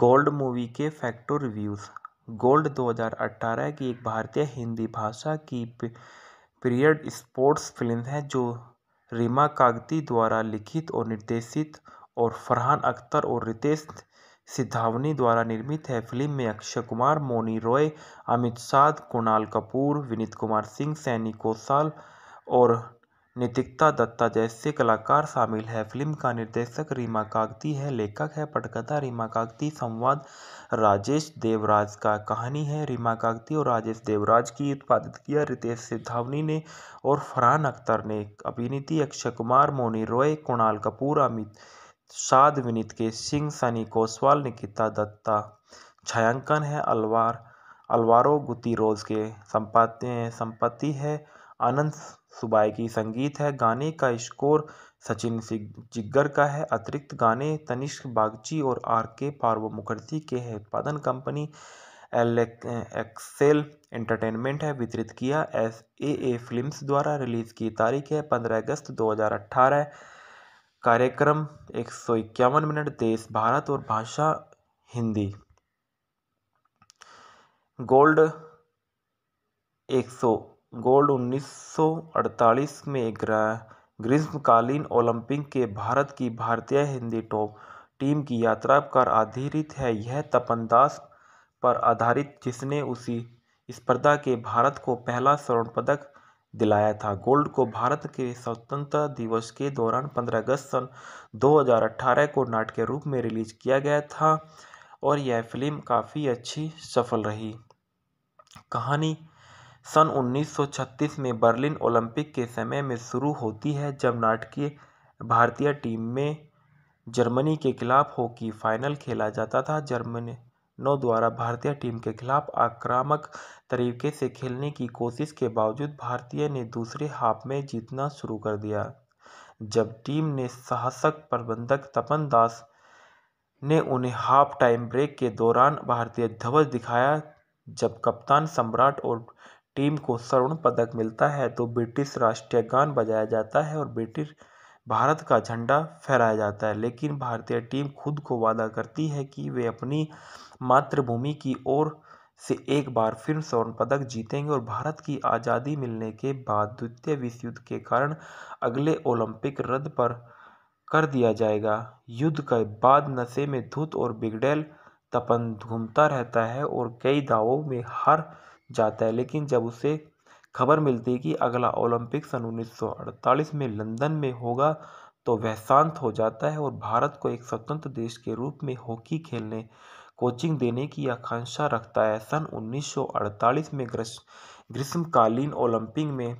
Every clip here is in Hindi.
गोल्ड मूवी के फैक्टो रिव्यूज़ गोल्ड 2018 की एक भारतीय हिंदी भाषा की पीरियड स्पोर्ट्स फिल्म है जो रीमा कागती द्वारा लिखित और निर्देशित और फरहान अख्तर और रितेश सिद्धावनी द्वारा निर्मित है फिल्म में अक्षय कुमार मोनी रॉय अमित शाह कुणाल कपूर विनीत कुमार सिंह सैनी कोसाल और नितिकता दत्ता जैसे कलाकार शामिल है फिल्म का निर्देशक रीमा कागती है लेखक है पटकथा रीमा कागती संवाद राजेश देवराज का कहानी है रीमा कागती और राजेश देवराज की उत्पादित किया रितेश सिद्धावनी ने और फरहान अख्तर ने अभिनेत्री अक्षय कुमार मोनी रॉय कुणाल कपूर अमित साध विनीत के सिंह सनी कोसवाल निकिता दत्ता छायांकन है अलवार अलवारो गुतिरोज के संपाद्य संपत्ति है अनंत की संगीत है गाने का स्कोर सचिन जिग्गर का है अतिरिक्त गाने तनिष्क बागची और आर के पार्व मुखर्जी के हैं उत्पादन कंपनी एक्सेल एंटरटेनमेंट है वितरित किया एस ए ए फिल्म्स द्वारा रिलीज की तारीख है पंद्रह अगस्त 2018 कार्यक्रम एक सौ इक्यावन मिनट देश भारत और भाषा हिंदी गोल्ड एक सौ गोल्ड 1948 में ग्रीष्मकालीन ओलंपिक के भारत की भारतीय हिंदी टॉप टीम की यात्रा पर आधारित है यह तपनदास पर आधारित जिसने उसी स्पर्धा के भारत को पहला स्वर्ण पदक दिलाया था गोल्ड को भारत के स्वतंत्रता दिवस के दौरान 15 अगस्त सन 2018 को के रूप में रिलीज किया गया था और यह फिल्म काफ़ी अच्छी सफल रही कहानी सन उन्नीस सौ छत्तीस में बर्लिन ओलंपिक के समय में शुरू होती है जब नाटकीय भारतीय टीम में जर्मनी के खिलाफ हॉकी फाइनल खेला जाता था जर्मनों द्वारा भारतीय टीम के खिलाफ आक्रामक तरीके से खेलने की कोशिश के बावजूद भारतीय ने दूसरे हाफ में जीतना शुरू कर दिया जब टीम ने साहसक प्रबंधक तपन दास ने उन्हें हाफ टाइम ब्रेक के दौरान भारतीय ध्वज दिखाया जब कप्तान सम्राट और टीम को स्वर्ण पदक मिलता है तो ब्रिटिश राष्ट्रीय गान बजाया जाता है और ब्रिटिश भारत का झंडा फहराया जाता है लेकिन भारतीय टीम खुद को वादा करती है कि वे अपनी मातृभूमि की ओर से एक बार फिर स्वर्ण पदक जीतेंगे और भारत की आज़ादी मिलने के बाद द्वितीय विश्व युद्ध के कारण अगले ओलंपिक रद्द पर कर दिया जाएगा युद्ध के बाद नशे में धुत और बिगड़ेल तपन घूमता रहता है और कई दावों में हर जाता है लेकिन जब उसे खबर मिलती है कि अगला ओलंपिक सन 1948 में लंदन में होगा तो वह शांत हो जाता है और भारत को एक स्वतंत्र देश के रूप में हॉकी खेलने कोचिंग देने की आकांक्षा रखता है सन 1948 में ग्रीष्मकालीन ओलंपिक में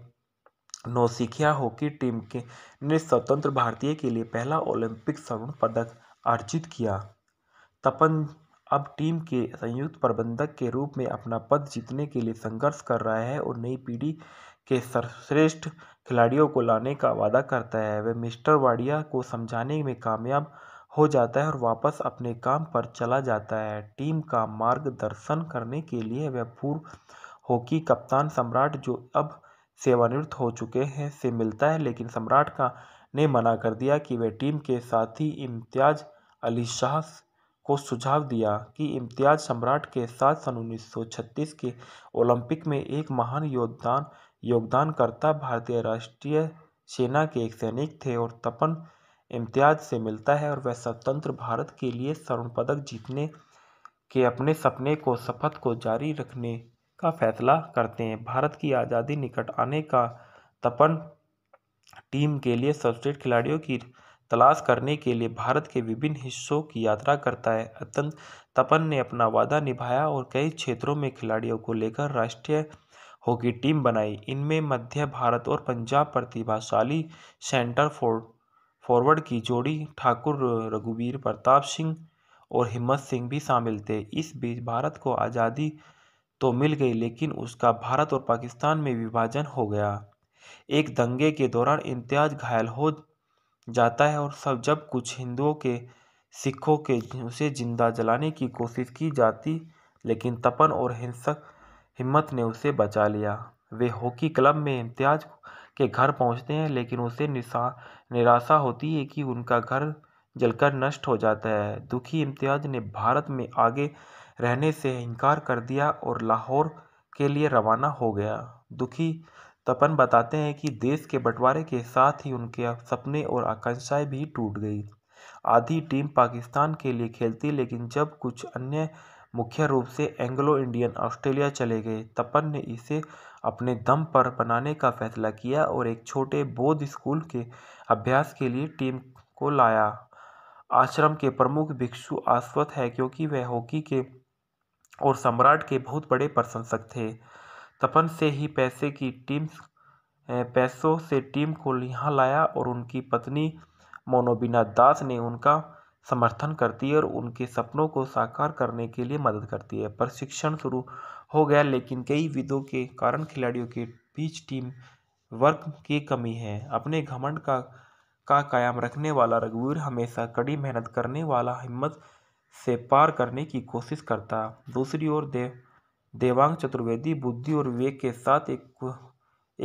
नौसिखिया हॉकी टीम के ने स्वतंत्र भारतीय के लिए पहला ओलंपिक स्वर्ण पदक अर्जित किया तपन अब टीम के संयुक्त प्रबंधक के रूप में अपना पद जीतने के लिए संघर्ष कर रहा है और नई पीढ़ी के सर्वश्रेष्ठ खिलाड़ियों को लाने का वादा करता है वह मिस्टर वाडिया को समझाने में कामयाब हो जाता है और वापस अपने काम पर चला जाता है टीम का मार्गदर्शन करने के लिए वह पूर्व हॉकी कप्तान सम्राट जो अब सेवानिवृत्त हो चुके हैं से मिलता है लेकिन सम्राट का ने मना कर दिया कि वह टीम के साथी इम्तियाज अली शाह को सुझाव दिया कि इम्तियाज़ सम्राट के साथ सन 1936 के ओलंपिक में एक महान योगदान योगदानकर्ता भारतीय राष्ट्रीय सेना के एक सैनिक थे और तपन इम्तियाज से मिलता है और वह स्वतंत्र भारत के लिए स्वर्ण पदक जीतने के अपने सपने को शपथ को जारी रखने का फैसला करते हैं भारत की आज़ादी निकट आने का तपन टीम के लिए सर्वश्रेष्ठ खिलाड़ियों की तलाश करने के लिए भारत के विभिन्न हिस्सों की यात्रा करता है अतंत तपन ने अपना वादा निभाया और कई क्षेत्रों में खिलाड़ियों को लेकर राष्ट्रीय हॉकी टीम बनाई इनमें मध्य भारत और पंजाब प्रतिभाशाली सेंटर फोर्ड फॉरवर्ड की जोड़ी ठाकुर रघुवीर प्रताप सिंह और हिम्मत सिंह भी शामिल थे इस बीच भारत को आज़ादी तो मिल गई लेकिन उसका भारत और पाकिस्तान में विभाजन हो गया एक दंगे के दौरान इम्तियाज घायल हो जाता है और सब जब कुछ हिंदुओं के सिखों के उसे जिंदा जलाने की कोशिश की जाती लेकिन तपन और हिंसक हिम्मत ने उसे बचा लिया वे हॉकी क्लब में इम्तियाज के घर पहुंचते हैं लेकिन उसे निशा निराशा होती है कि उनका घर जलकर नष्ट हो जाता है दुखी इम्तियाज ने भारत में आगे रहने से इनकार कर दिया और लाहौर के लिए रवाना हो गया दुखी तपन बताते हैं कि देश के बंटवारे के साथ ही उनके सपने और आकांक्षाएं भी टूट गई आधी टीम पाकिस्तान के लिए खेलती लेकिन जब कुछ अन्य मुख्य रूप से एंग्लो इंडियन ऑस्ट्रेलिया चले गए तपन ने इसे अपने दम पर बनाने का फैसला किया और एक छोटे बोध स्कूल के अभ्यास के लिए टीम को लाया आश्रम के प्रमुख भिक्षु आश्वत है क्योंकि वह हॉकी के और सम्राट के बहुत बड़े प्रशंसक थे तपन से ही पैसे की टीम पैसों से टीम को यहाँ लाया और उनकी पत्नी मोनोबिना दास ने उनका समर्थन करती है और उनके सपनों को साकार करने के लिए मदद करती है प्रशिक्षण शुरू हो गया लेकिन कई विधों के कारण खिलाड़ियों के बीच टीम वर्क की कमी है अपने घमंड का का कायम रखने वाला रघुवीर हमेशा कड़ी मेहनत करने वाला हिम्मत से पार करने की कोशिश करता दूसरी ओर देव देवांग चतुर्वेदी बुद्धि और विवेक के साथ एक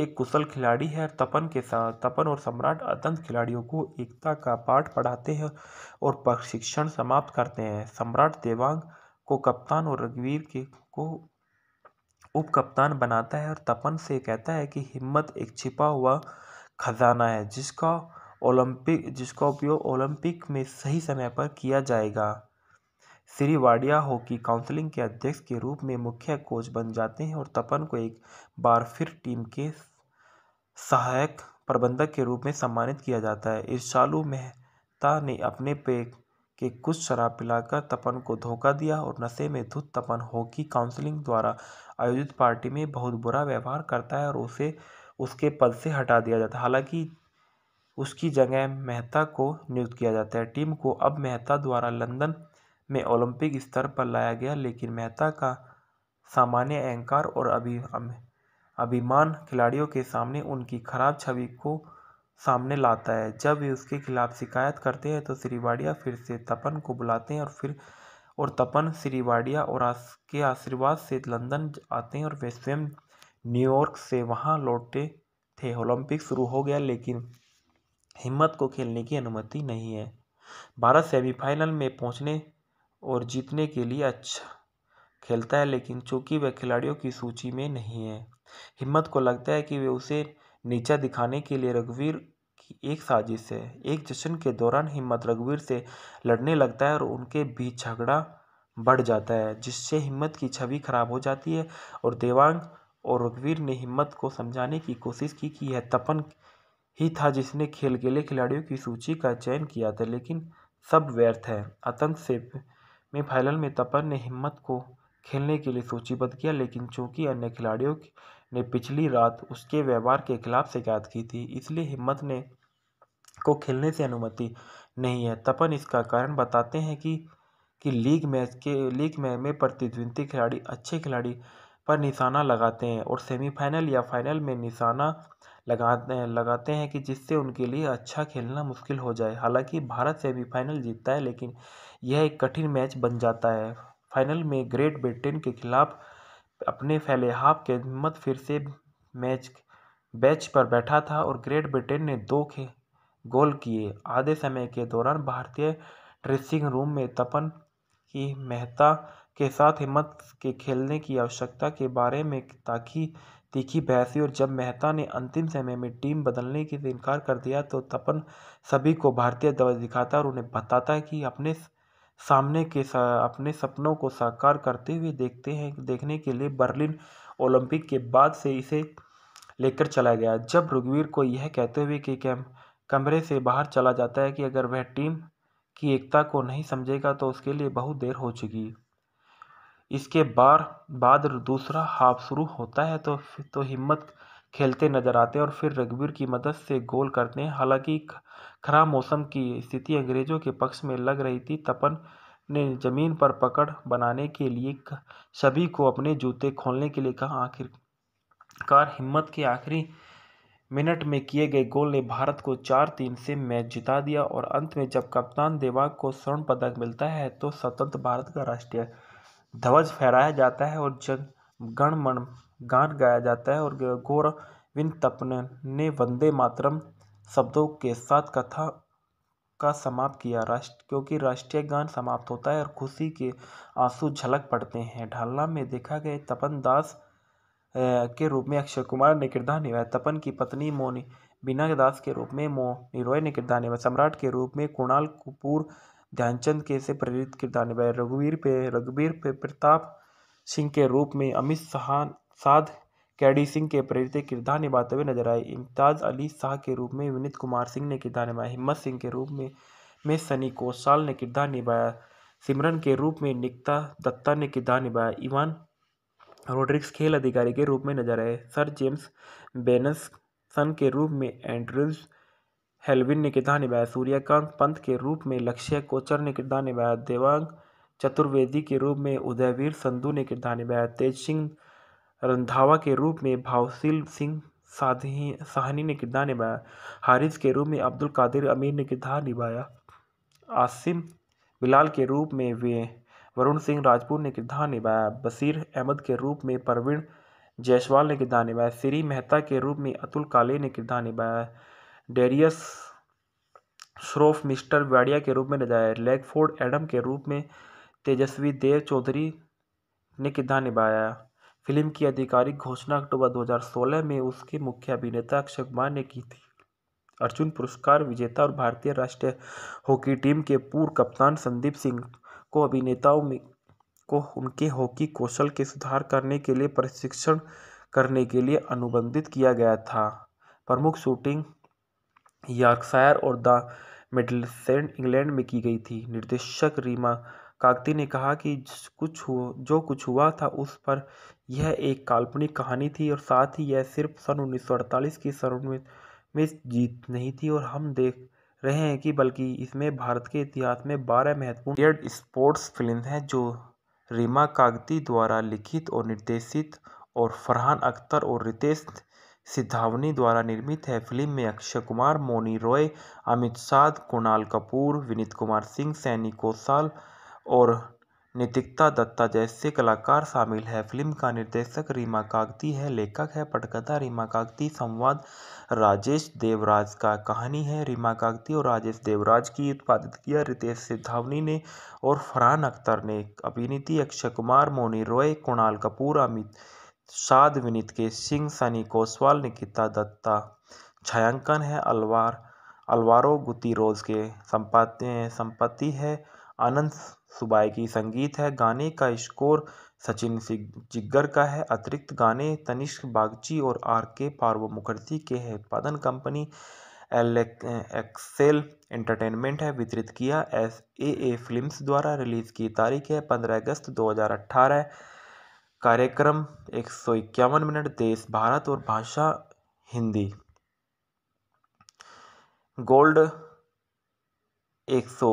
एक कुशल खिलाड़ी है तपन के साथ तपन और सम्राट अत्यंत खिलाड़ियों को एकता का पाठ पढ़ाते हैं और प्रशिक्षण समाप्त करते हैं सम्राट देवांग को कप्तान और रघुवीर के को उप कप्तान बनाता है और तपन से कहता है कि हिम्मत एक छिपा हुआ खजाना है जिसका ओलंपिक जिसका उपयोग ओलंपिक में सही समय पर किया जाएगा श्री वाडिया हॉकी काउंसिलिंग के अध्यक्ष के रूप में मुख्य कोच बन जाते हैं और तपन को एक बार फिर टीम के सहायक प्रबंधक के रूप में सम्मानित किया जाता है ईर्षालु मेहता ने अपने पे के कुछ शराब पिलाकर तपन को धोखा दिया और नशे में धुत तपन हॉकी काउंसिलिंग द्वारा आयोजित पार्टी में बहुत बुरा व्यवहार करता है और उसे उसके पद से हटा दिया जाता है हालांकि उसकी जगह मेहता को नियुक्त किया जाता है टीम को अब मेहता द्वारा लंदन में ओलंपिक स्तर पर लाया गया लेकिन मेहता का सामान्य अहंकार और अभि अभिमान खिलाड़ियों के सामने उनकी खराब छवि को सामने लाता है जब वे उसके खिलाफ शिकायत करते हैं तो श्रीवाडिया फिर से तपन को बुलाते हैं और फिर और तपन श्रीवाडिया और आस के आशीर्वाद से लंदन आते हैं और वे स्वयं न्यूयॉर्क से वहां लौटे थे ओलंपिक शुरू हो गया लेकिन हिम्मत को खेलने की अनुमति नहीं है भारत सेमीफाइनल में पहुँचने और जीतने के लिए अच्छा खेलता है लेकिन चूँकि वह खिलाड़ियों की सूची में नहीं है हिम्मत को लगता है कि वे उसे नीचा दिखाने के लिए रघुवीर की एक साजिश है एक जश्न के दौरान हिम्मत रघुवीर से लड़ने लगता है और उनके बीच झगड़ा बढ़ जाता है जिससे हिम्मत की छवि खराब हो जाती है और देवांग और रघुवीर ने हिम्मत को समझाने की कोशिश की कि यह तपन ही था जिसने खेल के लिए खिलाड़ियों की सूची का चयन किया था लेकिन सब व्यर्थ है आतंक से में फाइनल में तपन ने हिम्मत को खेलने के लिए सूचीबद्ध किया लेकिन चूंकि अन्य खिलाड़ियों ने पिछली रात उसके व्यवहार के खिलाफ शिकायत की थी इसलिए हिम्मत ने को खेलने से अनुमति नहीं है तपन इसका कारण बताते हैं कि कि लीग मैच के लीग मैच में प्रतिद्वंदी खिलाड़ी अच्छे खिलाड़ी पर निशाना लगाते हैं और सेमीफाइनल या फाइनल में निशाना लगाते हैं लगाते हैं कि जिससे उनके लिए अच्छा खेलना मुश्किल हो जाए हालांकि भारत सेमीफाइनल जीतता है लेकिन यह एक कठिन मैच बन जाता है फाइनल में ग्रेट ब्रिटेन के खिलाफ अपने फैले हाफ के हिम्मत फिर से मैच बैच पर बैठा था और ग्रेट ब्रिटेन ने दो खे गोल किए आधे समय के दौरान भारतीय ड्रेसिंग रूम में तपन की मेहता के साथ हिम्मत के खेलने की आवश्यकता के बारे में ताकि तीखी बहसी और जब मेहता ने अंतिम समय में टीम बदलने लिए इनकार कर दिया तो तपन सभी को भारतीय ध्वज दिखाता और उन्हें बताता है कि अपने सामने के सा, अपने सपनों को साकार करते हुए देखते हैं देखने के लिए बर्लिन ओलंपिक के बाद से इसे लेकर चला गया जब रघुवीर को यह कहते हुए कि कैम कमरे से बाहर चला जाता है कि अगर वह टीम की एकता को नहीं समझेगा तो उसके लिए बहुत देर हो चुकी इसके बार बाद दूसरा हाफ शुरू होता है तो तो हिम्मत खेलते नजर आते हैं और फिर रघुवीर की मदद से गोल करते हैं हालांकि खराब मौसम की स्थिति अंग्रेजों के पक्ष में लग रही थी तपन ने ज़मीन पर पकड़ बनाने के लिए सभी को अपने जूते खोलने के लिए कहा आखिरकार हिम्मत के आखिरी मिनट में किए गए गोल ने भारत को चार तीन से मैच जिता दिया और अंत में जब कप्तान देवाग को स्वर्ण पदक मिलता है तो स्वतंत्र भारत का राष्ट्रीय ध्वज फहराया जाता है और जन गण मन गान गाया जाता है और तपन ने वंदे मातरम शब्दों के साथ कथा का समाप्त किया राष्ट्र क्योंकि राष्ट्रीय गान समाप्त होता है और खुशी के आंसू झलक पड़ते हैं ढालना में देखा गया तपन दास के रूप में अक्षय कुमार ने किरदार निभाया तपन की पत्नी मोनी बिना दास के रूप में मोनी रॉय ने किरदार निभाया सम्राट के रूप में कुणाल कपूर ध्यानचंद के से प्रेरित किरदार निभाए रघुवीर पे रघुवीर पे प्रताप सिंह के रूप में अमित शाह साध कैडी सिंह के प्रेरित किरदार निभाते हुए नजर आए इम्ताज़ अली शाह के रूप में विनीत कुमार सिंह ने किरदार निभाया हिम्मत सिंह के रूप में में सनी कोसाल ने किरदार निभाया सिमरन के रूप में निकता दत्ता ने किरदार निभाया इवान रोड्रिक्स खेल अधिकारी के रूप में नजर आए सर जेम्स बेनस सन के रूप में एंड्रूज हेलविन ने किरदार निभाया सूर्यकांत पंत के रूप में लक्ष्य कोचर ने किरदार निभाया देवांग चतुर्वेदी के रूप में उदयवीर संधु ने किरदार निभाया तेज सिंह रंधावा के रूप में भावशील सिंह साधनी साहनी ने किरदार निभाया हारिस के रूप में अब्दुल कादिर अमीर ने किरदार निभाया आसिम बिलाल के रूप में वे वरुण सिंह राजपूत ने किरदार निभाया बसीर अहमद के रूप में प्रवीण जायसवाल ने किरदार निभाया श्री मेहता के रूप में अतुल काले ने किरदार निभाया डेरियस श्रोफ मिस्टर वाडिया के रूप में नजर आए लेगफोर्ड एडम के रूप में तेजस्वी देव चौधरी ने किरदार निभाया फिल्म की आधिकारिक घोषणा अक्टूबर 2016 में उसके मुख्य अभिनेता अक्षय कुमार ने की थी अर्जुन पुरस्कार विजेता और भारतीय राष्ट्रीय हॉकी टीम के पूर्व कप्तान संदीप सिंह को अभिनेताओं में को उनके हॉकी कौशल के सुधार करने के लिए प्रशिक्षण करने के लिए अनुबंधित किया गया था प्रमुख शूटिंग यॉर्कशायर और द मिडलसेंड इंग्लैंड में की गई थी निर्देशक रीमा कागती ने कहा कि कुछ हुआ जो कुछ हुआ था उस पर यह एक काल्पनिक कहानी थी और साथ ही यह सिर्फ सन उन्नीस सौ अड़तालीस की में जीत नहीं थी और हम देख रहे हैं कि बल्कि इसमें भारत के इतिहास में बारह महत्वपूर्ण स्पोर्ट्स फिल्म हैं जो रीमा कागती द्वारा लिखित और निर्देशित और फरहान अख्तर और रितेश सिद्धावनी द्वारा निर्मित है फिल्म में अक्षय कुमार मोनी रॉय अमित शाह कुणाल कपूर विनीत कुमार सिंह सैनी कोसाल और नितिकता दत्ता जैसे कलाकार शामिल है फिल्म का निर्देशक रीमा कागती है लेखक है पटकथा रीमा कागती संवाद राजेश देवराज का कहानी है रीमा कागती और राजेश देवराज की उत्पादित किया रितेश सिद्धावनी ने और फरहान अख्तर ने अभिनीति अक्षय कुमार मोनी रॉय कुणाल कपूर अमित शाद विनीत के सिंह सनी कोसवाल निकिता दत्ता छायांकन है अलवार अलवारो रोज के संपत्ति है आनंद सुबाई की संगीत है गाने का स्कोर सचिन जिग्गर का है अतिरिक्त गाने तनिष्क बागची और आर के पार्व मुखर्जी के है उत्पादन कंपनी एल एक्सेल एंटरटेनमेंट है वितरित किया एस ए ए फिल्म द्वारा रिलीज़ की तारीख है पंद्रह अगस्त दो हज़ार अट्ठारह कार्यक्रम एक सौ इक्यावन मिनट देश भारत और भाषा हिंदी गोल्ड एक सौ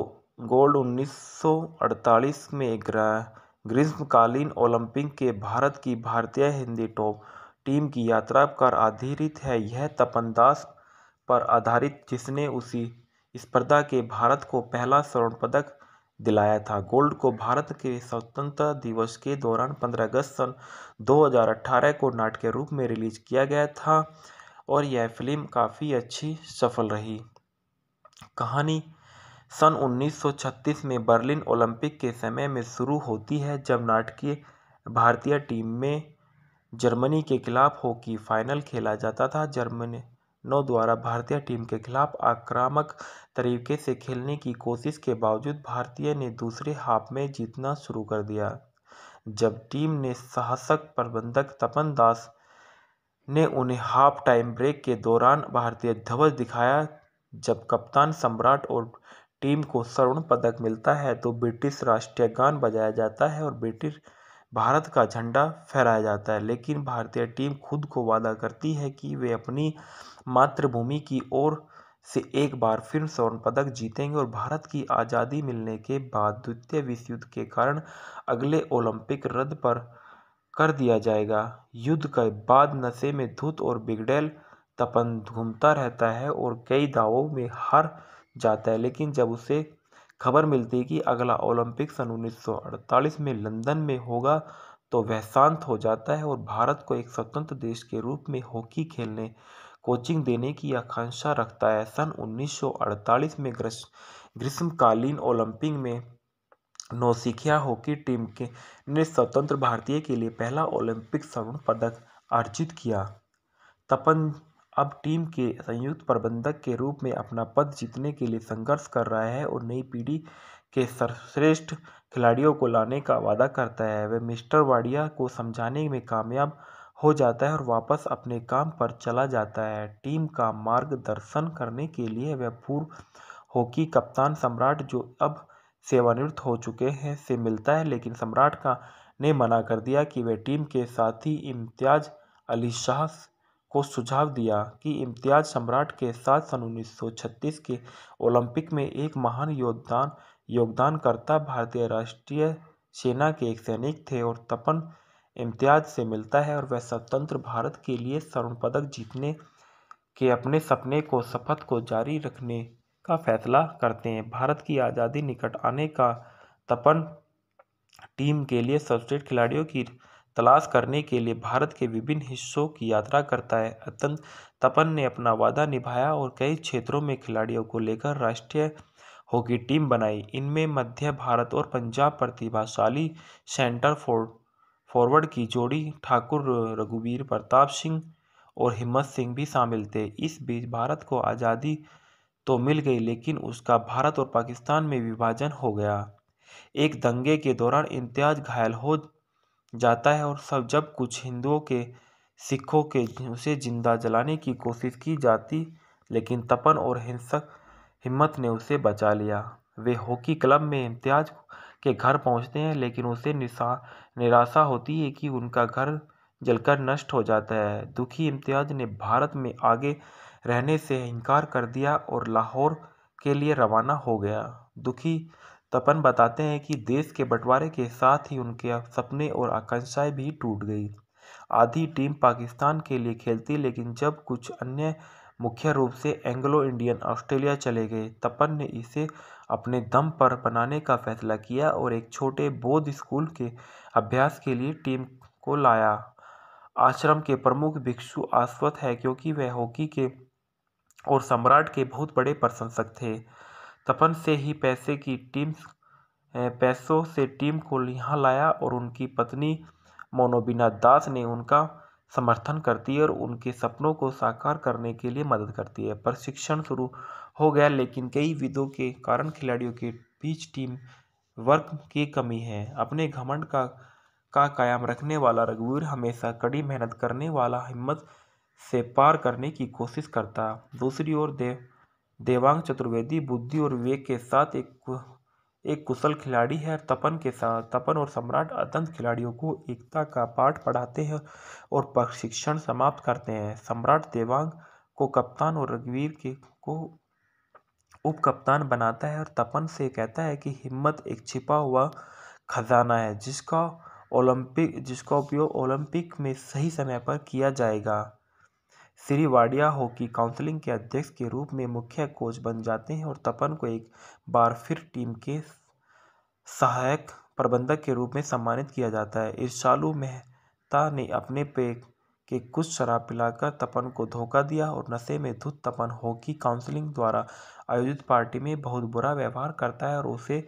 गोल्ड 1948 में ग्रीष्मकालीन ओलंपिक के भारत की भारतीय हिंदी टॉप टीम की यात्रा पर आधारित है यह तपन दास पर आधारित जिसने उसी स्पर्धा के भारत को पहला स्वर्ण पदक दिलाया था गोल्ड को भारत के स्वतंत्रता दिवस के दौरान 15 अगस्त सन 2018 को नाट के रूप में रिलीज किया गया था और यह फिल्म काफ़ी अच्छी सफल रही कहानी सन 1936 में बर्लिन ओलंपिक के समय में शुरू होती है जब नाटकीय भारतीय टीम में जर्मनी के खिलाफ हॉकी फाइनल खेला जाता था जर्मनी नौ द्वारा भारतीय टीम के खिलाफ आक्रामक तरीके से खेलने की कोशिश के बावजूद भारतीय ने दूसरे हाफ में जीतना शुरू कर दिया जब टीम ने साहसक प्रबंधक तपन दास ने उन्हें हाफ टाइम ब्रेक के दौरान भारतीय ध्वज दिखाया जब कप्तान सम्राट और टीम को स्वर्ण पदक मिलता है तो ब्रिटिश राष्ट्रीय गान बजाया जाता है और ब्रिटिश भारत का झंडा फहराया जाता है लेकिन भारतीय टीम खुद को वादा करती है कि वे अपनी मातृभूमि की ओर से एक बार फिर स्वर्ण पदक जीतेंगे और भारत की आज़ादी मिलने के बाद द्वितीय विश्व युद्ध के कारण अगले ओलंपिक रद्द पर कर दिया जाएगा युद्ध के बाद नशे में धुत और बिगड़ेल तपन घूमता रहता है और कई दावों में हार जाता है लेकिन जब उसे खबर मिलती है कि अगला ओलंपिक सन 1948 में लंदन में होगा तो वह शांत हो जाता है और भारत को एक स्वतंत्र देश के रूप में हॉकी खेलने कोचिंग देने की आकांक्षा रखता है सन 1948 में ग्रीष्मकालीन ओलंपिक में नौसिखिया हॉकी टीम के ने स्वतंत्र भारतीय के लिए पहला ओलंपिक स्वर्ण पदक अर्जित किया तपन अब टीम के संयुक्त प्रबंधक के रूप में अपना पद जीतने के लिए संघर्ष कर रहा है और नई पीढ़ी के सर्वश्रेष्ठ खिलाड़ियों को लाने का वादा करता है वह मिस्टर वाडिया को समझाने में कामयाब हो जाता है और वापस अपने काम पर चला जाता है टीम का मार्गदर्शन करने के लिए वह पूर्व हॉकी कप्तान सम्राट जो अब सेवानिवृत्त हो चुके हैं से मिलता है लेकिन सम्राट का ने मना कर दिया कि वह टीम के साथी इम्तियाज अली शाह को सुझाव दिया कि इम्तियाज़ सम्राट के साथ सन उन्नीस सौ छत्तीस के ओलंपिक में एक महान योगदान योगदानकर्ता भारतीय राष्ट्रीय सेना के एक सैनिक थे और तपन इम्तियाज़ से मिलता है और वह स्वतंत्र भारत के लिए स्वर्ण पदक जीतने के अपने सपने को शपथ को जारी रखने का फैसला करते हैं भारत की आज़ादी निकट आने का तपन टीम के लिए सर्वश्रेष्ठ खिलाड़ियों की तलाश करने के लिए भारत के विभिन्न हिस्सों की यात्रा करता है अतंत तपन ने अपना वादा निभाया और कई क्षेत्रों में खिलाड़ियों को लेकर राष्ट्रीय हॉकी टीम बनाई इनमें मध्य भारत और पंजाब प्रतिभाशाली सेंटर फॉर फॉरवर्ड की जोड़ी ठाकुर रघुवीर प्रताप सिंह और हिम्मत सिंह भी शामिल थे इस बीच भारत को आज़ादी तो मिल गई लेकिन उसका भारत और पाकिस्तान में विभाजन हो गया एक दंगे के दौरान इम्तियाज घायल हो जाता है और सब जब कुछ हिंदुओं के सिखों के उसे जिंदा जलाने की कोशिश की जाती लेकिन तपन और हिंसक हिम्मत ने उसे बचा लिया वे हॉकी क्लब में इम्तियाज के घर पहुंचते हैं लेकिन उसे निशा निराशा होती है कि उनका घर जलकर नष्ट हो जाता है दुखी इम्तियाज ने भारत में आगे रहने से इनकार कर दिया और लाहौर के लिए रवाना हो गया दुखी तपन बताते हैं कि देश के बंटवारे के साथ ही उनके सपने और आकांक्षाएं भी टूट गई आधी टीम पाकिस्तान के लिए खेलती लेकिन जब कुछ अन्य मुख्य रूप से एंग्लो इंडियन ऑस्ट्रेलिया चले गए तपन ने इसे अपने दम पर बनाने का फैसला किया और एक छोटे बोध स्कूल के अभ्यास के लिए टीम को लाया आश्रम के प्रमुख भिक्षु आश्वत है क्योंकि वह हॉकी के और सम्राट के बहुत बड़े प्रशंसक थे सपन से ही पैसे की टीम पैसों से टीम को यहाँ लाया और उनकी पत्नी मोनोबिना दास ने उनका समर्थन करती है और उनके सपनों को साकार करने के लिए मदद करती है प्रशिक्षण शुरू हो गया लेकिन कई विधों के कारण खिलाड़ियों के बीच टीम वर्क की कमी है अपने घमंड का का कायम रखने वाला रघुवीर हमेशा कड़ी मेहनत करने वाला हिम्मत से पार करने की कोशिश करता दूसरी ओर देव देवांग चतुर्वेदी बुद्धि और विवेक के साथ एक एक कुशल खिलाड़ी है तपन के साथ तपन और सम्राट अत्यंत खिलाड़ियों को एकता का पाठ पढ़ाते हैं और प्रशिक्षण समाप्त करते हैं सम्राट देवांग को कप्तान और रघुवीर के को उप कप्तान बनाता है और तपन से कहता है कि हिम्मत एक छिपा हुआ खजाना है जिसका ओलंपिक जिसका उपयोग ओलंपिक में सही समय पर किया जाएगा श्री वाडिया हॉकी काउंसिलिंग के अध्यक्ष के रूप में मुख्य कोच बन जाते हैं और तपन को एक बार फिर टीम के सहायक प्रबंधक के रूप में सम्मानित किया जाता है ईर्षालु मेहता ने अपने पे के कुछ शराब पिलाकर तपन को धोखा दिया और नशे में धुत तपन हॉकी काउंसिलिंग द्वारा आयोजित पार्टी में बहुत बुरा व्यवहार करता है और उसे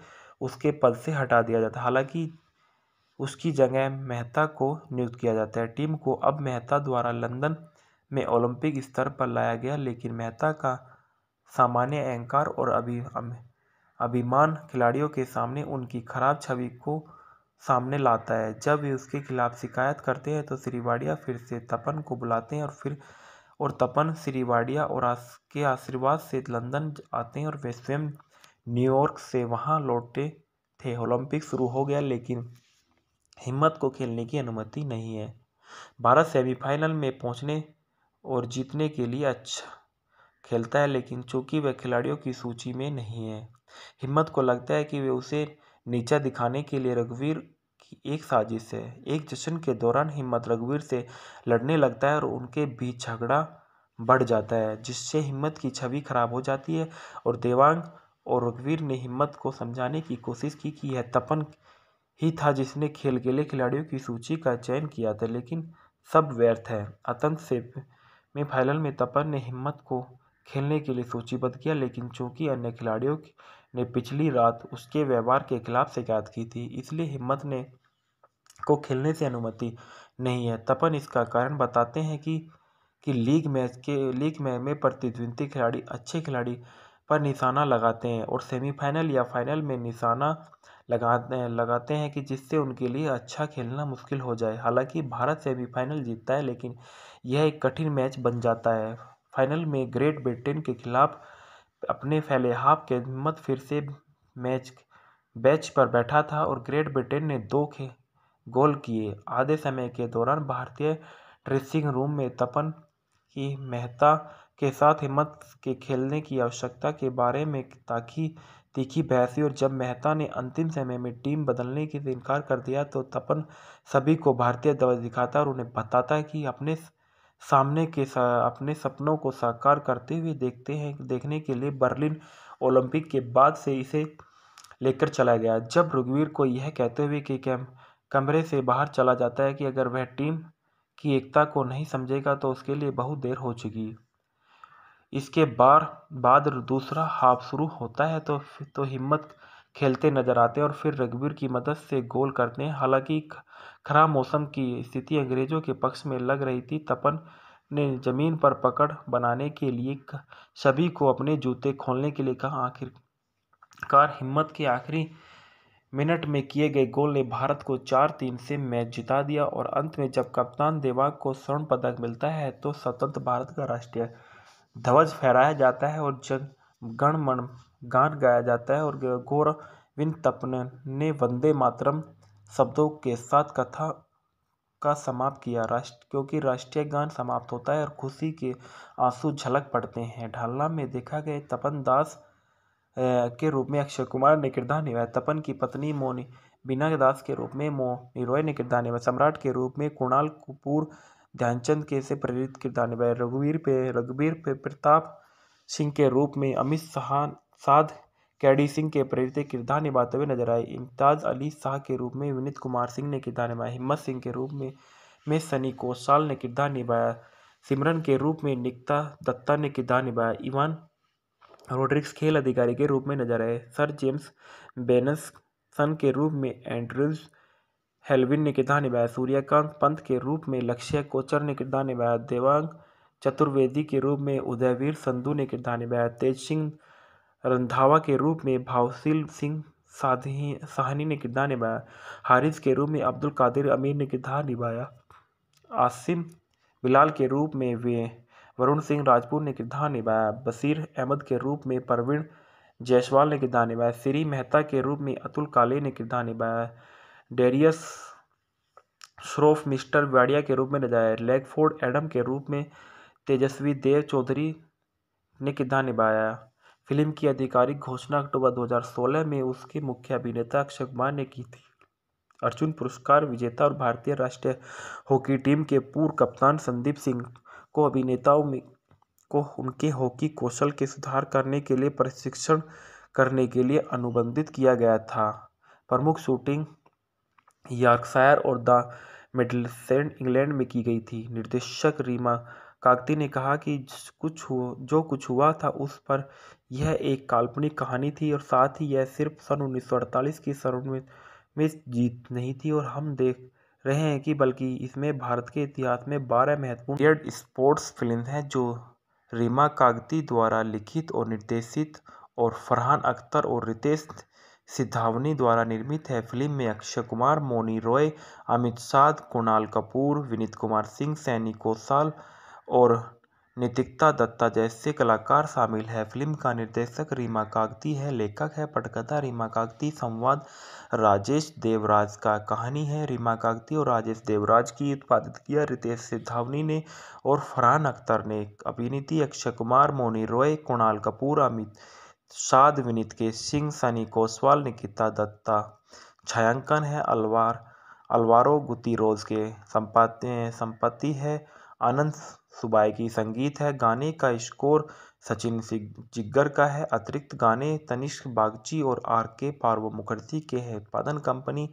उसके पद से हटा दिया जाता है हालांकि उसकी जगह मेहता को नियुक्त किया जाता है टीम को अब मेहता द्वारा लंदन में ओलंपिक स्तर पर लाया गया लेकिन मेहता का सामान्य अहंकार और अभि अभिमान खिलाड़ियों के सामने उनकी खराब छवि को सामने लाता है जब वे उसके खिलाफ शिकायत करते हैं तो श्रीवाडिया फिर से तपन को बुलाते हैं और फिर और तपन श्रीवाडिया और आस, के आशीर्वाद से लंदन आते हैं और वे स्वयं न्यूयॉर्क से वहां लौटे थे ओलंपिक शुरू हो गया लेकिन हिम्मत को खेलने की अनुमति नहीं है भारत सेमीफाइनल में पहुँचने और जीतने के लिए अच्छा खेलता है लेकिन चूंकि वह खिलाड़ियों की सूची में नहीं है हिम्मत को लगता है कि वे उसे नीचा दिखाने के लिए रघुवीर की एक साजिश है एक जश्न के दौरान हिम्मत रघुवीर से लड़ने लगता है और उनके बीच झगड़ा बढ़ जाता है जिससे हिम्मत की छवि खराब हो जाती है और देवांग और रघुवीर ने हिम्मत को समझाने की कोशिश की कि यह तपन ही था जिसने खेल के लिए खिलाड़ियों की सूची का चयन किया था लेकिन सब व्यर्थ है आतंक से में फाइनल में तपन ने हिम्मत को खेलने के लिए सूचीबद्ध किया लेकिन चूंकि अन्य खिलाड़ियों ने पिछली रात उसके व्यवहार के खिलाफ शिकायत की थी इसलिए हिम्मत ने को खेलने से अनुमति नहीं है तपन इसका कारण बताते हैं कि कि लीग मैच के लीग मैच में प्रतिद्वंदी खिलाड़ी अच्छे खिलाड़ी पर निशाना लगाते हैं और सेमीफाइनल या फाइनल में निशाना लगाते हैं लगाते हैं कि जिससे उनके लिए अच्छा खेलना मुश्किल हो जाए हालांकि भारत सेमीफाइनल जीतता है लेकिन यह एक कठिन मैच बन जाता है फाइनल में ग्रेट ब्रिटेन के खिलाफ अपने फैले हाफ के हिम्मत फिर से मैच बैच पर बैठा था और ग्रेट ब्रिटेन ने दो खे गोल किए आधे समय के दौरान भारतीय ड्रेसिंग रूम में तपन की मेहता के साथ हिम्मत के खेलने की आवश्यकता के बारे में ताकि तीखी बहस और जब मेहता ने अंतिम समय में टीम बदलने के इनकार कर दिया तो तपन सभी को भारतीय ध्वज दिखाता और उन्हें बताता कि अपने सामने के सा अपने सपनों को साकार करते हुए देखते हैं देखने के लिए बर्लिन ओलंपिक के बाद से इसे लेकर चला गया जब रघुवीर को यह कहते हुए कि कैम कमरे से बाहर चला जाता है कि अगर वह टीम की एकता को नहीं समझेगा तो उसके लिए बहुत देर हो चुकी इसके बार बाद दूसरा हाफ शुरू होता है तो तो हिम्मत खेलते नजर आते हैं और फिर रघुवीर की मदद से गोल करते हैं हालांकि खराब मौसम की स्थिति अंग्रेज़ों के पक्ष में लग रही थी तपन ने ज़मीन पर पकड़ बनाने के लिए सभी को अपने जूते खोलने के लिए कहा आखिरकार हिम्मत के आखिरी मिनट में किए गए गोल ने भारत को चार तीन से मैच जिता दिया और अंत में जब कप्तान देवाग को स्वर्ण पदक मिलता है तो स्वतंत्र भारत का राष्ट्रीय ध्वज फहराया जाता है और जन गणमन गान गाया जाता है और गोरविंद तपन ने वंदे मातरम शब्दों के साथ कथा का समाप्त किया राष्ट्र क्योंकि राष्ट्रीय गान समाप्त होता है और खुशी के आंसू झलक पड़ते हैं ढालना में देखा गया तपन दास के रूप में अक्षय कुमार ने किरदार निभाया तपन की पत्नी मोनी बिना दास के रूप में मोनी रॉय ने किरदार निभाया सम्राट के रूप में कुणाल कपूर ध्यानचंद के से प्रेरित किरदार निभाया रघुवीर पे रघुवीर पे प्रताप सिंह के रूप में अमित शाह साध कैडी सिंह के प्रेरित किरदार निभाते हुए नजर आए इम्ताज़ अली शाह के रूप में विनीत कुमार सिंह ने किरदार निभाया हिम्मत सिंह के रूप में में सनी कोसाल ने किरदार निभाया सिमरन के रूप में निकता दत्ता ने किरदार निभाया इवान रोड्रिक्स खेल अधिकारी के रूप में नजर आए सर जेम्स बेनस सन के रूप में एंड्रिज हेलविन ने किरदार निभाया सूर्यकांत पंत के रूप में लक्ष्य कोचर ने किरदार निभाया देवांग चतुर्वेदी के रूप में उदयवीर संधू ने किरदार निभाया तेज सिंह रंधावा के रूप में भावशील सिंह साधनी साहनी ने किरदार निभाया हारिस के रूप में अब्दुल कादिर अमीर ने किरदार निभाया आसिम बिलाल के रूप में वे वरुण सिंह राजपूत ने किरदार निभाया बसीर अहमद के रूप में परवीन जायसवाल ने किरदार निभाया श्री मेहता के रूप में अतुल काले ने किरदार निभाया डेरियस श्रोफ मिस्टर वाडिया के रूप में नजाया लेगफोर्ड एडम के रूप में तेजस्वी देव चौधरी ने किरदार निभाया फिल्म की आधिकारिक घोषणा अक्टूबर 2016 में उसके मुख्य अभिनेता अक्षय कुमार ने की थी अर्जुन पुरस्कार विजेता और भारतीय राष्ट्रीय हॉकी टीम के पूर्व कप्तान संदीप सिंह को अभिनेताओं में को उनके हॉकी कौशल के सुधार करने के लिए प्रशिक्षण करने के लिए अनुबंधित किया गया था प्रमुख शूटिंग यार्कशायर और द मिडलसेंड इंग्लैंड में की गई थी निर्देशक रीमा कागती ने कहा कि कुछ जो कुछ हुआ था उस पर यह एक काल्पनिक कहानी थी और साथ ही यह सिर्फ सन उन्नीस सौ अड़तालीस की में जीत नहीं थी और हम देख रहे हैं कि बल्कि इसमें भारत के इतिहास में बारह महत्वपूर्ण स्पोर्ट्स फिल्म हैं जो रीमा कागती द्वारा लिखित और निर्देशित और फरहान अख्तर और रितेश सिद्धावनी द्वारा निर्मित है फिल्म में अक्षय कुमार मोनी रॉय अमित शाह कुणाल कपूर विनीत कुमार सिंह सैनी कोसाल और नितिकता दत्ता जैसे कलाकार शामिल है फिल्म का निर्देशक रीमा कागती है लेखक है पटकथा रीमा कागती संवाद राजेश देवराज का कहानी है रीमा कागती और राजेश देवराज की उत्पादित किया रितेश सिद्धावनी ने और फरहान अख्तर ने अभिनीति अक्षय कुमार मोनी रॉय कुणाल कपूर अमित शाद विनीत के सिंह सनी कोसवाल निकिता दत्ता छायांकन है अलवार अलवारो गुती रोज के संपाते संपत्ति है अनंत सुबाइकी संगीत है गाने का स्कोर सचिन जिग्गर का है अतिरिक्त गाने तनिष्क बागची और आर के पार्व मुखर्जी के है उत्पादन कंपनी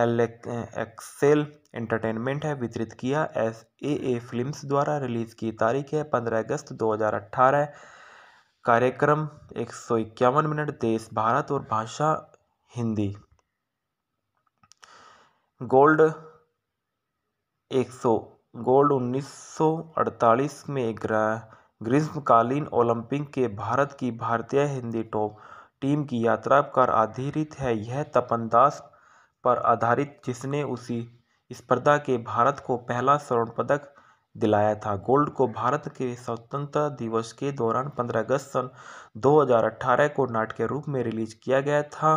एल एक्सेल एंटरटेनमेंट है वितरित किया एस ए ए फिल्म्स द्वारा रिलीज की तारीख है पंद्रह अगस्त 2018 कार्यक्रम एक सौ इक्यावन मिनट देश भारत और भाषा हिंदी गोल्ड एक सौ गोल्ड 1948 में ग्रीष्मकालीन ओलंपिक के भारत की भारतीय हिंदी टॉप टीम की यात्रा पर आधारित है यह तपन दास पर आधारित जिसने उसी स्पर्धा के भारत को पहला स्वर्ण पदक दिलाया था गोल्ड को भारत के स्वतंत्रता दिवस के दौरान 15 अगस्त सन 2018 को नाटक रूप में रिलीज किया गया था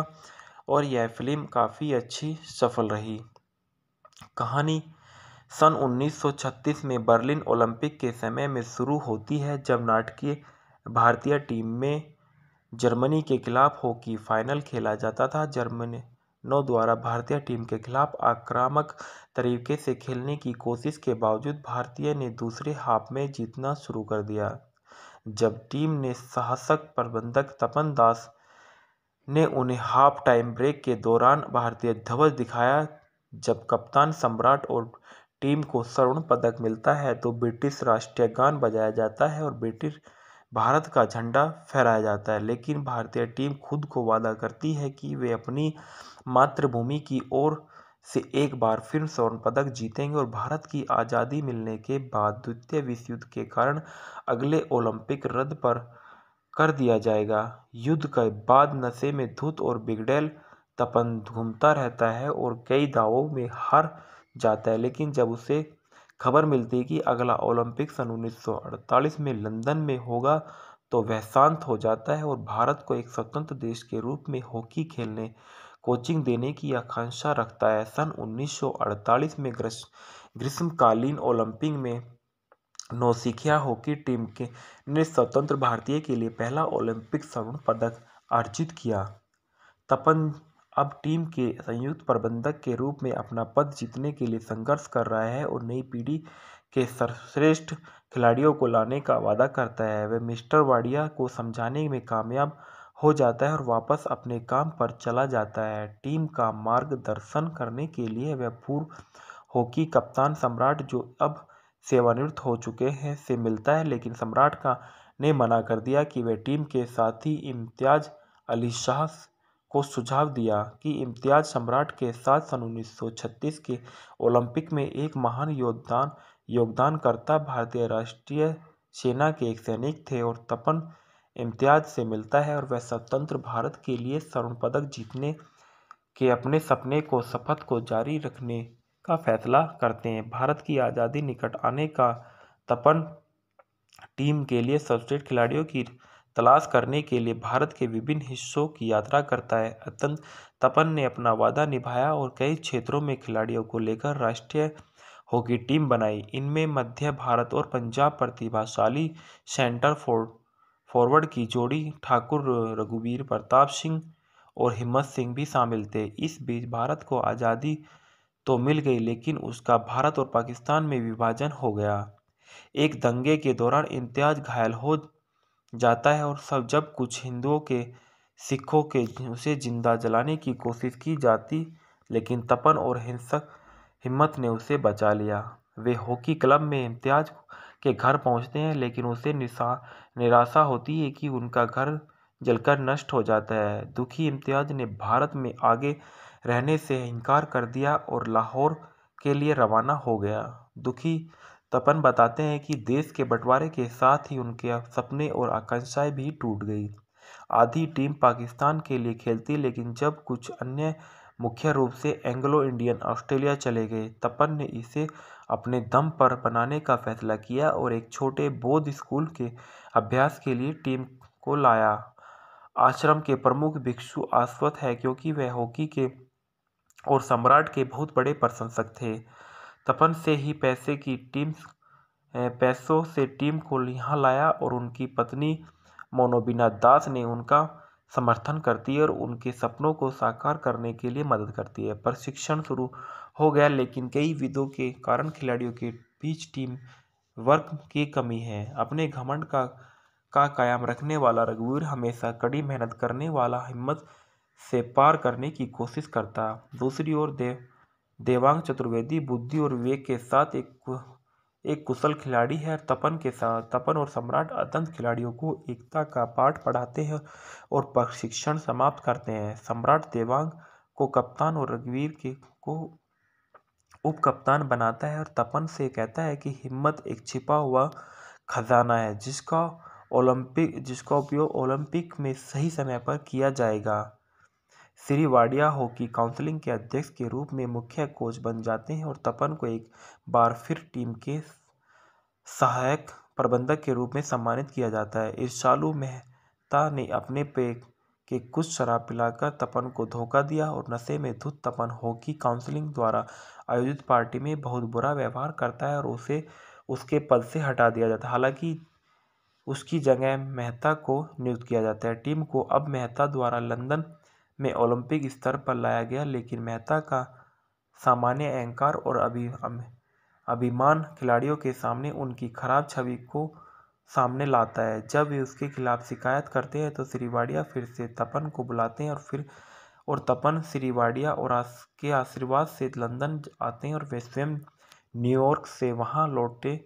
और यह फिल्म काफ़ी अच्छी सफल रही कहानी सन उन्नीस में बर्लिन ओलंपिक के समय में शुरू होती है जब नाटकीय भारतीय टीम में जर्मनी के खिलाफ हॉकी फाइनल खेला जाता था नौ द्वारा भारतीय टीम के खिलाफ आक्रामक तरीके से खेलने की कोशिश के बावजूद भारतीय ने दूसरे हाफ में जीतना शुरू कर दिया जब टीम ने साहसक प्रबंधक तपन दास ने उन्हें हाफ टाइम ब्रेक के दौरान भारतीय ध्वज दिखाया जब कप्तान सम्राट और टीम को स्वर्ण पदक मिलता है तो ब्रिटिश राष्ट्रीय गान बजाया जाता है और ब्रिटिश भारत का झंडा फहराया जाता है लेकिन भारतीय टीम खुद को वादा करती है कि वे अपनी मातृभूमि की ओर से एक बार फिर स्वर्ण पदक जीतेंगे और भारत की आज़ादी मिलने के बाद द्वितीय विश्व युद्ध के कारण अगले ओलंपिक रद्द पर कर दिया जाएगा युद्ध के बाद नशे में धुत और बिगडेल तपन घूमता रहता है और कई दावों में हार जाता है लेकिन जब उसे खबर मिलती है कि अगला ओलंपिक सन 1948 में लंदन में होगा तो वह शांत हो जाता है और भारत को एक स्वतंत्र देश के रूप में हॉकी खेलने कोचिंग देने की आकांक्षा रखता है सन 1948 में ग्रीष्मकालीन ओलंपिक में नौसिखिया हॉकी टीम के ने स्वतंत्र भारतीय के लिए पहला ओलंपिक स्वर्ण पदक अर्जित किया तपन अब टीम के संयुक्त प्रबंधक के रूप में अपना पद जीतने के लिए संघर्ष कर रहा है और नई पीढ़ी के सर्वश्रेष्ठ खिलाड़ियों को लाने का वादा करता है वह मिस्टर वाडिया को समझाने में कामयाब हो जाता है और वापस अपने काम पर चला जाता है टीम का मार्गदर्शन करने के लिए वह पूर्व हॉकी कप्तान सम्राट जो अब सेवानिवृत्त हो चुके हैं से मिलता है लेकिन सम्राट का ने मना कर दिया कि वह टीम के साथी इम्तियाज अली शाह को सुझाव दिया कि इम्तियाज़ सम्राट के साथ सन 1936 के ओलंपिक में एक महान योगदान योगदानकर्ता भारतीय राष्ट्रीय सेना के एक सैनिक थे और तपन इम्तियाज़ से मिलता है और वह स्वतंत्र भारत के लिए स्वर्ण पदक जीतने के अपने सपने को शपथ को जारी रखने का फैसला करते हैं भारत की आज़ादी निकट आने का तपन टीम के लिए सर्वश्रेष्ठ खिलाड़ियों की तलाश करने के लिए भारत के विभिन्न हिस्सों की यात्रा करता है अत्यंत तपन ने अपना वादा निभाया और कई क्षेत्रों में खिलाड़ियों को लेकर राष्ट्रीय हॉकी टीम बनाई इनमें मध्य भारत और पंजाब प्रतिभाशाली सेंटर फॉर फॉरवर्ड की जोड़ी ठाकुर रघुवीर प्रताप सिंह और हिम्मत सिंह भी शामिल थे इस बीच भारत को आज़ादी तो मिल गई लेकिन उसका भारत और पाकिस्तान में विभाजन हो गया एक दंगे के दौरान इम्तियाज घायल हो जाता है और सब जब कुछ हिंदुओं के सिखों के उसे जिंदा जलाने की कोशिश की जाती लेकिन तपन और हिंसक हिम्मत ने उसे बचा लिया वे हॉकी क्लब में इम्तियाज के घर पहुंचते हैं लेकिन उसे निशा निराशा होती है कि उनका घर जलकर नष्ट हो जाता है दुखी इम्तियाज ने भारत में आगे रहने से इनकार कर दिया और लाहौर के लिए रवाना हो गया दुखी तपन बताते हैं कि देश के बंटवारे के साथ ही उनके सपने और आकांक्षाएं भी टूट गई आधी टीम पाकिस्तान के लिए खेलती लेकिन जब कुछ अन्य मुख्य रूप से एंग्लो इंडियन ऑस्ट्रेलिया चले गए तपन ने इसे अपने दम पर बनाने का फैसला किया और एक छोटे बौद्ध स्कूल के अभ्यास के लिए टीम को लाया आश्रम के प्रमुख भिक्षु आश्वत है क्योंकि वह हॉकी के और सम्राट के बहुत बड़े प्रशंसक थे तपन से ही पैसे की टीम पैसों से टीम को यहाँ लाया और उनकी पत्नी मोनोबिना दास ने उनका समर्थन करती है और उनके सपनों को साकार करने के लिए मदद करती है प्रशिक्षण शुरू हो गया लेकिन कई विधों के कारण खिलाड़ियों के बीच टीम वर्क की कमी है अपने घमंड का का कायम रखने वाला रघुवीर हमेशा कड़ी मेहनत करने वाला हिम्मत से पार करने की कोशिश करता दूसरी ओर देव देवांग चतुर्वेदी बुद्धि और विवेक के साथ एक एक कुशल खिलाड़ी है तपन के साथ तपन और सम्राट अत्यंत खिलाड़ियों को एकता का पाठ पढ़ाते हैं और प्रशिक्षण समाप्त करते हैं सम्राट देवांग को कप्तान और रघुवीर के को उप कप्तान बनाता है और तपन से कहता है कि हिम्मत एक छिपा हुआ खजाना है जिसका ओलंपिक जिसका उपयोग ओलंपिक में सही समय पर किया जाएगा श्री वाडिया हॉकी काउंसिलिंग के अध्यक्ष के रूप में मुख्य कोच बन जाते हैं और तपन को एक बार फिर टीम के सहायक प्रबंधक के रूप में सम्मानित किया जाता है इरशालू मेहता ने अपने पे के कुछ शराब पिलाकर तपन को धोखा दिया और नशे में धुत तपन हॉकी काउंसिलिंग द्वारा आयोजित पार्टी में बहुत बुरा व्यवहार करता है और उसे उसके पद से हटा दिया जाता है हालांकि उसकी जगह मेहता को नियुक्त किया जाता है टीम को अब मेहता द्वारा लंदन में ओलंपिक स्तर पर लाया गया लेकिन मेहता का सामान्य अहंकार और अभि अभिमान खिलाड़ियों के सामने उनकी खराब छवि को सामने लाता है जब वे उसके खिलाफ शिकायत करते हैं तो श्रीवाड़िया फिर से तपन को बुलाते हैं और फिर और तपन श्रीवाड़िया और आस के आशीर्वाद से लंदन आते हैं और वे स्वयं न्यूयॉर्क से वहां लौटे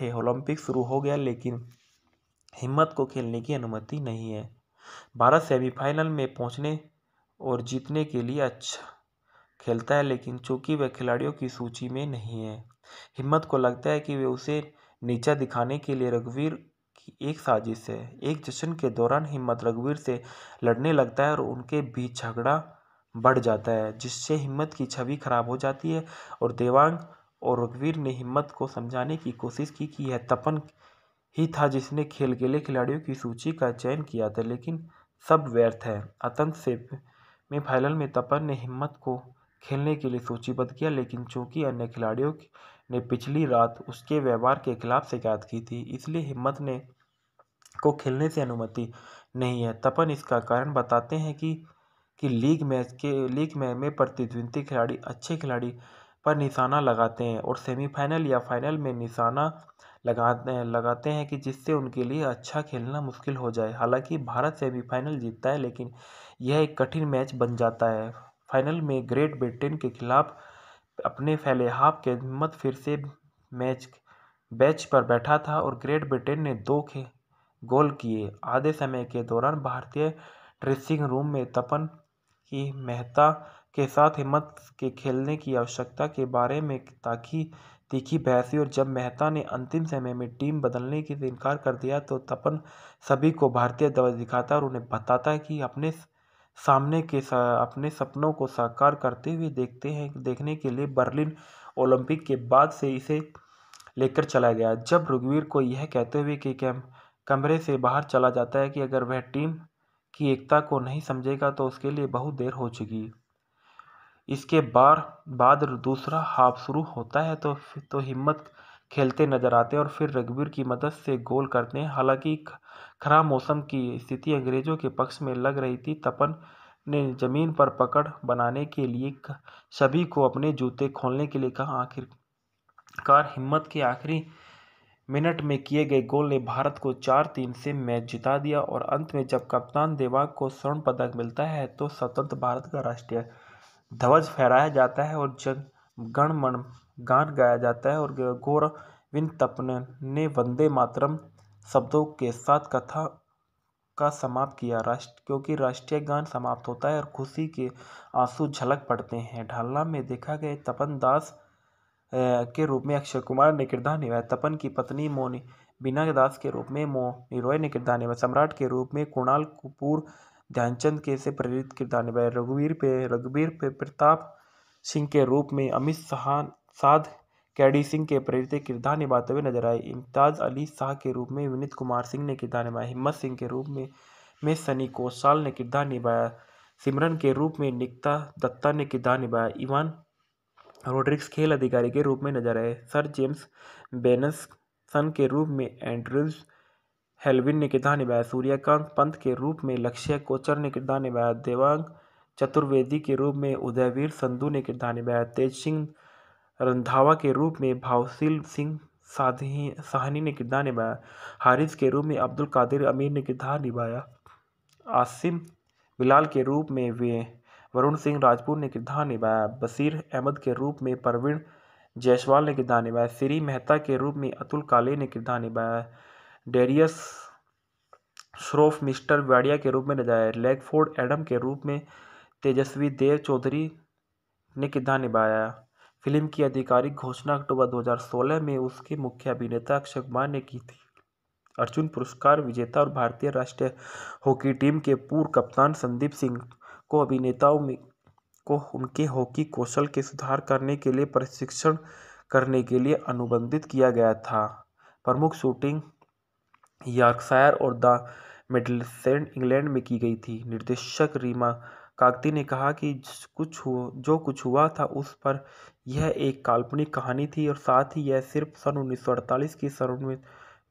थे ओलंपिक शुरू हो गया लेकिन हिम्मत को खेलने की अनुमति नहीं है भारत सेमीफाइनल में पहुँचने और जीतने के लिए अच्छा खेलता है लेकिन चूंकि वह खिलाड़ियों की सूची में नहीं है हिम्मत को लगता है कि वे उसे नीचा दिखाने के लिए रघुवीर की एक साजिश है एक जश्न के दौरान हिम्मत रघुवीर से लड़ने लगता है और उनके बीच झगड़ा बढ़ जाता है जिससे हिम्मत की छवि खराब हो जाती है और देवांग और रघुवीर ने हिम्मत को समझाने की कोशिश की कि यह तपन ही था जिसने खेल के लिए खिलाड़ियों की सूची का चयन किया था लेकिन सब व्यर्थ है आतंक से में फाइनल में तपन ने हिम्मत को खेलने के लिए सूचीबद्ध किया लेकिन चूंकि अन्य खिलाड़ियों ने पिछली रात उसके व्यवहार के खिलाफ शिकायत की थी इसलिए हिम्मत ने को खेलने से अनुमति नहीं है तपन इसका कारण बताते हैं कि कि लीग मैच के लीग मैच में प्रतिद्वंदी खिलाड़ी अच्छे खिलाड़ी पर निशाना लगाते हैं और सेमीफाइनल या फाइनल में निशाना लगाते हैं लगाते हैं कि जिससे उनके लिए अच्छा खेलना मुश्किल हो जाए हालांकि भारत सेमीफाइनल जीतता है लेकिन यह एक कठिन मैच बन जाता है फाइनल में ग्रेट ब्रिटेन के खिलाफ अपने फैले हाफ के मत फिर से मैच बैच पर बैठा था और ग्रेट ब्रिटेन ने दो गोल किए आधे समय के दौरान भारतीय ड्रेसिंग रूम में तपन की मेहता के साथ हिम्मत के खेलने की आवश्यकता के बारे में ताकि तीखी बहसी और जब मेहता ने अंतिम समय में टीम बदलने के इनकार कर दिया तो तपन सभी को भारतीय दवा दिखाता और उन्हें बताता कि अपने सामने के सा अपने सपनों को साकार करते हुए देखते हैं देखने के लिए बर्लिन ओलंपिक के बाद से इसे लेकर चला गया जब रघुवीर को यह कहते हुए कि कैम कमरे से बाहर चला जाता है कि अगर वह टीम की एकता को नहीं समझेगा तो उसके लिए बहुत देर हो चुकी इसके बार बाद दूसरा हाफ शुरू होता है तो तो हिम्मत खेलते नजर आते हैं और फिर रघुवीर की मदद से गोल करते हैं हालांकि खराब मौसम की स्थिति अंग्रेज़ों के पक्ष में लग रही थी तपन ने ज़मीन पर पकड़ बनाने के लिए सभी को अपने जूते खोलने के लिए कहा आखिरकार हिम्मत के आखिरी मिनट में किए गए गोल ने भारत को चार तीन से मैच जिता दिया और अंत में जब कप्तान देवाग को स्वर्ण पदक मिलता है तो स्वतंत्र भारत का राष्ट्रीय ध्वज फहराया जाता है और जन गणमन गान गाया जाता है और गौरविंद तपन ने वंदे मातरम शब्दों के साथ कथा का समाप्त किया राष्ट्र क्योंकि राष्ट्रीय गान समाप्त होता है और खुशी के आंसू झलक पड़ते हैं ढालना में देखा गया तपन दास के रूप में अक्षय कुमार ने किरदार निभाया तपन की पत्नी मोनी बीना दास के रूप में मोनी रॉय ने किरदार निभाया सम्राट के रूप में कुणाल कपूर ध्यानचंद के से प्रेरित किरदार निभाया रघुवीर पे रघुवीर पे प्रताप सिंह के रूप में अमित शाह साध कैडी सिंह के प्रेरित किरदार निभाते हुए नजर आए इम्ताज़ अली शाह के रूप में विनीत कुमार सिंह ने किरदार निभाया हिम्मत सिंह के रूप में में सनी कोसाल ने किरदार निभाया सिमरन के रूप में निकता दत्ता ने किरदार निभाया इवान रोड्रिक्स खेल अधिकारी के रूप में नजर आए सर जेम्स बेनस सन के रूप में एंड्रूज हेलविन ने किरदार निभाया सूर्यकांत पंत के रूप में लक्ष्य कोचर ने किरदार निभाया देवांग चतुर्वेदी के रूप में उदयवीर संधू ने किरदार निभाया तेज सिंह रंधावा के रूप में भावशील सिंह साधनी साहनी ने किरदार निभाया हारिस के रूप में अब्दुल कादिर अमीर ने किरदार निभाया आसिम बिलाल के रूप में वे वरुण सिंह राजपूत ने किरदार निभाया बसीर अहमद के रूप में परवीन जायसवाल ने किरदार निभाया श्री मेहता के रूप में अतुल काले ने किरदार निभाया डेरियस श्रोफ मिस्टर वाडिया के रूप में नजाया लेगफोर्ड एडम के रूप में तेजस्वी देव चौधरी ने किरदार निभाया फिल्म की आधिकारिक घोषणा अक्टूबर 2016 में उसके मुख्य अभिनेता अक्षय कुमार ने की थी अर्जुन पुरस्कार विजेता और भारतीय राष्ट्रीय हॉकी टीम के पूर्व कप्तान संदीप सिंह को अभिनेताओं में को उनके हॉकी कौशल के सुधार करने के लिए प्रशिक्षण करने के लिए अनुबंधित किया गया था प्रमुख शूटिंग यार्कशायर और द मिडलसेंड इंग्लैंड में की गई थी निर्देशक रीमा कागती ने कहा कि कुछ हुआ जो कुछ हुआ था उस पर यह एक काल्पनिक कहानी थी और साथ ही यह सिर्फ सन उन्नीस की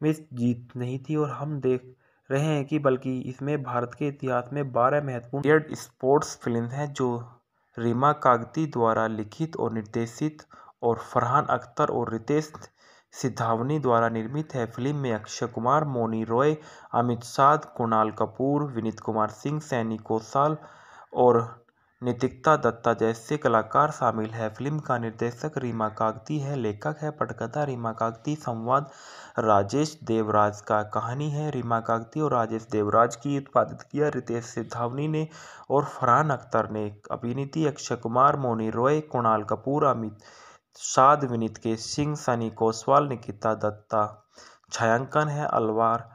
में जीत नहीं थी और हम देख रहे हैं कि बल्कि इसमें भारत के इतिहास में बारह महत्वपूर्ण एयर स्पोर्ट्स फिल्म हैं जो रीमा कागती द्वारा लिखित और निर्देशित और फरहान अख्तर और रितेश सिद्धावनी द्वारा निर्मित है फिल्म में अक्षय कुमार मोनी रॉय अमित शाह कुणाल कपूर विनीत कुमार सिंह सैनी कोसाल और नितिकता दत्ता जैसे कलाकार शामिल है फिल्म का निर्देशक रीमा कागती है लेखक है पटकथा रीमा कागती संवाद राजेश देवराज का कहानी है रीमा कागती और राजेश देवराज की उत्पादित किया रितेश सिद्धावनी ने और फरहान अख्तर ने अभिनीति अक्षय कुमार मोनी रॉय कुणाल कपूर अमित साध विनीत के सिंह सनी कोसवाल निकिता दत्ता छायांकन है अलवार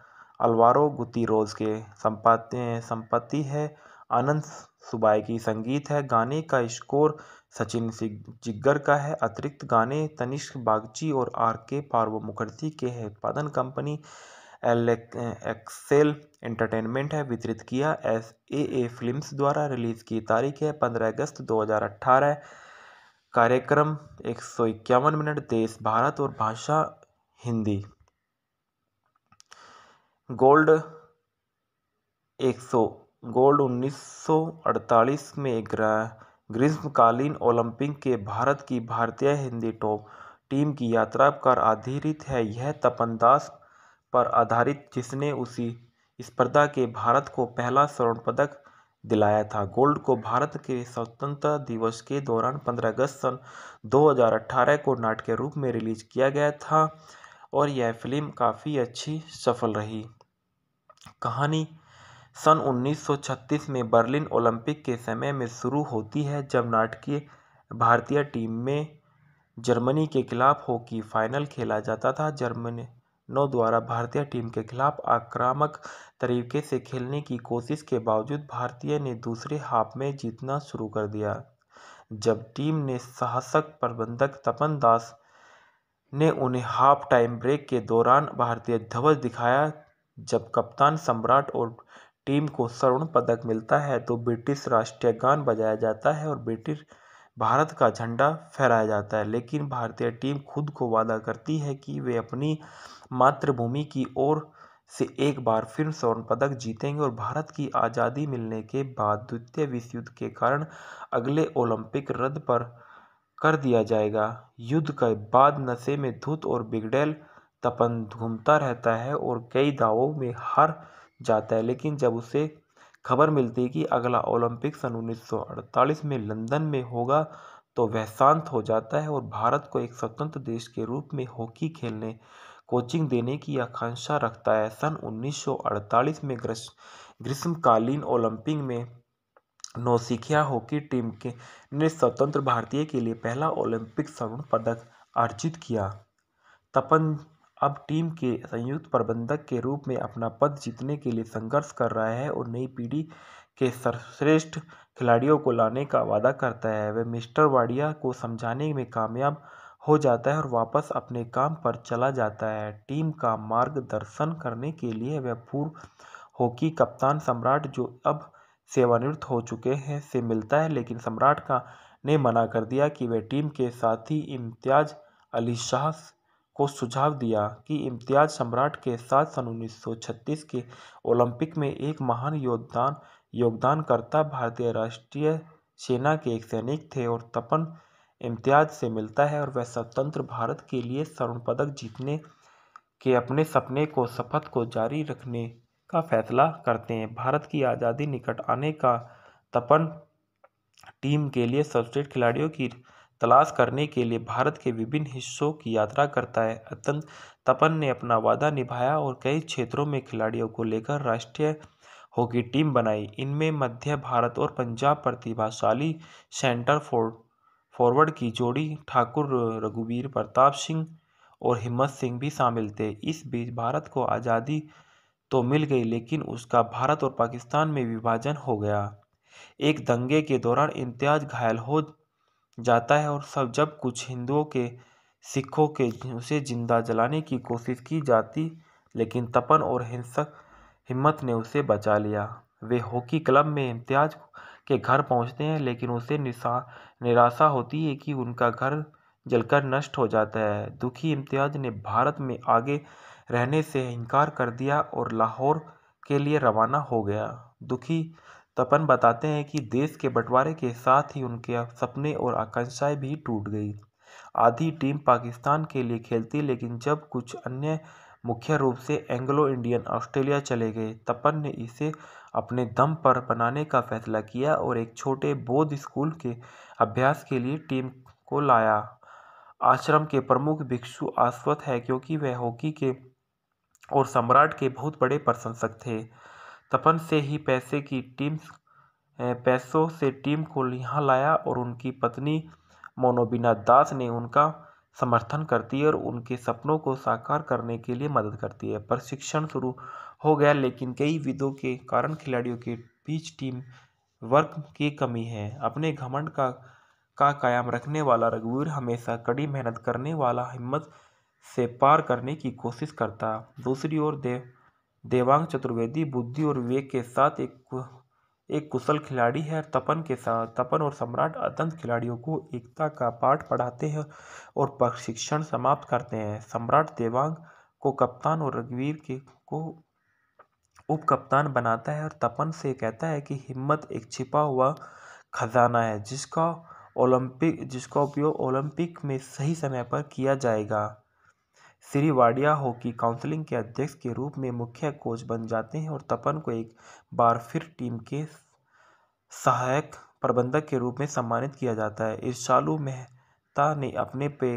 अलवारो गुतिरोज के संपाते संपत्ति है अनंत की संगीत है गाने का स्कोर सचिन जिग्गर का है अतिरिक्त गाने तनिष्क बागची और आर के पार्व मुखर्जी के है उत्पादन कंपनी एक्सेल एंटरटेनमेंट है वितरित किया एस ए ए फिल्म्स द्वारा रिलीज की तारीख है पंद्रह अगस्त 2018 कार्यक्रम एक सौ इक्यावन मिनट देश भारत और भाषा हिंदी गोल्ड एक सौ गोल्ड 1948 में ग्रीष्मकालीन ओलंपिक के भारत की भारतीय हिंदी टॉप टीम की यात्रा पर आधारित है यह तपनदास पर आधारित जिसने उसी स्पर्धा के भारत को पहला स्वर्ण पदक दिलाया था गोल्ड को भारत के स्वतंत्रता दिवस के दौरान 15 अगस्त सन 2018 को नाटक रूप में रिलीज किया गया था और यह फिल्म काफ़ी अच्छी सफल रही कहानी सन उन्नीस में बर्लिन ओलंपिक के समय में शुरू होती है जब नाटकीय भारतीय टीम में जर्मनी के खिलाफ हॉकी फाइनल खेला जाता था जर्मनों द्वारा भारतीय टीम के खिलाफ आक्रामक तरीके से खेलने की कोशिश के बावजूद भारतीय ने दूसरे हाफ में जीतना शुरू कर दिया जब टीम ने साहसक प्रबंधक तपन दास ने उन्हें हाफ टाइम ब्रेक के दौरान भारतीय ध्वज दिखाया जब कप्तान सम्राट और टीम को स्वर्ण पदक मिलता है तो ब्रिटिश राष्ट्रीय गान बजाया जाता है और ब्रिटिश भारत का झंडा फहराया जाता है लेकिन भारतीय टीम खुद को वादा करती है कि वे अपनी मातृभूमि की ओर से एक बार फिर स्वर्ण पदक जीतेंगे और भारत की आज़ादी मिलने के बाद द्वितीय विश्व युद्ध के कारण अगले ओलंपिक रद्द पर कर दिया जाएगा युद्ध के बाद नशे में धुत और बिगड़ेल तपन घूमता रहता है और कई दावों में हर जाता है लेकिन जब उसे खबर मिलती है कि अगला ओलंपिक सन 1948 में लंदन में होगा तो वह शांत हो जाता है और भारत को एक स्वतंत्र देश के रूप में हॉकी खेलने कोचिंग देने की आकांक्षा रखता है सन 1948 में ग्रीष्मकालीन ओलंपिक में नौसिखिया हॉकी टीम के ने स्वतंत्र भारतीय के लिए पहला ओलंपिक स्वर्ण पदक अर्जित किया तपन अब टीम के संयुक्त प्रबंधक के रूप में अपना पद जीतने के लिए संघर्ष कर रहा है और नई पीढ़ी के सर्वश्रेष्ठ खिलाड़ियों को लाने का वादा करता है वह मिस्टर वाडिया को समझाने में कामयाब हो जाता है और वापस अपने काम पर चला जाता है टीम का मार्गदर्शन करने के लिए वह पूर्व हॉकी कप्तान सम्राट जो अब सेवानिवृत्त हो चुके हैं से मिलता है लेकिन सम्राट का ने मना कर दिया कि वह टीम के साथी इम्तियाज अली शाह को सुझाव दिया कि इम्तियाज़ सम्राट के साथ सन 1936 के ओलंपिक में एक महान योगदान योगदानकर्ता भारतीय राष्ट्रीय सेना के एक सैनिक थे और तपन इम्तियाज से मिलता है और वह स्वतंत्र भारत के लिए स्वर्ण पदक जीतने के अपने सपने को शपथ को जारी रखने का फैसला करते हैं भारत की आज़ादी निकट आने का तपन टीम के लिए सर्वश्रेष्ठ खिलाड़ियों की तलाश करने के लिए भारत के विभिन्न हिस्सों की यात्रा करता है अतंत तपन ने अपना वादा निभाया और कई क्षेत्रों में खिलाड़ियों को लेकर राष्ट्रीय हॉकी टीम बनाई इनमें मध्य भारत और पंजाब प्रतिभाशाली सेंटर फॉर फॉरवर्ड की जोड़ी ठाकुर रघुवीर प्रताप सिंह और हिम्मत सिंह भी शामिल थे इस बीच भारत को आज़ादी तो मिल गई लेकिन उसका भारत और पाकिस्तान में विभाजन हो गया एक दंगे के दौरान इम्तियाज घायल हो जाता है और सब जब कुछ हिंदुओं के सिखों के उसे जिंदा जलाने की कोशिश की जाती लेकिन तपन और हिंसक हिम्मत ने उसे बचा लिया वे हॉकी क्लब में इम्तियाज के घर पहुंचते हैं लेकिन उसे निशा निराशा होती है कि उनका घर जलकर नष्ट हो जाता है दुखी इम्तियाज ने भारत में आगे रहने से इनकार कर दिया और लाहौर के लिए रवाना हो गया दुखी तपन बताते हैं कि देश के बंटवारे के साथ ही उनके सपने और आकांक्षाएं भी टूट गई आधी टीम पाकिस्तान के लिए खेलती लेकिन जब कुछ अन्य मुख्य रूप से एंग्लो इंडियन ऑस्ट्रेलिया चले गए तपन ने इसे अपने दम पर बनाने का फैसला किया और एक छोटे बोध स्कूल के अभ्यास के लिए टीम को लाया आश्रम के प्रमुख भिक्षु आश्वत है क्योंकि वह हॉकी के और सम्राट के बहुत बड़े प्रशंसक थे तपन से ही पैसे की टीम पैसों से टीम को यहाँ लाया और उनकी पत्नी मोनोबिना दास ने उनका समर्थन करती है और उनके सपनों को साकार करने के लिए मदद करती है प्रशिक्षण शुरू हो गया लेकिन कई विधों के कारण खिलाड़ियों के बीच टीम वर्क की कमी है अपने घमंड का का कायम रखने वाला रघुवीर हमेशा कड़ी मेहनत करने वाला हिम्मत से पार करने की कोशिश करता दूसरी ओर देव देवांग चतुर्वेदी बुद्धि और विवेक के साथ एक एक कुशल खिलाड़ी है तपन के साथ तपन और सम्राट अत्यंत खिलाड़ियों को एकता का पाठ पढ़ाते हैं और प्रशिक्षण समाप्त करते हैं सम्राट देवांग को कप्तान और रघुवीर के को उप कप्तान बनाता है और तपन से कहता है कि हिम्मत एक छिपा हुआ खजाना है जिसका ओलंपिक जिसका उपयोग ओलंपिक में सही समय पर किया जाएगा श्री वाडिया हॉकी काउंसिलिंग के अध्यक्ष के रूप में मुख्य कोच बन जाते हैं और तपन को एक बार फिर टीम के सहायक प्रबंधक के रूप में सम्मानित किया जाता है ईर्षालु मेहता ने अपने पे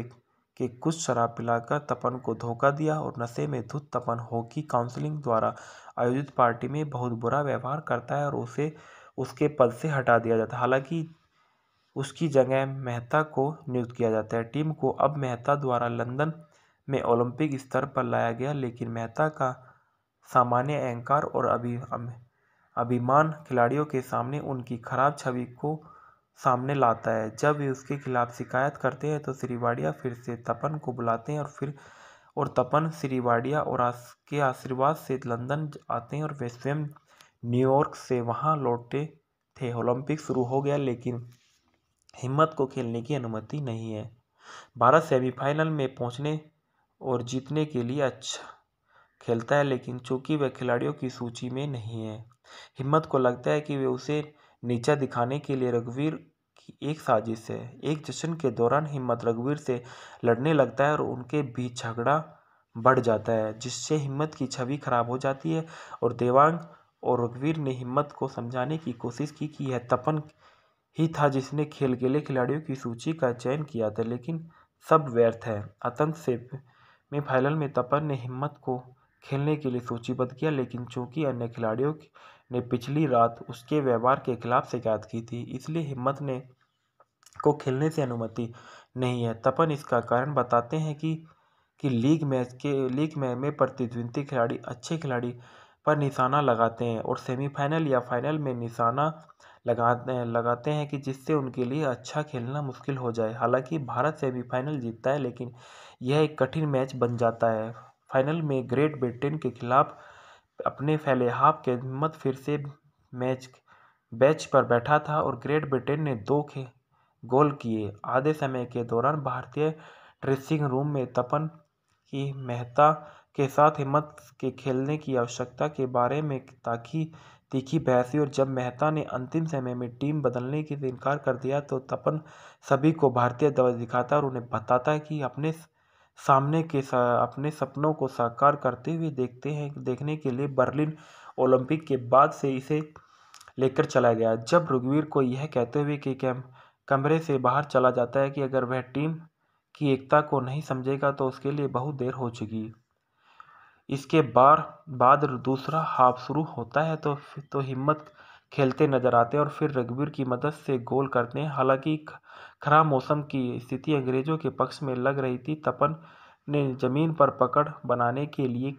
के कुछ शराब पिलाकर तपन को धोखा दिया और नशे में धुत तपन हॉकी काउंसिलिंग द्वारा आयोजित पार्टी में बहुत बुरा व्यवहार करता है और उसे उसके पद से हटा दिया जाता है हालांकि उसकी जगह मेहता को नियुक्त किया जाता है टीम को अब मेहता द्वारा लंदन में ओलंपिक स्तर पर लाया गया लेकिन मेहता का सामान्य अहंकार और अभि अभिमान खिलाड़ियों के सामने उनकी खराब छवि को सामने लाता है जब वे उसके खिलाफ शिकायत करते हैं तो श्रीवाड़िया फिर से तपन को बुलाते हैं और फिर और तपन श्रीवाड़िया और आस, के आशीर्वाद से लंदन आते हैं और वे स्वयं न्यूयॉर्क से वहां लौटे थे ओलंपिक शुरू हो गया लेकिन हिम्मत को खेलने की अनुमति नहीं है भारत सेमीफाइनल में पहुंचने और जीतने के लिए अच्छा खेलता है लेकिन चूँकि वह खिलाड़ियों की सूची में नहीं है हिम्मत को लगता है कि वे उसे नीचा दिखाने के लिए रघुवीर की एक साजिश है एक जश्न के दौरान हिम्मत रघुवीर से लड़ने लगता है और उनके बीच झगड़ा बढ़ जाता है जिससे हिम्मत की छवि खराब हो जाती है और देवांग और रघुवीर ने हिम्मत को समझाने की कोशिश की कि यह तपन ही था जिसने खेल के लिए खिलाड़ियों की सूची का चयन किया था लेकिन सब व्यर्थ है आतंक से में फाइनल में तपन ने हिम्मत को खेलने के लिए सूचीबद्ध किया लेकिन चूंकि अन्य खिलाड़ियों ने पिछली रात उसके व्यवहार के खिलाफ शिकायत की थी इसलिए हिम्मत ने को खेलने से अनुमति नहीं है तपन इसका कारण बताते हैं कि कि लीग मैच के लीग मैच में प्रतिद्वंदी खिलाड़ी अच्छे खिलाड़ी पर निशाना लगाते हैं और सेमीफाइनल या फाइनल में निशाना लगाते हैं लगाते हैं कि जिससे उनके लिए अच्छा खेलना मुश्किल हो जाए हालांकि भारत सेमीफाइनल जीतता है लेकिन यह एक कठिन मैच बन जाता है फाइनल में ग्रेट ब्रिटेन के खिलाफ अपने फैले हाफ के हिम्मत फिर से मैच बैच पर बैठा था और ग्रेट ब्रिटेन ने दो खे गोल किए आधे समय के दौरान भारतीय ड्रेसिंग रूम में तपन की मेहता के साथ हिम्मत के खेलने की आवश्यकता के बारे में ताकि तीखी बहस और जब मेहता ने अंतिम समय में टीम बदलने से इनकार कर दिया तो तपन सभी को भारतीय ध्वज दिखाता और उन्हें बताता है कि अपने सामने के सा, अपने सपनों को साकार करते हुए देखते हैं देखने के लिए बर्लिन ओलंपिक के बाद से इसे लेकर चला गया जब रघुवीर को यह कहते हुए कि कैम कमरे से बाहर चला जाता है कि अगर वह टीम की एकता को नहीं समझेगा तो उसके लिए बहुत देर हो चुकी इसके बार बाद दूसरा हाफ शुरू होता है तो तो हिम्मत खेलते नजर आते हैं और फिर रघुवीर की मदद से गोल करते हैं हालांकि खराब मौसम की स्थिति अंग्रेज़ों के पक्ष में लग रही थी तपन ने ज़मीन पर पकड़ बनाने के लिए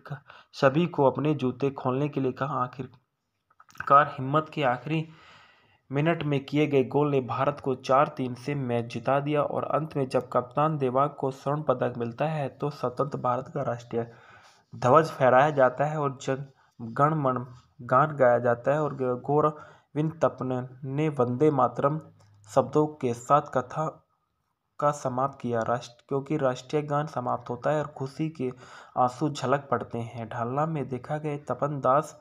सभी को अपने जूते खोलने के लिए कहा आखिरकार हिम्मत के आखिरी मिनट में किए गए गोल ने भारत को चार तीन से मैच जिता दिया और अंत में जब कप्तान देवाग को स्वर्ण पदक मिलता है तो स्वतंत्र भारत का राष्ट्रीय ध्वज फहराया जाता है और जन गण मण गान गाया जाता है और गोरविंद तपन ने वंदे मातरम शब्दों के साथ कथा का समाप्त किया राष्ट्र क्योंकि राष्ट्रीय गान समाप्त होता है और खुशी के आंसू झलक पड़ते हैं ढालना में देखा गया तपन दास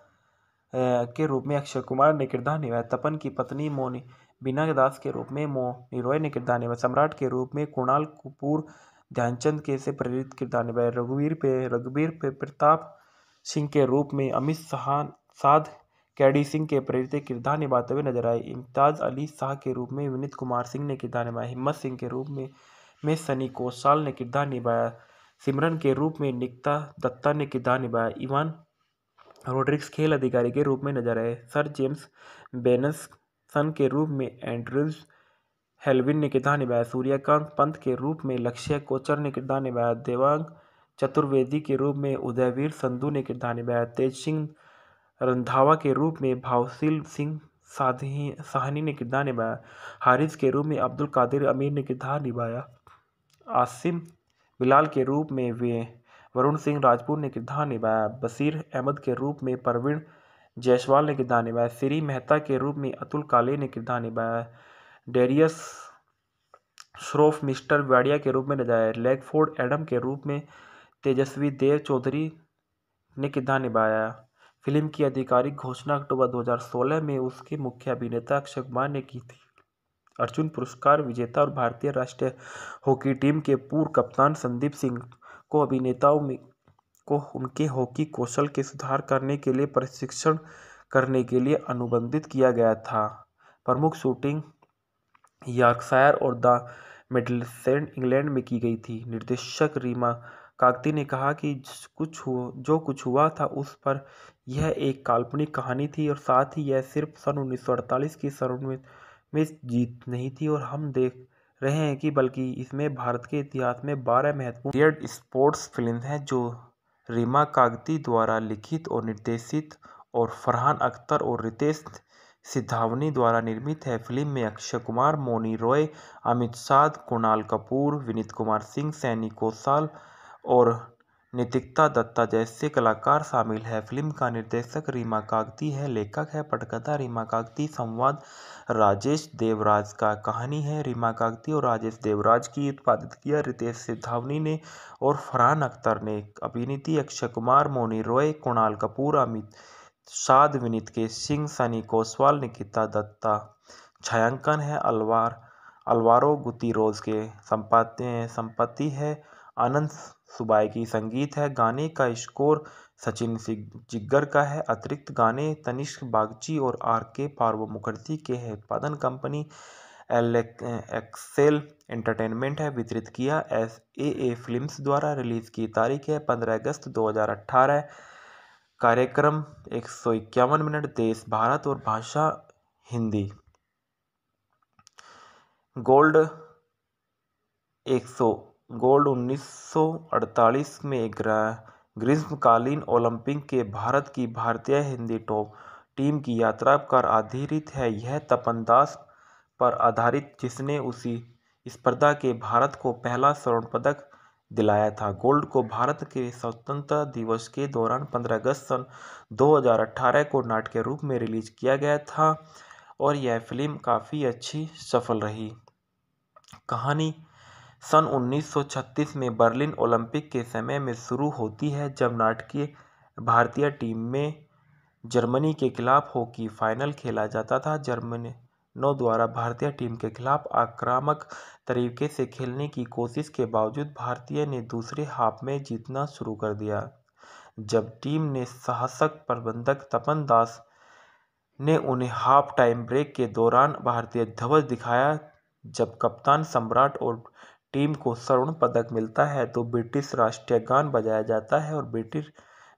के रूप में अक्षय कुमार ने किरदार निभाया तपन की पत्नी मोनी बिना दास के रूप में मोनी रॉय ने किरदार निभाया सम्राट के रूप में कुणाल कपूर ध्यानचंद के से प्रेरित किरदार निभाए रघुवीर पे रघुवीर पे प्रताप सिंह के रूप में अमित शाह साध कैडी सिंह के प्रेरित किरदार निभाते हुए नजर आए इम्ताज़ अली शाह के रूप में विनीत कुमार सिंह ने किरदार निभाया हिम्मत सिंह के रूप में में सनी कोसाल ने किरदार निभाया सिमरन के रूप में निकता दत्ता ने किरदार निभाया इवान रोड्रिक्स खेल अधिकारी के रूप में नजर आए सर जेम्स बेनस सन के रूप में एंड्रूज हेलविन ने किरदार निभाया सूर्यकांत पंत के रूप में लक्ष्य कोचर ने किरदार निभाया देवांग चतुर्वेदी के रूप में उदयवीर संधु ने किरदार निभाया तेज सिंह रंधावा के रूप में भावशील सिंह साधनी साहनी ने किरदार निभाया हारिस के रूप में अब्दुल कादिर अमीर ने किरदार निभाया आसिम बिलाल के रूप में वे वरुण सिंह राजपूत ने किरदार निभाया बसीर अहमद के रूप में परवीन जायसवाल ने किरदार निभाया श्री मेहता के रूप में अतुल काले ने किरदार निभाया डेरियस श्रोफ मिस्टर वाडिया के रूप में नजर आए लेगफोर्ड एडम के रूप में तेजस्वी देव चौधरी ने किरदार निभाया फिल्म की आधिकारिक घोषणा अक्टूबर 2016 में उसके मुख्य अभिनेता अक्षय कुमार ने की थी अर्जुन पुरस्कार विजेता और भारतीय राष्ट्रीय हॉकी टीम के पूर्व कप्तान संदीप सिंह को अभिनेताओं में को उनके हॉकी कौशल के सुधार करने के लिए प्रशिक्षण करने के लिए अनुबंधित किया गया था प्रमुख शूटिंग यॉर्कशायर और द मिडलसेंड इंग्लैंड में की गई थी निर्देशक रीमा कागती ने कहा कि कुछ हुआ जो कुछ हुआ था उस पर यह एक काल्पनिक कहानी थी और साथ ही यह सिर्फ सन उन्नीस सौ अड़तालीस की में जीत नहीं थी और हम देख रहे हैं कि बल्कि इसमें भारत के इतिहास में बारह महत्वपूर्ण स्पोर्ट्स फिल्म हैं जो रीमा कागती द्वारा लिखित और निर्देशित और फरहान अख्तर और रितेश सिद्धावनी द्वारा निर्मित है फिल्म में अक्षय कुमार मोनी रॉय अमित शाह कुणाल कपूर विनीत कुमार सिंह सैनी कोसाल और नितिकता दत्ता जैसे कलाकार शामिल है फिल्म का निर्देशक रीमा कागती है लेखक है पटकथा रीमा कागती संवाद राजेश देवराज का कहानी है रीमा कागती और राजेश देवराज की उत्पादित किया रितेश सिद्धावनी ने और फरहान अख्तर ने अभिनीति अक्षय कुमार मोनी रॉय कुणाल कपूर अमित शाद विनीत के सिंह सनी कोसवाल निकिता दत्ता छायांकन है अलवार अलवारो रोज के संपाद्य संपत्ति है अनंत सुबाई की संगीत है गाने का स्कोर सचिन जिग्गर का है अतिरिक्त गाने तनिष्क बागची और आर के पार्व मुखर्जी के है उत्पादन कंपनी एल एक्सेल एंटरटेनमेंट है वितरित किया एस ए ए फिल्म द्वारा रिलीज़ की तारीख है पंद्रह अगस्त दो हजार अट्ठारह कार्यक्रम एक सौ इक्यावन मिनट देश भारत और भाषा हिंदी गोल्ड एक सौ गोल्ड 1948 में ग्रीष्मकालीन ओलंपिक के भारत की भारतीय हिंदी टॉप टीम की यात्रा पर आधारित है यह तपन दास पर आधारित जिसने उसी स्पर्धा के भारत को पहला स्वर्ण पदक दिलाया था गोल्ड को भारत के स्वतंत्रता दिवस के दौरान 15 अगस्त सन 2018 को नाटक के रूप में रिलीज किया गया था और यह फिल्म काफ़ी अच्छी सफल रही कहानी सन 1936 में बर्लिन ओलंपिक के समय में शुरू होती है जब नाटकीय भारतीय टीम में जर्मनी के खिलाफ हॉकी फाइनल खेला जाता था जर्मनी नौ द्वारा भारतीय टीम के खिलाफ आक्रामक तरीके से खेलने की कोशिश के बावजूद भारतीय ने दूसरे हाफ में जीतना शुरू कर दिया जब टीम ने साहसक प्रबंधक तपन दास ने उन्हें हाफ टाइम ब्रेक के दौरान भारतीय ध्वज दिखाया जब कप्तान सम्राट और टीम को स्वर्ण पदक मिलता है तो ब्रिटिश राष्ट्रीय गान बजाया जाता है और ब्रिटिश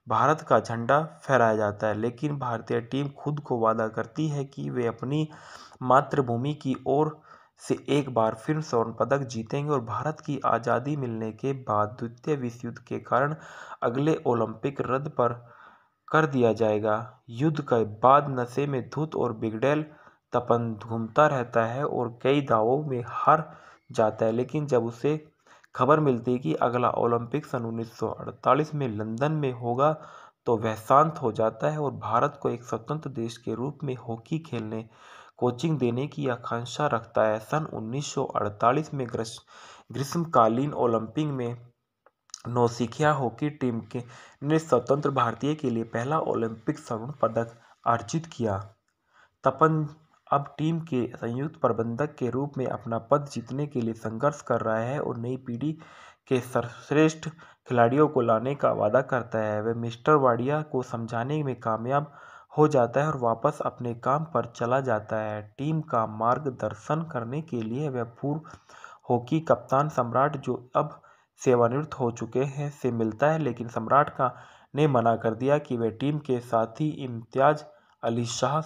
भारत का झंडा फहराया जाता है लेकिन भारतीय टीम खुद को वादा करती है कि वे अपनी मातृभूमि की ओर से एक बार फिर स्वर्ण पदक जीतेंगे और भारत की आज़ादी मिलने के बाद द्वितीय विश्व युद्ध के कारण अगले ओलंपिक रद्द पर कर दिया जाएगा युद्ध के बाद नशे में धुत और बिगड़ैल तपन घूमता रहता है और कई दावों में हार जाता है लेकिन जब उसे खबर मिलती है कि अगला ओलंपिक सन 1948 में लंदन में होगा तो वह शांत हो जाता है और भारत को एक स्वतंत्र देश के रूप में हॉकी खेलने कोचिंग देने की आकांक्षा रखता है सन 1948 में ग्रीष्मकालीन ओलंपिक में नौसिखिया हॉकी टीम के ने स्वतंत्र भारतीय के लिए पहला ओलंपिक स्वर्ण पदक अर्जित किया तपन अब टीम के संयुक्त प्रबंधक के रूप में अपना पद जीतने के लिए संघर्ष कर रहा है और नई पीढ़ी के सर्वश्रेष्ठ खिलाड़ियों को लाने का वादा करता है वह मिस्टर वाडिया को समझाने में कामयाब हो जाता है और वापस अपने काम पर चला जाता है टीम का मार्गदर्शन करने के लिए वह पूर्व हॉकी कप्तान सम्राट जो अब सेवानिवृत्त हो चुके हैं से मिलता है लेकिन सम्राट का ने मना कर दिया कि वह टीम के साथ ही इम्तियाज अली शाह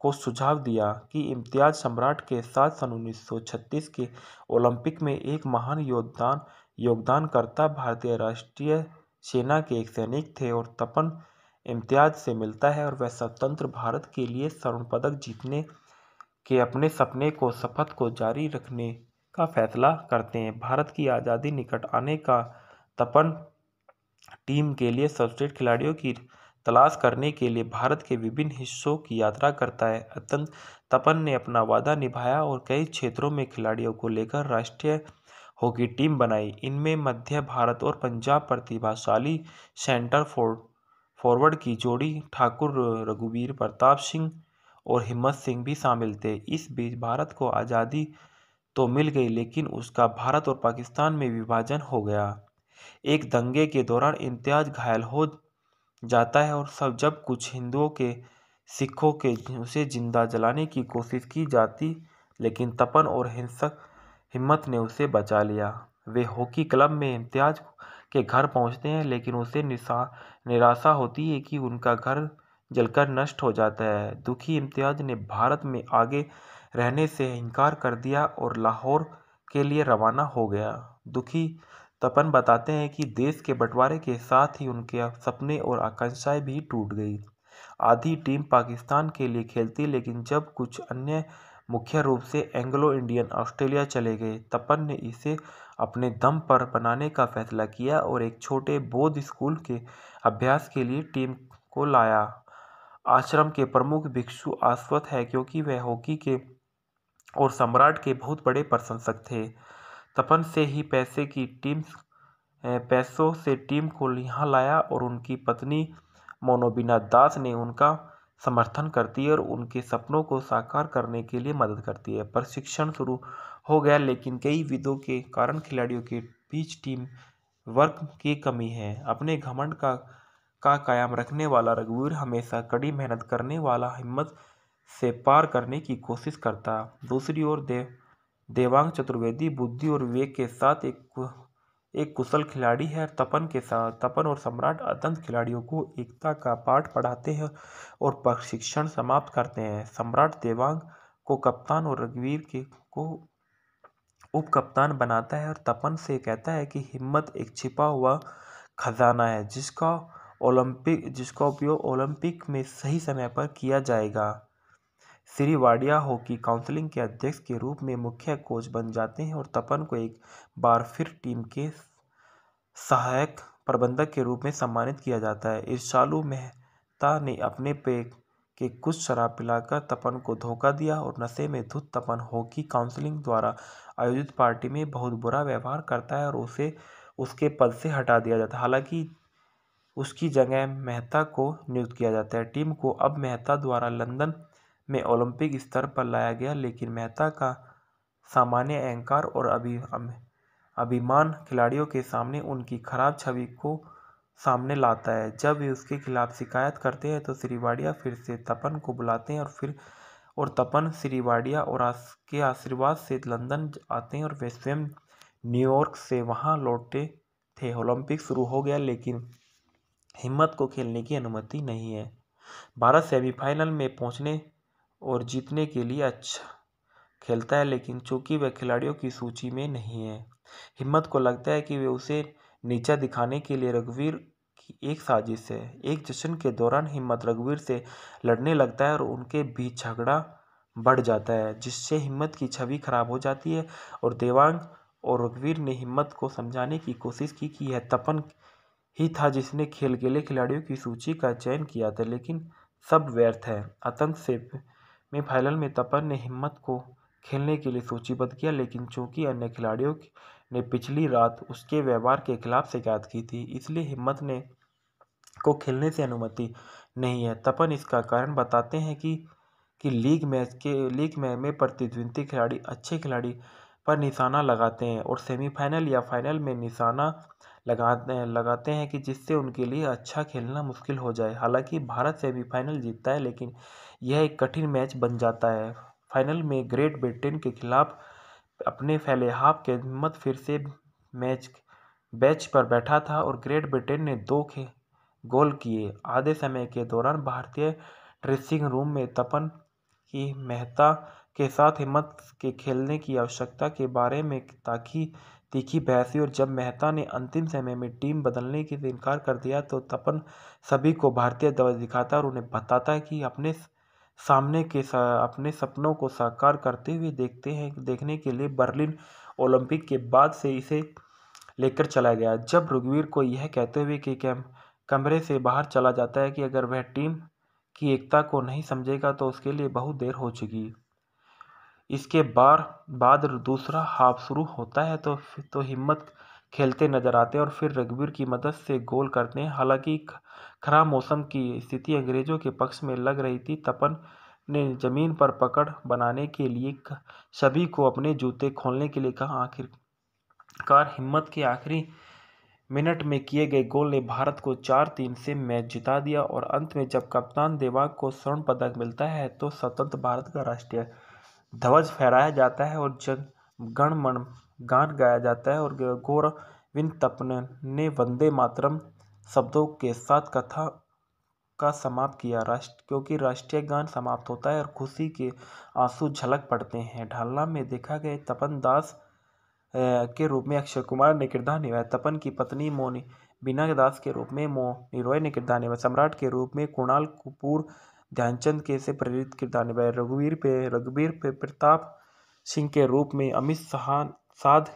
को सुझाव दिया कि इम्तियाज सम्राट के साथ सन 1936 के ओलंपिक में एक महान योगदान योगदानकर्ता भारतीय राष्ट्रीय सेना के एक सैनिक थे और तपन इम्तियाज से मिलता है और वह स्वतंत्र भारत के लिए स्वर्ण पदक जीतने के अपने सपने को शपथ को जारी रखने का फैसला करते हैं भारत की आज़ादी निकट आने का तपन टीम के लिए सर्वश्रेष्ठ खिलाड़ियों की तलाश करने के लिए भारत के विभिन्न हिस्सों की यात्रा करता है अत्यंत तपन ने अपना वादा निभाया और कई क्षेत्रों में खिलाड़ियों को लेकर राष्ट्रीय हॉकी टीम बनाई इनमें मध्य भारत और पंजाब प्रतिभाशाली सेंटर फॉर फॉरवर्ड की जोड़ी ठाकुर रघुवीर प्रताप सिंह और हिम्मत सिंह भी शामिल थे इस बीच भारत को आज़ादी तो मिल गई लेकिन उसका भारत और पाकिस्तान में विभाजन हो गया एक दंगे के दौरान इम्तियाज घायल हो जाता है और सब जब कुछ हिंदुओं के सिखों के उसे जिंदा जलाने की कोशिश की जाती लेकिन तपन और हिंसक हिम्मत ने उसे बचा लिया वे हॉकी क्लब में इम्तियाज के घर पहुंचते हैं लेकिन उसे निशा निराशा होती है कि उनका घर जलकर नष्ट हो जाता है दुखी इम्तियाज ने भारत में आगे रहने से इनकार कर दिया और लाहौर के लिए रवाना हो गया दुखी तपन बताते हैं कि देश के बंटवारे के साथ ही उनके सपने और आकांक्षाएँ भी टूट गई आधी टीम पाकिस्तान के लिए खेलती लेकिन जब कुछ अन्य मुख्य रूप से एंग्लो इंडियन ऑस्ट्रेलिया चले गए तपन ने इसे अपने दम पर बनाने का फैसला किया और एक छोटे बौद्ध स्कूल के अभ्यास के लिए टीम को लाया आश्रम के प्रमुख भिक्षु आश्वत है क्योंकि वह हॉकी के और सम्राट के बहुत बड़े प्रशंसक थे तपन से ही पैसे की टीम पैसों से टीम को यहाँ लाया और उनकी पत्नी मोनोबिना दास ने उनका समर्थन करती है और उनके सपनों को साकार करने के लिए मदद करती है प्रशिक्षण शुरू हो गया लेकिन कई विदों के कारण खिलाड़ियों के बीच टीम वर्क की कमी है अपने घमंड का का कायम रखने वाला रघुवीर हमेशा कड़ी मेहनत करने वाला हिम्मत से पार करने की कोशिश करता दूसरी ओर देव देवांग चतुर्वेदी बुद्धि और विवेक के साथ एक एक कुशल खिलाड़ी है तपन के साथ तपन और सम्राट अत्यंत खिलाड़ियों को एकता का पाठ पढ़ाते हैं और प्रशिक्षण समाप्त करते हैं सम्राट देवांग को कप्तान और रघुवीर के को उप कप्तान बनाता है और तपन से कहता है कि हिम्मत एक छिपा हुआ खजाना है जिसका ओलंपिक जिसका उपयोग ओलंपिक में सही समय पर किया जाएगा श्री वाडिया हॉकी काउंसलिंग के अध्यक्ष के रूप में मुख्य कोच बन जाते हैं और तपन को एक बार फिर टीम के सहायक प्रबंधक के रूप में सम्मानित किया जाता है ईर्षालु मेहता ने अपने पे के कुछ शराब पिलाकर तपन को धोखा दिया और नशे में धुत तपन हॉकी काउंसलिंग द्वारा आयोजित पार्टी में बहुत बुरा व्यवहार करता है और उसे उसके पद से हटा दिया जाता है हालांकि उसकी जगह मेहता को नियुक्त किया जाता है टीम को अब मेहता द्वारा लंदन में ओलंपिक स्तर पर लाया गया लेकिन मेहता का सामान्य अहंकार और अभि अभिमान खिलाड़ियों के सामने उनकी खराब छवि को सामने लाता है जब वे उसके खिलाफ शिकायत करते हैं तो श्रीवाडिया फिर से तपन को बुलाते हैं और फिर और तपन श्रीवाडिया और आस के आशीर्वाद से लंदन आते हैं और वे स्वयं न्यूयॉर्क से वहाँ लौटे थे ओलंपिक शुरू हो गया लेकिन हिम्मत को खेलने की अनुमति नहीं है भारत सेमीफाइनल में पहुंचने और जीतने के लिए अच्छा खेलता है लेकिन चूंकि वह खिलाड़ियों की सूची में नहीं है हिम्मत को लगता है कि वे उसे नीचा दिखाने के लिए रघुवीर की एक साजिश है एक जश्न के दौरान हिम्मत रघुवीर से लड़ने लगता है और उनके बीच झगड़ा बढ़ जाता है जिससे हिम्मत की छवि खराब हो जाती है और देवांग और रघुवीर ने हिम्मत को समझाने की कोशिश की कि यह तपन ही था जिसने खेल के लिए खिलाड़ियों की सूची का चयन किया था लेकिन सब व्यर्थ है आतंक से में फाइनल में तपन ने हिम्मत को खेलने के लिए सूचीबद्ध किया लेकिन चूंकि अन्य खिलाड़ियों ने पिछली रात उसके व्यवहार के खिलाफ शिकायत की थी इसलिए हिम्मत ने को खेलने से अनुमति नहीं है तपन इसका कारण बताते हैं कि कि लीग मैच के लीग में में प्रतिद्वंदी खिलाड़ी अच्छे खिलाड़ी पर निशाना लगाते हैं और सेमीफाइनल या फाइनल में निशाना लगाते हैं लगाते हैं कि जिससे उनके लिए अच्छा खेलना मुश्किल हो जाए हालांकि भारत सेमीफाइनल जीतता है लेकिन यह एक कठिन मैच बन जाता है फाइनल में ग्रेट ब्रिटेन के खिलाफ अपने फैले हाफ के हिम्मत फिर से मैच बैच पर बैठा था और ग्रेट ब्रिटेन ने दो खे गोल किए आधे समय के दौरान भारतीय ड्रेसिंग रूम में तपन की मेहता के साथ हिम्मत के खेलने की आवश्यकता के बारे में ताकि तीखी बहस और जब मेहता ने अंतिम समय में टीम बदलने के इनकार कर दिया तो तपन सभी को भारतीय ध्वज दिखाता और उन्हें बताता कि अपने सामने के सा, अपने सपनों को साकार करते हुए देखते हैं देखने के लिए बर्लिन ओलंपिक के बाद से इसे लेकर चला गया जब रघुवीर को यह कहते हुए कि कैम कमरे से बाहर चला जाता है कि अगर वह टीम की एकता को नहीं समझेगा तो उसके लिए बहुत देर हो चुकी इसके बार बाद दूसरा हाफ शुरू होता है तो तो हिम्मत खेलते नजर आते हैं और फिर रघुवीर की मदद से गोल करते हैं हालांकि खराब मौसम की स्थिति अंग्रेज़ों के पक्ष में लग रही थी तपन ने ज़मीन पर पकड़ बनाने के लिए सभी को अपने जूते खोलने के लिए कहा आखिरकार हिम्मत के आखिरी मिनट में किए गए गोल ने भारत को चार तीन से मैच जिता दिया और अंत में जब कप्तान देवांग को स्वर्ण पदक मिलता है तो स्वतंत्र भारत का राष्ट्रीय ध्वज फहराया जाता है और जन गण मन गान गाया जाता है और गोरविंद तपन ने वंदे मातरम शब्दों के साथ कथा का समाप्त किया राष्ट्र क्योंकि राष्ट्रीय गान समाप्त होता है और खुशी के आंसू झलक पड़ते हैं ढालना में देखा गया तपन दास के रूप में अक्षय कुमार ने किरदार निभाया तपन की पत्नी मोनी बीना दास के रूप में मो रॉय ने किरदार निभाया सम्राट के रूप में कुणाल कपूर ध्यानचंद के से प्रेरित किरदार निभाए रघुवीर पे रघुवीर पे प्रताप सिंह के रूप में अमित शाह साध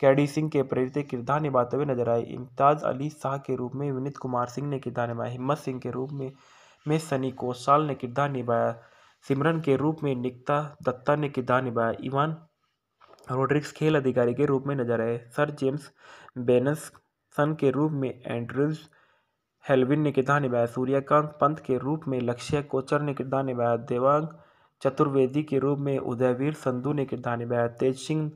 कैडी सिंह के प्रेरित किरदार निभाते हुए नजर आए इम्ताज अली शाह के रूप में विनीत कुमार सिंह ने किरदार निभाया हिम्मत सिंह के रूप में में सनी कोसाल ने किरदार निभाया सिमरन के रूप में निकता दत्ता ने किरदार निभाया इवान रोड्रिक्स खेल अधिकारी के रूप में नजर आए सर जेम्स बेनस सन के रूप में एंड्रिज हेलविन ने किरदार निभाया सूर्यकांत पंत के रूप में लक्ष्य कोचर ने किरदार निभाया देवांग चतुर्वेदी के रूप में उदयवीर संधू ने किरदार निभाया तेज सिंह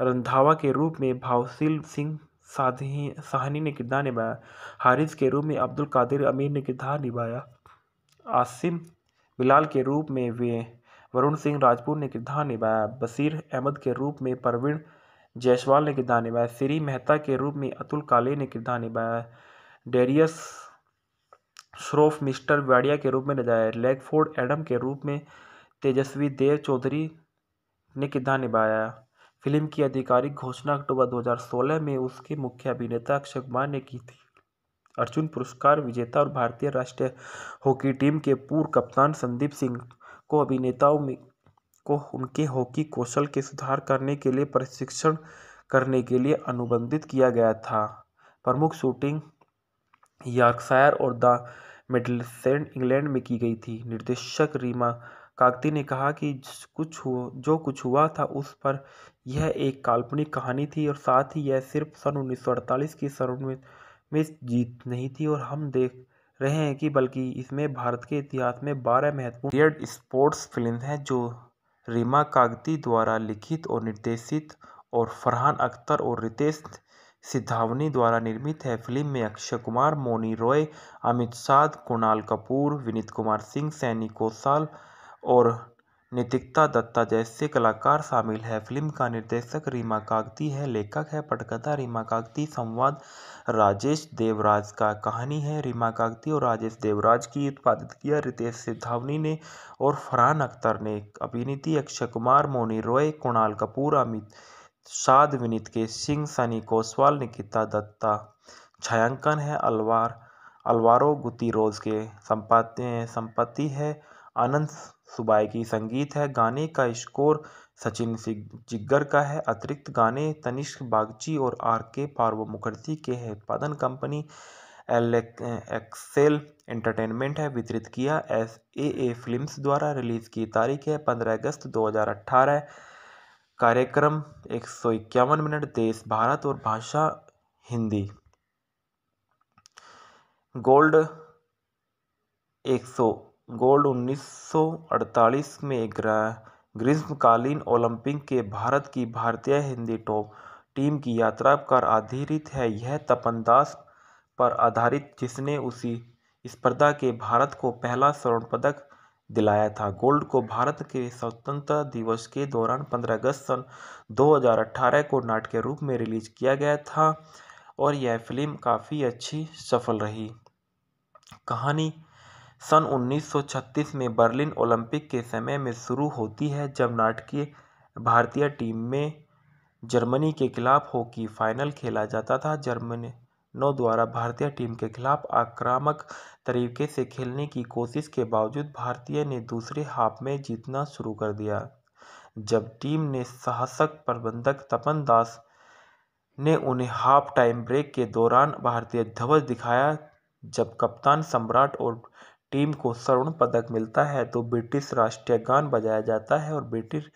रंधावा के रूप में भावशील सिंह साधनी साहनी ने किरदार निभाया हारिस के रूप में अब्दुल कादिर अमीर ने किरदार निभाया आसिम बिलाल के रूप में वे वरुण सिंह राजपूत ने किरदार निभाया बसीर अहमद के रूप में परवीन जायसवाल ने किरदार निभाया श्री मेहता के रूप में अतुल काले ने किरदार निभाया डेरियस श्रोफ मिस्टर वाडिया के रूप में निभाया लेगफोर्ड एडम के रूप में तेजस्वी देव चौधरी ने किरदार निभाया फिल्म की आधिकारिक घोषणा अक्टूबर 2016 में उसके मुख्य अभिनेता अक्षय कुमार ने की थी अर्जुन पुरस्कार विजेता और भारतीय राष्ट्रीय हॉकी टीम के पूर्व कप्तान संदीप सिंह को अभिनेताओं में को उनके हॉकी कौशल के सुधार करने के लिए प्रशिक्षण करने के लिए अनुबंधित किया गया था प्रमुख शूटिंग यॉर्कशायर और द मिडलसेंड इंग्लैंड में की गई थी निर्देशक रीमा कागती ने कहा कि कुछ जो कुछ हुआ था उस पर यह एक काल्पनिक कहानी थी और साथ ही यह सिर्फ सन उन्नीस की में जीत नहीं थी और हम देख रहे हैं कि बल्कि इसमें भारत के इतिहास में बारह महत्वपूर्ण स्पोर्ट्स फिल्म हैं जो रीमा कागती द्वारा लिखित और निर्देशित और फरहान अख्तर और रितेश सिद्धावनी द्वारा निर्मित है फिल्म में अक्षय कुमार मोनी रॉय अमित शाह कुणाल कपूर विनीत कुमार सिंह सैनी कोसाल और नितिकता दत्ता जैसे कलाकार शामिल है फिल्म का निर्देशक रीमा कागती है लेखक है पटकथा रीमा कागती संवाद राजेश देवराज का कहानी है रीमा कागती और राजेश देवराज की उत्पादित किया रितेश सिद्धावनी ने और फरहान अख्तर ने अभिनीति अक्षय कुमार मोनी रॉय कुणाल कपूर अमित शाद विनीत के सिंह सनी कोसवाल निकिता दत्ता छायांकन है अलवार अलवारो गुतिरोज के संपत्ति संपत्ति है आनंद सुबाई की संगीत है गाने का स्कोर सचिन जिग्गर का है अतिरिक्त गाने तनिष्क बागची और आर के पार्व मुखर्जी के है उत्पादन कंपनी एक्सेल एंटरटेनमेंट है वितरित किया एस ए ए फिल्म्स द्वारा रिलीज की तारीख है पंद्रह अगस्त 2018 कार्यक्रम एक सौ इक्यावन मिनट देश भारत और भाषा हिंदी गोल्ड एक सौ गोल्ड 1948 में एक ग्रीष्मकालीन ओलंपिक के भारत की भारतीय हिंदी टॉप टीम की यात्रा पर आधारित है यह तपन दास पर आधारित जिसने उसी स्पर्धा के भारत को पहला स्वर्ण पदक दिलाया था गोल्ड को भारत के स्वतंत्रता दिवस के दौरान 15 अगस्त सन 2018 को के रूप में रिलीज किया गया था और यह फिल्म काफ़ी अच्छी सफल रही कहानी सन उन्नीस सौ छत्तीस में बर्लिन ओलंपिक के समय में शुरू होती है जब नाटकीय भारतीय टीम में जर्मनी के खिलाफ हॉकी फाइनल खेला जाता था जर्मनों द्वारा भारतीय टीम के खिलाफ आक्रामक तरीके से खेलने की कोशिश के बावजूद भारतीय ने दूसरे हाफ में जीतना शुरू कर दिया जब टीम ने साहसक प्रबंधक तपन दास ने उन्हें हाफ टाइम ब्रेक के दौरान भारतीय ध्वज दिखाया जब कप्तान सम्राट और टीम को स्वर्ण पदक मिलता है तो ब्रिटिश राष्ट्रीय गान बजाया जाता है और ब्रिटिश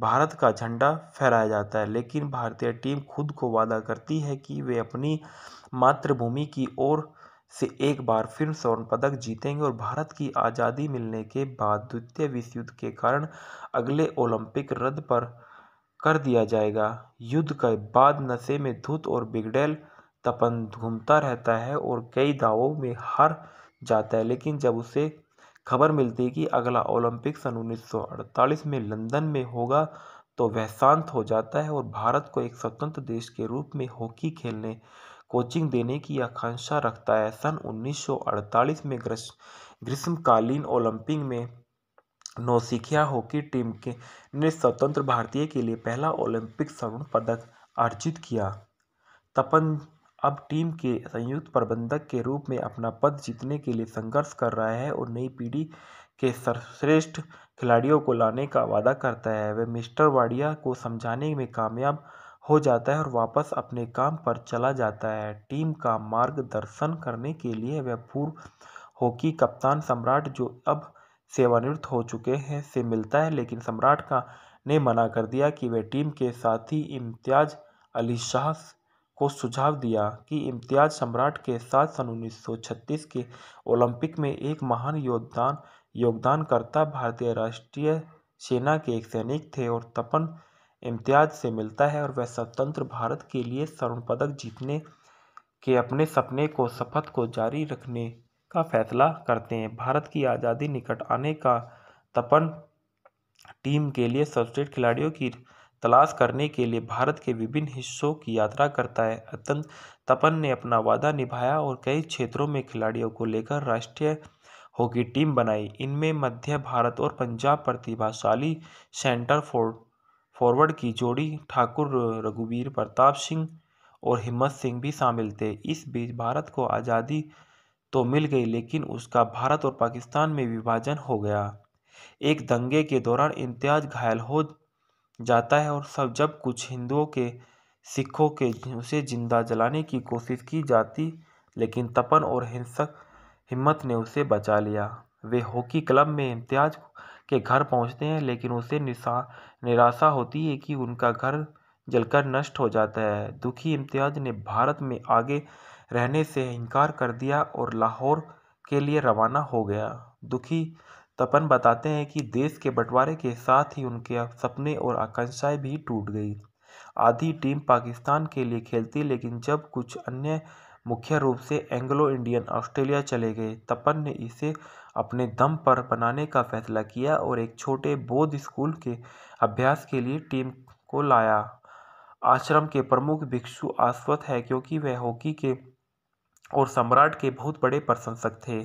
भारत का झंडा फहराया जाता है लेकिन भारतीय टीम खुद को वादा करती है कि वे अपनी मातृभूमि की ओर से एक बार फिर स्वर्ण पदक जीतेंगे और भारत की आज़ादी मिलने के बाद द्वितीय विश्व युद्ध के कारण अगले ओलंपिक रद्द पर कर दिया जाएगा युद्ध के बाद नशे में धुत और बिगड़ेल तपन घूमता रहता है और कई दावों में हर जाता है लेकिन जब उसे खबर मिलती है कि अगला ओलंपिक सन 1948 में लंदन में होगा तो वह शांत हो जाता है और भारत को एक स्वतंत्र देश के रूप में हॉकी खेलने कोचिंग देने की आकांक्षा रखता है सन 1948 में ग्रीष्मकालीन ओलंपिक में नौसिखिया हॉकी टीम के ने स्वतंत्र भारतीय के लिए पहला ओलंपिक स्वर्ण पदक अर्जित किया तपन अब टीम के संयुक्त प्रबंधक के रूप में अपना पद जीतने के लिए संघर्ष कर रहा है और नई पीढ़ी के सर्वश्रेष्ठ खिलाड़ियों को लाने का वादा करता है वह मिस्टर वाडिया को समझाने में कामयाब हो जाता है और वापस अपने काम पर चला जाता है टीम का मार्गदर्शन करने के लिए वह पूर्व हॉकी कप्तान सम्राट जो अब सेवानिवृत्त हो चुके हैं से मिलता है लेकिन सम्राट का ने मना कर दिया कि वह टीम के साथी इम्तियाज अली शाह को सुझाव दिया कि इम्तियाज़ सम्राट के साथ सन 1936 के ओलंपिक में एक महान योगदान योगदानकर्ता भारतीय राष्ट्रीय सेना के एक सैनिक थे और तपन इम्तियाज़ से मिलता है और वह स्वतंत्र भारत के लिए स्वर्ण पदक जीतने के अपने सपने को शपथ को जारी रखने का फैसला करते हैं भारत की आज़ादी निकट आने का तपन टीम के लिए सर्वश्रेष्ठ खिलाड़ियों की तलाश करने के लिए भारत के विभिन्न हिस्सों की यात्रा करता है अतंत तपन ने अपना वादा निभाया और कई क्षेत्रों में खिलाड़ियों को लेकर राष्ट्रीय हॉकी टीम बनाई इनमें मध्य भारत और पंजाब प्रतिभाशाली सेंटर फॉर फॉरवर्ड की जोड़ी ठाकुर रघुवीर प्रताप सिंह और हिम्मत सिंह भी शामिल थे इस बीच भारत को आज़ादी तो मिल गई लेकिन उसका भारत और पाकिस्तान में विभाजन हो गया एक दंगे के दौरान इम्तियाज घायल हो जाता है और सब जब कुछ हिंदुओं के सिखों के उसे जिंदा जलाने की कोशिश की जाती लेकिन तपन और हिंसक हिम्मत ने उसे बचा लिया वे हॉकी क्लब में इम्तियाज के घर पहुंचते हैं लेकिन उसे निशा निराशा होती है कि उनका घर जलकर नष्ट हो जाता है दुखी इम्तियाज ने भारत में आगे रहने से इनकार कर दिया और लाहौर के लिए रवाना हो गया दुखी तपन बताते हैं कि देश के बंटवारे के साथ ही उनके सपने और आकांक्षाएं भी टूट गई आधी टीम पाकिस्तान के लिए खेलती लेकिन जब कुछ अन्य मुख्य रूप से एंग्लो इंडियन ऑस्ट्रेलिया चले गए तपन ने इसे अपने दम पर बनाने का फैसला किया और एक छोटे बोध स्कूल के अभ्यास के लिए टीम को लाया आश्रम के प्रमुख भिक्षु आश्वत है क्योंकि वह हॉकी के और सम्राट के बहुत बड़े प्रशंसक थे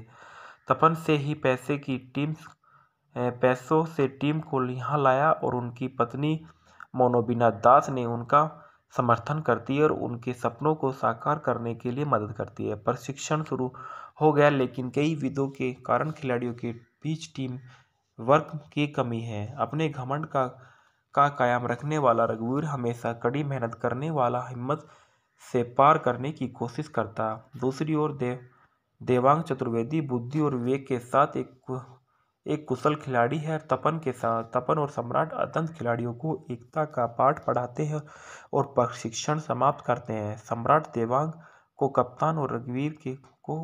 तपन से ही पैसे की टीम पैसों से टीम को यहाँ लाया और उनकी पत्नी मोनोबिना दास ने उनका समर्थन करती है और उनके सपनों को साकार करने के लिए मदद करती है प्रशिक्षण शुरू हो गया लेकिन कई विधों के कारण खिलाड़ियों के बीच टीम वर्क की कमी है अपने घमंड का का कायम रखने वाला रघुवीर हमेशा कड़ी मेहनत करने वाला हिम्मत से पार करने की कोशिश करता दूसरी ओर देव देवांग चतुर्वेदी बुद्धि और विवेक के साथ एक एक कुशल खिलाड़ी है तपन के साथ तपन और सम्राट अत्यंत खिलाड़ियों को एकता का पाठ पढ़ाते हैं और प्रशिक्षण समाप्त करते हैं सम्राट देवांग को कप्तान और रघुवीर के को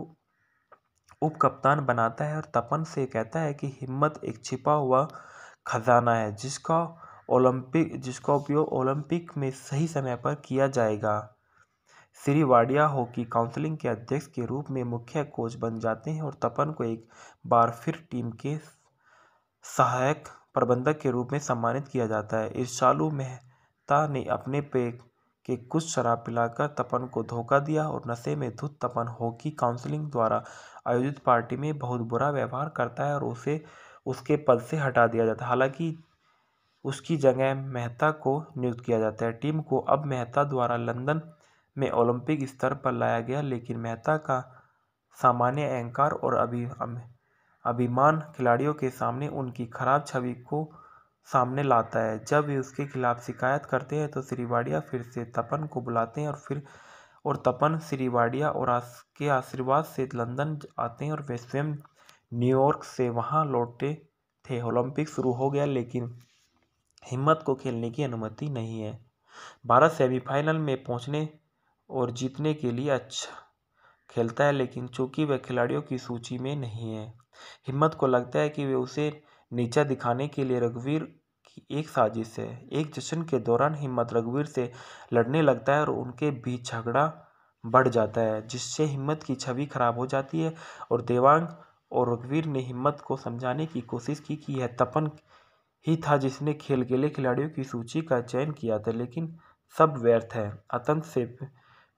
उप कप्तान बनाता है और तपन से कहता है कि हिम्मत एक छिपा हुआ खजाना है जिसका ओलंपिक जिसका उपयोग ओलंपिक में सही समय पर किया जाएगा श्री वाडिया हॉकी काउंसिलिंग के अध्यक्ष के रूप में मुख्य कोच बन जाते हैं और तपन को एक बार फिर टीम के सहायक प्रबंधक के रूप में सम्मानित किया जाता है ईर्षालु मेहता ने अपने पे के कुछ शराब पिलाकर तपन को धोखा दिया और नशे में धुत तपन हॉकी काउंसिलिंग द्वारा आयोजित पार्टी में बहुत बुरा व्यवहार करता है और उसे उसके पद से हटा दिया जाता है हालांकि उसकी जगह मेहता को नियुक्त किया जाता है टीम को अब मेहता द्वारा लंदन में ओलंपिक स्तर पर लाया गया लेकिन मेहता का सामान्य अहंकार और अभि अभिमान खिलाड़ियों के सामने उनकी खराब छवि को सामने लाता है जब वे उसके खिलाफ शिकायत करते हैं तो श्रीवाडिया फिर से तपन को बुलाते हैं और फिर और तपन श्रीवाडिया और आस, के आशीर्वाद से लंदन आते हैं और वे स्वयं न्यूयॉर्क से वहां लौटे थे ओलंपिक शुरू हो गया लेकिन हिम्मत को खेलने की अनुमति नहीं है भारत सेमीफाइनल में पहुँचने और जीतने के लिए अच्छा खेलता है लेकिन चूँकि वह खिलाड़ियों की सूची में नहीं है हिम्मत को लगता है कि वे उसे नीचा दिखाने के लिए रघुवीर की एक साजिश है एक जश्न के दौरान हिम्मत रघुवीर से लड़ने लगता है और उनके बीच झगड़ा बढ़ जाता है जिससे हिम्मत की छवि खराब हो जाती है और देवांग और रघुवीर ने हिम्मत को समझाने की कोशिश की कि यह तपन ही था जिसने खेल के लिए खिलाड़ियों की सूची का चयन किया था लेकिन सब व्यर्थ है आतंक से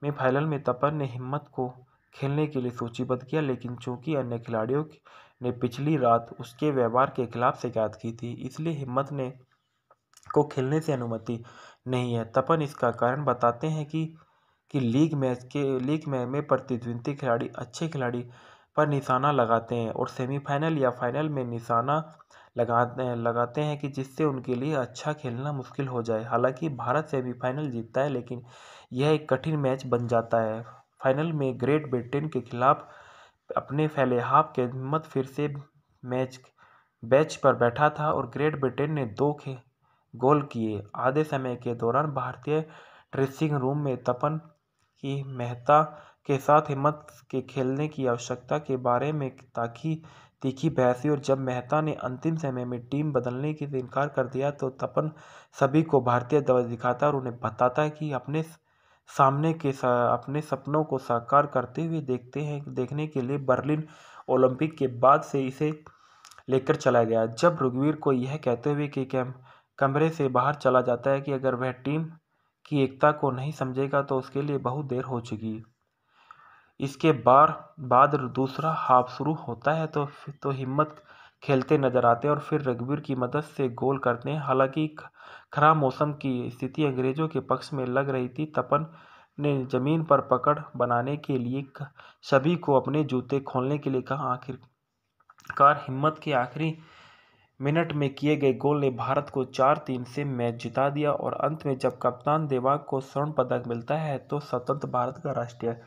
में फाइनल में तपन ने हिम्मत को खेलने के लिए सूचीबद्ध किया लेकिन चूंकि अन्य खिलाड़ियों ने पिछली रात उसके व्यवहार के खिलाफ शिकायत की थी इसलिए हिम्मत ने को खेलने से अनुमति नहीं है तपन इसका कारण बताते हैं कि कि लीग मैच के लीग मैच में प्रतिद्वंदी खिलाड़ी अच्छे खिलाड़ी पर निशाना लगाते हैं और सेमीफाइनल या फाइनल में निशाना लगाते हैं लगाते हैं कि जिससे उनके लिए अच्छा खेलना मुश्किल हो जाए हालांकि भारत सेमीफाइनल जीतता है लेकिन यह एक कठिन मैच बन जाता है फाइनल में ग्रेट ब्रिटेन के खिलाफ अपने हाफ के हिम्मत फिर से मैच बैच पर बैठा था और ग्रेट ब्रिटेन ने दो खे गोल किए आधे समय के दौरान भारतीय ड्रेसिंग रूम में तपन की मेहता के साथ हिम्मत के खेलने की आवश्यकता के बारे में ताकि तीखी बहसी और जब मेहता ने अंतिम समय में टीम बदलने से इनकार कर दिया तो तपन सभी को भारतीय ध्वज दिखाता और उन्हें बताता कि अपने सामने के सा, अपने सपनों को साकार करते हुए देखते हैं देखने के लिए बर्लिन ओलंपिक के बाद से इसे लेकर चला गया जब रघुवीर को यह कहते हुए कि कैम कमरे से बाहर चला जाता है कि अगर वह टीम की एकता को नहीं समझेगा तो उसके लिए बहुत देर हो चुकी इसके बार बाद दूसरा हाफ शुरू होता है तो तो हिम्मत खेलते नजर आते हैं और फिर रघुवीर की मदद से गोल करते हैं हालांकि खराब मौसम की स्थिति अंग्रेजों के पक्ष में लग रही थी तपन ने जमीन पर पकड़ बनाने के लिए सभी को अपने जूते खोलने के लिए कहा आखिरकार हिम्मत के आखिरी मिनट में किए गए गोल ने भारत को चार तीन से मैच जिता दिया और अंत में जब कप्तान देवाग को स्वर्ण पदक मिलता है तो स्वतंत्र भारत का राष्ट्रीय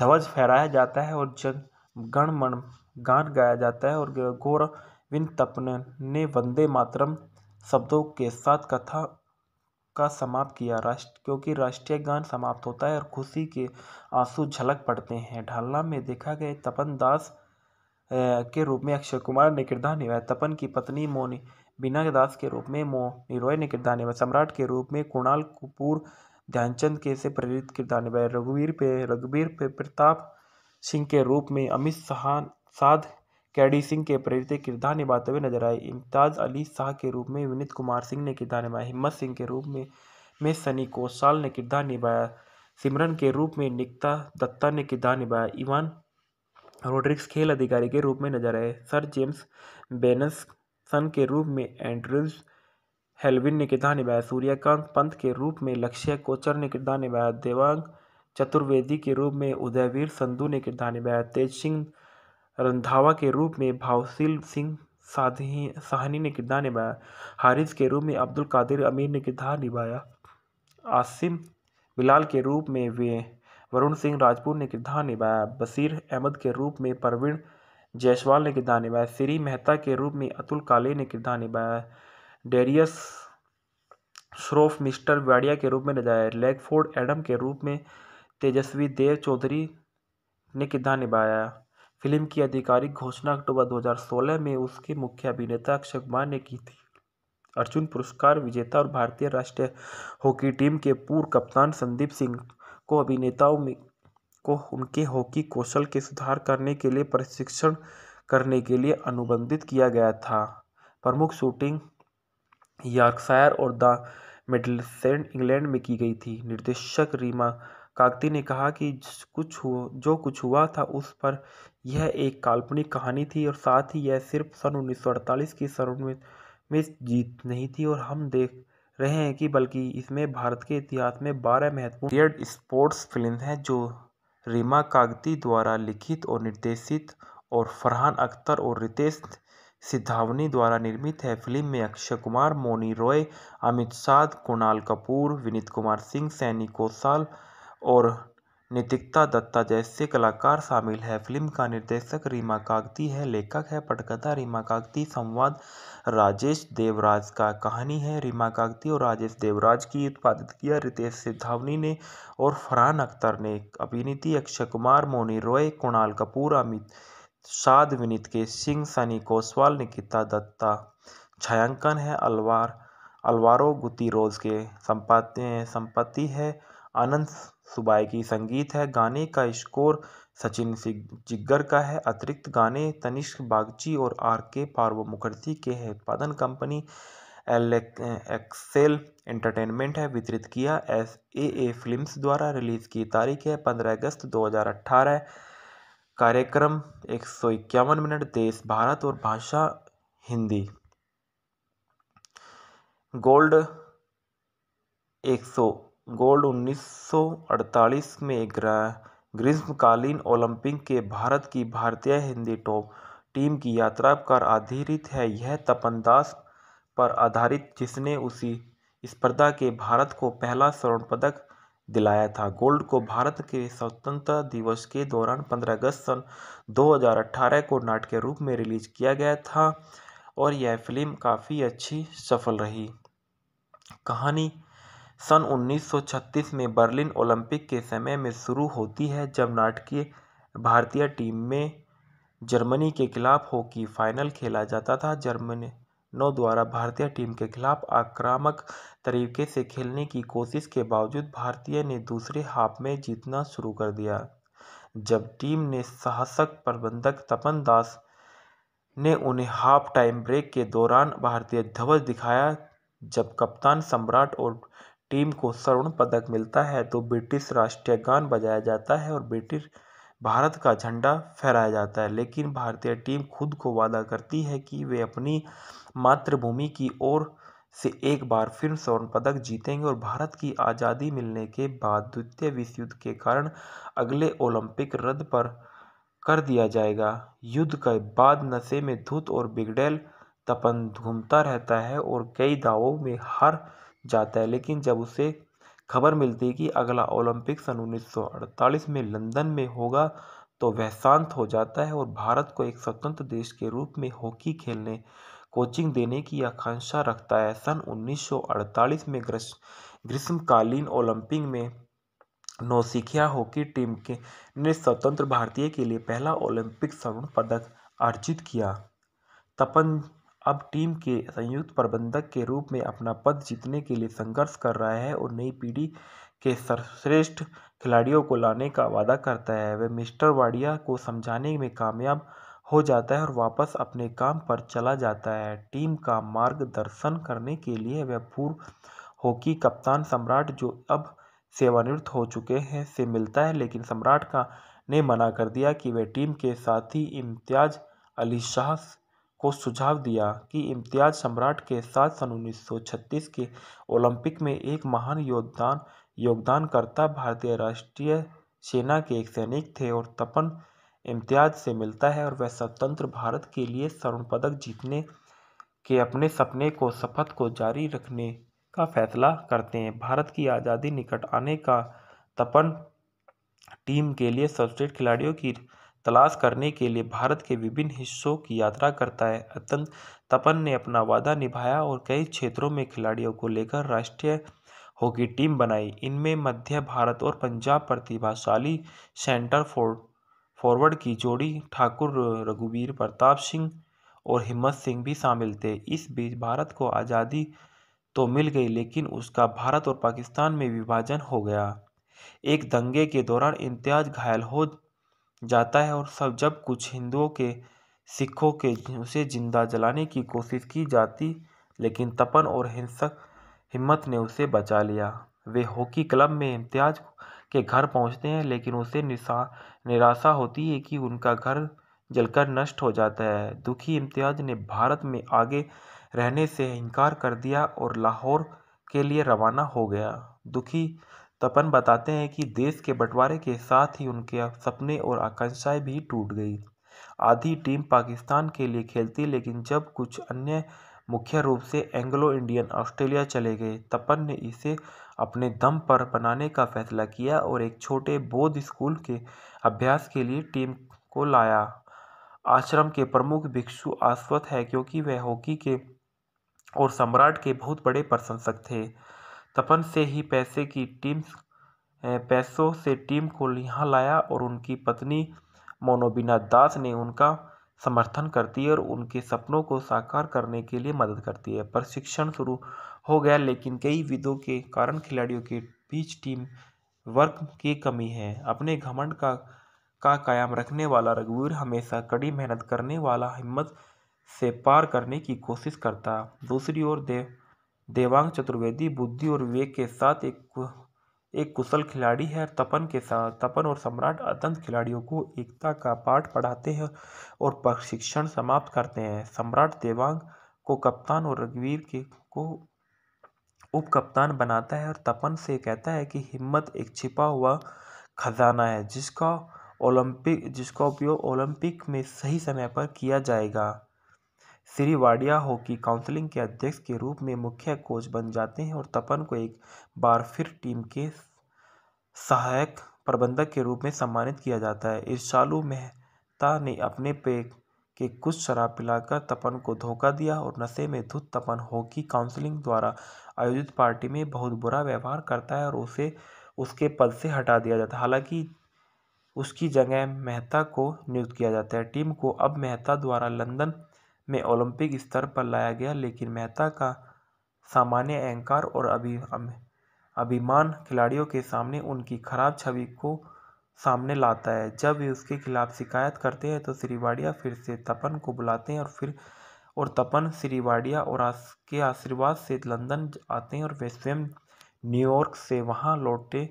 ध्वज फहराया जाता है और जन गणमन गान गाया जाता है और तपन ने वंदे मातरम शब्दों के साथ कथा का समाप्त किया राष्ट्र क्योंकि राष्ट्रीय गान समाप्त होता है और खुशी के आंसू झलक पड़ते हैं ढालना में देखा गया तपन दास के रूप में अक्षय कुमार ने किरदार निभाया तपन की पत्नी मोनी बीना दास के रूप में मो निरोय ने किरदार निभाया सम्राट के रूप में कुणाल कपूर ध्यानचंद से प्रेरित किरदार निभाए रघुवीर पे रघुवीर पे प्रताप सिंह के रूप में अमित शाह साध कैडी सिंह के प्रेरित किरदार निभाते हुए नजर आए इम्ताज़ अली शाह के रूप में विनित कुमार सिंह ने किरदार निभाया हिम्मत सिंह के रूप में में सनी कोसाल ने किरदार निभाया सिमरन के रूप में निकता दत्ता ने किरदार निभाया इवान रोड्रिक्स खेल अधिकारी के रूप में नजर आए सर जेम्स बेनस सन के रूप में एंड्रूज हेलविन ने किरदार निभाया सूर्यकांत पंत के रूप में लक्ष्य कोचर ने किरदार निभाया देवांग चतुर्वेदी के रूप में उदयवीर संधू ने किरदार निभाया तेज सिंह रंधावा के रूप में भावशील सिंह साधनी साहनी ने किरदार निभाया हारिस के रूप में अब्दुल कादिर अमीर ने किरदार निभाया आसिम बिलाल के रूप में वे वरुण सिंह राजपूत ने किरदार निभाया बसीर अहमद के रूप में परवीन जायसवाल ने किरदार निभाया श्री मेहता के रूप में अतुल काले ने किरदार निभाया डेरियस श्रोफ मिस्टर वाडिया के रूप में नजर आए लेगफोर्ड एडम के रूप में तेजस्वी देव चौधरी ने किरदार निभाया फिल्म की आधिकारिक घोषणा अक्टूबर 2016 में उसके मुख्य अभिनेता अक्षय कुमार ने की थी अर्जुन पुरस्कार विजेता और भारतीय राष्ट्रीय हॉकी टीम के पूर्व कप्तान संदीप सिंह को अभिनेताओं में को उनके हॉकी कौशल के सुधार करने के लिए प्रशिक्षण करने के लिए अनुबंधित किया गया था प्रमुख शूटिंग यॉर्कशायर और द सेंट इंग्लैंड में की गई थी निर्देशक रीमा कागती ने कहा कि कुछ हुआ जो कुछ हुआ था उस पर यह एक काल्पनिक कहानी थी और साथ ही यह सिर्फ सन उन्नीस की में जीत नहीं थी और हम देख रहे हैं कि बल्कि इसमें भारत के इतिहास में बारह महत्वपूर्ण स्पोर्ट्स फिल्म हैं जो रीमा कागती द्वारा लिखित और निर्देशित और फरहान अख्तर और रितेश सिद्धावनी द्वारा निर्मित है फिल्म में अक्षय कुमार मोनी रॉय अमित साध कुणाल कपूर विनीत कुमार सिंह सैनी कोसाल और नितिकता दत्ता जैसे कलाकार शामिल है फिल्म का निर्देशक रीमा कागती है लेखक है पटकथा रीमा कागती संवाद राजेश देवराज का कहानी है रीमा कागती और राजेश देवराज की उत्पादित किया रितेश सिद्धावनी ने और फरहान अख्तर ने अभिनीति अक्षय कुमार मोनी रॉय कुणाल कपूर अमित शाद विनीत के सिंह सनी कोसवाल निकिता दत्ता छायांकन है अलवार अलवारो गुतिरोज के संपाति संपत्ति है आनंद सुबाई की संगीत है गाने का स्कोर सचिन जिग्गर का है अतिरिक्त गाने तनिष्क बागची और आर के पार्व मुखर्जी के है उत्पादन कंपनी एल एक्सेल एंटरटेनमेंट है वितरित किया एस ए ए फिल्म द्वारा रिलीज़ की तारीख है पंद्रह अगस्त दो हजार अट्ठारह कार्यक्रम एक सौ इक्यावन मिनट देश भारत और भाषा हिंदी गोल्ड एक सौ गोल्ड 1948 में ग्रीष्मकालीन ओलंपिक के भारत की भारतीय हिंदी टॉप टीम की यात्रा पर आधारित है यह तपन दास पर आधारित जिसने उसी स्पर्धा के भारत को पहला स्वर्ण पदक दिलाया था गोल्ड को भारत के स्वतंत्रता दिवस के दौरान 15 अगस्त सन 2018 को नाट के रूप में रिलीज किया गया था और यह फिल्म काफ़ी अच्छी सफल रही कहानी सन 1936 में बर्लिन ओलंपिक के समय में शुरू होती है जब नाटकीय भारतीय टीम में जर्मनी के खिलाफ हॉकी फाइनल खेला जाता था जर्मनी नौ द्वारा भारतीय टीम के खिलाफ आक्रामक तरीके से खेलने की कोशिश के बावजूद भारतीय ने दूसरे हाफ में जीतना शुरू कर दिया जब टीम ने साहसक प्रबंधक तपन दास ने उन्हें हाफ टाइम ब्रेक के दौरान भारतीय ध्वज दिखाया जब कप्तान सम्राट और टीम को स्वर्ण पदक मिलता है तो ब्रिटिश राष्ट्रीय गान बजाया जाता है और ब्रिटिश भारत का झंडा फहराया जाता है लेकिन भारतीय टीम खुद को वादा करती है कि वे अपनी मातृभूमि की ओर से एक बार फिर स्वर्ण पदक जीतेंगे और भारत की आज़ादी मिलने के बाद द्वितीय विश्व युद्ध के कारण अगले ओलंपिक रद्द पर कर दिया जाएगा युद्ध के बाद नशे में धुत और बिगडेल तपन घूमता रहता है और कई दावों में हार जाता है लेकिन जब उसे खबर मिलती है कि अगला ओलंपिक सन 1948 में लंदन में होगा तो वह शांत हो जाता है और भारत को एक स्वतंत्र देश के रूप में हॉकी खेलने कोचिंग देने की आकांक्षा रखता है सन 1948 में ग्रीष्मकालीन ओलंपिक में नौसिखिया हॉकी टीम के ने स्वतंत्र भारतीय के लिए पहला ओलंपिक स्वर्ण पदक अर्जित किया तपन अब टीम के संयुक्त प्रबंधक के रूप में अपना पद जीतने के लिए संघर्ष कर रहा है और नई पीढ़ी के सर्वश्रेष्ठ खिलाड़ियों को लाने का वादा करता है वह मिस्टर वाडिया को समझाने में कामयाब हो जाता है और वापस अपने काम पर चला जाता है टीम का मार्गदर्शन करने के लिए वह पूर्व हॉकी कप्तान सम्राट जो अब सेवानिवृत्त हो चुके हैं से मिलता है लेकिन सम्राट का ने मना कर दिया कि वह टीम के साथी इम्तियाज अली शाह को सुझाव दिया कि इम्तियाज सम्राट के साथ सन 1936 के ओलंपिक में एक महान योगदान योगदानकर्ता भारतीय राष्ट्रीय सेना के एक सैनिक थे और तपन इम्तियाज से मिलता है और वह स्वतंत्र भारत के लिए स्वर्ण पदक जीतने के अपने सपने को शपथ को जारी रखने का फैसला करते हैं भारत की आज़ादी निकट आने का तपन टीम के लिए सर्वश्रेष्ठ खिलाड़ियों की तलाश करने के लिए भारत के विभिन्न हिस्सों की यात्रा करता है अत्यंत तपन ने अपना वादा निभाया और कई क्षेत्रों में खिलाड़ियों को लेकर राष्ट्रीय हॉकी टीम बनाई इनमें मध्य भारत और पंजाब प्रतिभाशाली सेंटर फॉर फॉरवर्ड की जोड़ी ठाकुर रघुवीर प्रताप सिंह और हिम्मत सिंह भी शामिल थे इस बीच भारत को आज़ादी तो मिल गई लेकिन उसका भारत और पाकिस्तान में विभाजन हो गया एक दंगे के दौरान इम्तियाज घायल हो जाता है और सब जब कुछ हिंदुओं के सिखों के उसे जिंदा जलाने की कोशिश की जाती लेकिन तपन और हिंसक हिम्मत ने उसे बचा लिया वे हॉकी क्लब में इम्तियाज के घर पहुंचते हैं लेकिन उसे निशा निराशा होती है कि उनका घर जलकर नष्ट हो जाता है दुखी इम्तियाज ने भारत में आगे रहने से इनकार कर दिया और लाहौर के लिए रवाना हो गया दुखी तपन बताते हैं कि देश के बंटवारे के साथ ही उनके सपने और आकांक्षाएं भी टूट गई आधी टीम पाकिस्तान के लिए खेलती लेकिन जब कुछ अन्य मुख्य रूप से एंग्लो इंडियन ऑस्ट्रेलिया चले गए तपन ने इसे अपने दम पर बनाने का फैसला किया और एक छोटे बौद्ध स्कूल के अभ्यास के लिए टीम को लाया आश्रम के प्रमुख भिक्षु आश्वत है क्योंकि वह हॉकी के और सम्राट के बहुत बड़े प्रशंसक थे तपन से ही पैसे की टीम पैसों से टीम को यहाँ लाया और उनकी पत्नी मोनोबिना दास ने उनका समर्थन करती है और उनके सपनों को साकार करने के लिए मदद करती है प्रशिक्षण शुरू हो गया लेकिन कई विदों के कारण खिलाड़ियों के बीच टीम वर्क की कमी है अपने घमंड का का कायम रखने वाला रघुवीर हमेशा कड़ी मेहनत करने वाला हिम्मत से पार करने की कोशिश करता दूसरी ओर देव देवांग चतुर्वेदी बुद्धि और विवेक के साथ एक एक कुशल खिलाड़ी है तपन के साथ तपन और सम्राट अतंत खिलाड़ियों को एकता का पाठ पढ़ाते हैं और प्रशिक्षण समाप्त करते हैं सम्राट देवांग को कप्तान और रघुवीर के को उप कप्तान बनाता है और तपन से कहता है कि हिम्मत एक छिपा हुआ खजाना है जिसका ओलंपिक जिसका उपयोग ओलंपिक में सही समय पर किया जाएगा श्री वाडिया हॉकी काउंसलिंग के अध्यक्ष के रूप में मुख्य कोच बन जाते हैं और तपन को एक बार फिर टीम के सहायक प्रबंधक के रूप में सम्मानित किया जाता है ईर्षालु मेहता ने अपने पे के कुछ शराब पिलाकर तपन को धोखा दिया और नशे में धुत तपन हॉकी काउंसलिंग द्वारा आयोजित पार्टी में बहुत बुरा व्यवहार करता है और उसे उसके पद से हटा दिया जाता है हालांकि उसकी जगह मेहता को नियुक्त किया जाता है टीम को अब मेहता द्वारा लंदन में ओलंपिक स्तर पर लाया गया लेकिन मेहता का सामान्य अहंकार और अभि अभिमान खिलाड़ियों के सामने उनकी खराब छवि को सामने लाता है जब वे उसके खिलाफ शिकायत करते हैं तो श्रीवाड़िया फिर से तपन को बुलाते हैं और फिर और तपन श्रीवाडिया और आस के आशीर्वाद से लंदन आते हैं और वे स्वयं न्यूयॉर्क से वहाँ लौटे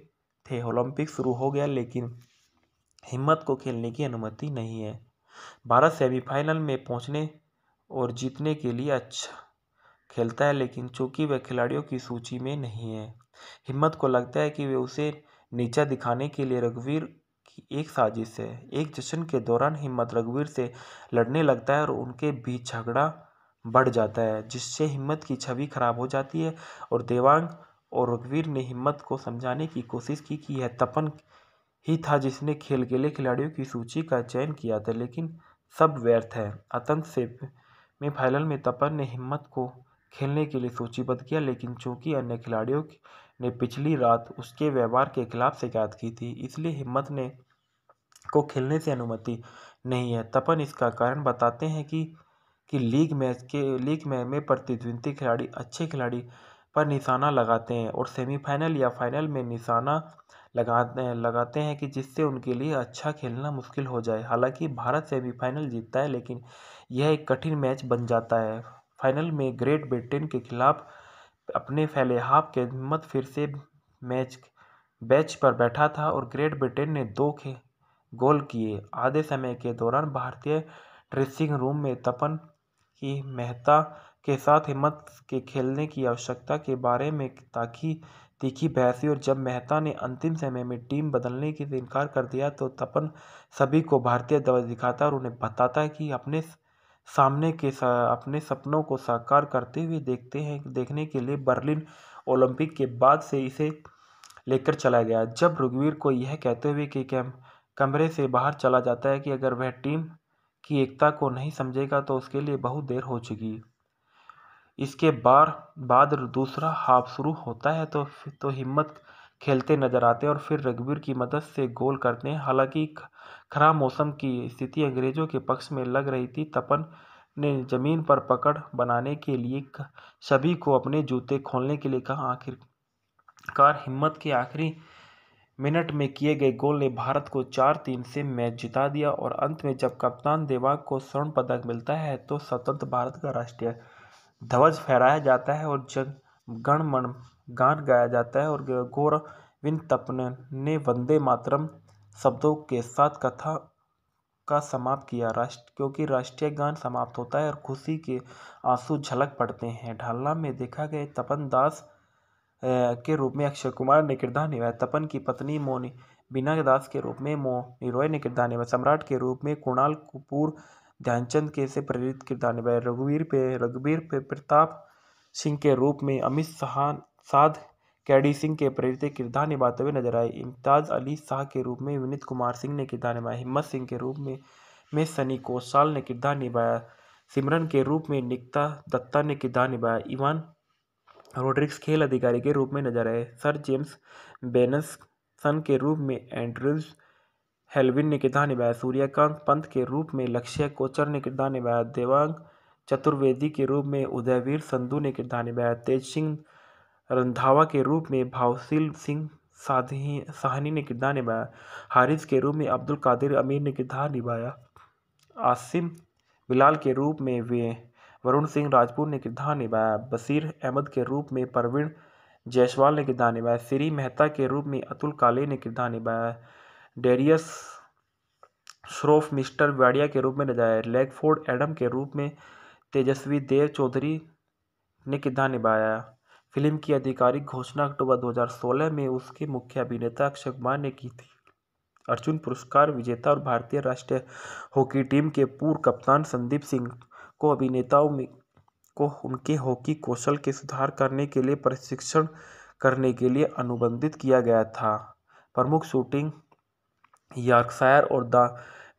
थे ओलंपिक शुरू हो गया लेकिन हिम्मत को खेलने की अनुमति नहीं है भारत सेमीफाइनल में पहुंचने और जीतने के लिए अच्छा खेलता है लेकिन चूंकि वह खिलाड़ियों की सूची में नहीं है हिम्मत को लगता है कि वे उसे नीचा दिखाने के लिए रघुवीर की एक साजिश है एक जश्न के दौरान हिम्मत रघुवीर से लड़ने लगता है और उनके बीच झगड़ा बढ़ जाता है जिससे हिम्मत की छवि खराब हो जाती है और देवांग और रघुवीर ने हिम्मत को समझाने की कोशिश की कि यह तपन ही था जिसने खेल के लिए खिलाड़ियों की सूची का चयन किया था लेकिन सब व्यर्थ है आतंक से में फाइनल में तपन ने हिम्मत को खेलने के लिए सूचीबद्ध किया लेकिन चूंकि अन्य खिलाड़ियों ने पिछली रात उसके व्यवहार के खिलाफ शिकायत की थी इसलिए हिम्मत ने को खेलने से अनुमति नहीं है तपन इसका कारण बताते हैं कि कि लीग मैच के लीग में में प्रतिद्वंदी खिलाड़ी अच्छे खिलाड़ी पर निशाना लगाते हैं और सेमीफाइनल या फाइनल में निशाना लगाते हैं लगाते हैं कि जिससे उनके लिए अच्छा खेलना मुश्किल हो जाए हालांकि भारत सेमीफाइनल जीतता है लेकिन यह एक कठिन मैच बन जाता है फाइनल में ग्रेट ब्रिटेन के खिलाफ अपने फैले हाफ के हिम्मत फिर से मैच बैच पर बैठा था और ग्रेट ब्रिटेन ने दो खे गोल किए आधे समय के दौरान भारतीय ड्रेसिंग रूम में तपन की मेहता के साथ हिम्मत के खेलने की आवश्यकता के बारे में ताकि तीखी बहस हुई और जब मेहता ने अंतिम समय में टीम बदलने से इनकार कर दिया तो तपन सभी को भारतीय ध्वज दिखाता और उन्हें बताता कि अपने सामने के सा, अपने सपनों को साकार करते हुए देखते हैं देखने के लिए बर्लिन ओलंपिक के बाद से इसे लेकर चला गया जब रघुवीर को यह कहते हुए कि कैम कमरे से बाहर चला जाता है कि अगर वह टीम की एकता को नहीं समझेगा तो उसके लिए बहुत देर हो चुकी इसके बार बाद दूसरा हाफ शुरू होता है तो तो हिम्मत खेलते नजर आते हैं और फिर रघुवीर की मदद से गोल करते हैं हालांकि खराब मौसम की स्थिति अंग्रेजों के पक्ष में लग रही थी तपन ने ज़मीन पर पकड़ बनाने के लिए सभी को अपने जूते खोलने के लिए कहा आखिरकार हिम्मत के आखिरी मिनट में किए गए गोल ने भारत को चार तीन से मैच जिता दिया और अंत में जब कप्तान देवाग को स्वर्ण पदक मिलता है तो स्वतंत्र भारत का राष्ट्रीय ध्वज फहराया जाता है और जन मन गान गाया जाता है और गौरविंद तपन ने वंदे मातरम शब्दों के साथ कथा का समाप्त किया राष्ट्र क्योंकि राष्ट्रीय गान समाप्त होता है और खुशी के आंसू झलक पड़ते हैं ढालना में देखा गया तपन दास के रूप में अक्षय कुमार ने किरदार निभाया तपन की पत्नी मोनी बीना दास के रूप में मोनी ने किरदार निभाया सम्राट के रूप में कुणाल कपूर ध्यानचंद के से प्रेरित किरदार निभाया रघुवीर पे रघुवीर पे प्रताप सिंह के रूप में अमित शाह साध कैडी सिंह के प्रेरित किरदार निभाते हुए नजर आए इम्ताज अली शाह के रूप में विनीत कुमार सिंह ने किरदार निभाया हिम्मत सिंह के रूप में में सनी कोसाल ने किरदार निभाया सिमरन के रूप में निकता दत्ता ने किरदार निभाया इवान रोड्रिक्स खेल अधिकारी के रूप में नजर आए सर जेम्स बेनसन के रूप में एंड्रूज हेलविन ने किरदार निभाया सूर्यकांत पंत के रूप में लक्ष्य कोचर ने किरदार निभाया देवांग चतुर्वेदी के रूप में उदयवीर संधु ने किरदार निभाया तेज सिंह रंधावा के रूप में भावशील सिंह साधी साहनी ने किरदार निभाया हारिस के रूप में अब्दुल कादिर अमीर ने किरदार निभाया आसिम बिलाल के रूप में वे वरुण सिंह राजपूत ने किरदार निभाया बसीर अहमद के रूप में परवीन जायसवाल ने किरदार निभाया श्री मेहता के रूप में अतुल काले ने किरदार निभाया डेरियस श्रोफ मिस्टर वाडिया के रूप में नजाया लेगफोर्ड एडम के रूप में तेजस्वी देव चौधरी ने किरदार निभाया फिल्म की आधिकारिक घोषणा अक्टूबर 2016 में उसके मुख्य अभिनेता अक्षय कुमार ने की थी अर्जुन पुरस्कार विजेता और भारतीय राष्ट्रीय हॉकी टीम के पूर्व कप्तान संदीप सिंह को अभिनेताओं में को उनके हॉकी कौशल के सुधार करने के लिए प्रशिक्षण करने के लिए अनुबंधित किया गया था प्रमुख शूटिंग यॉर्कशायर और द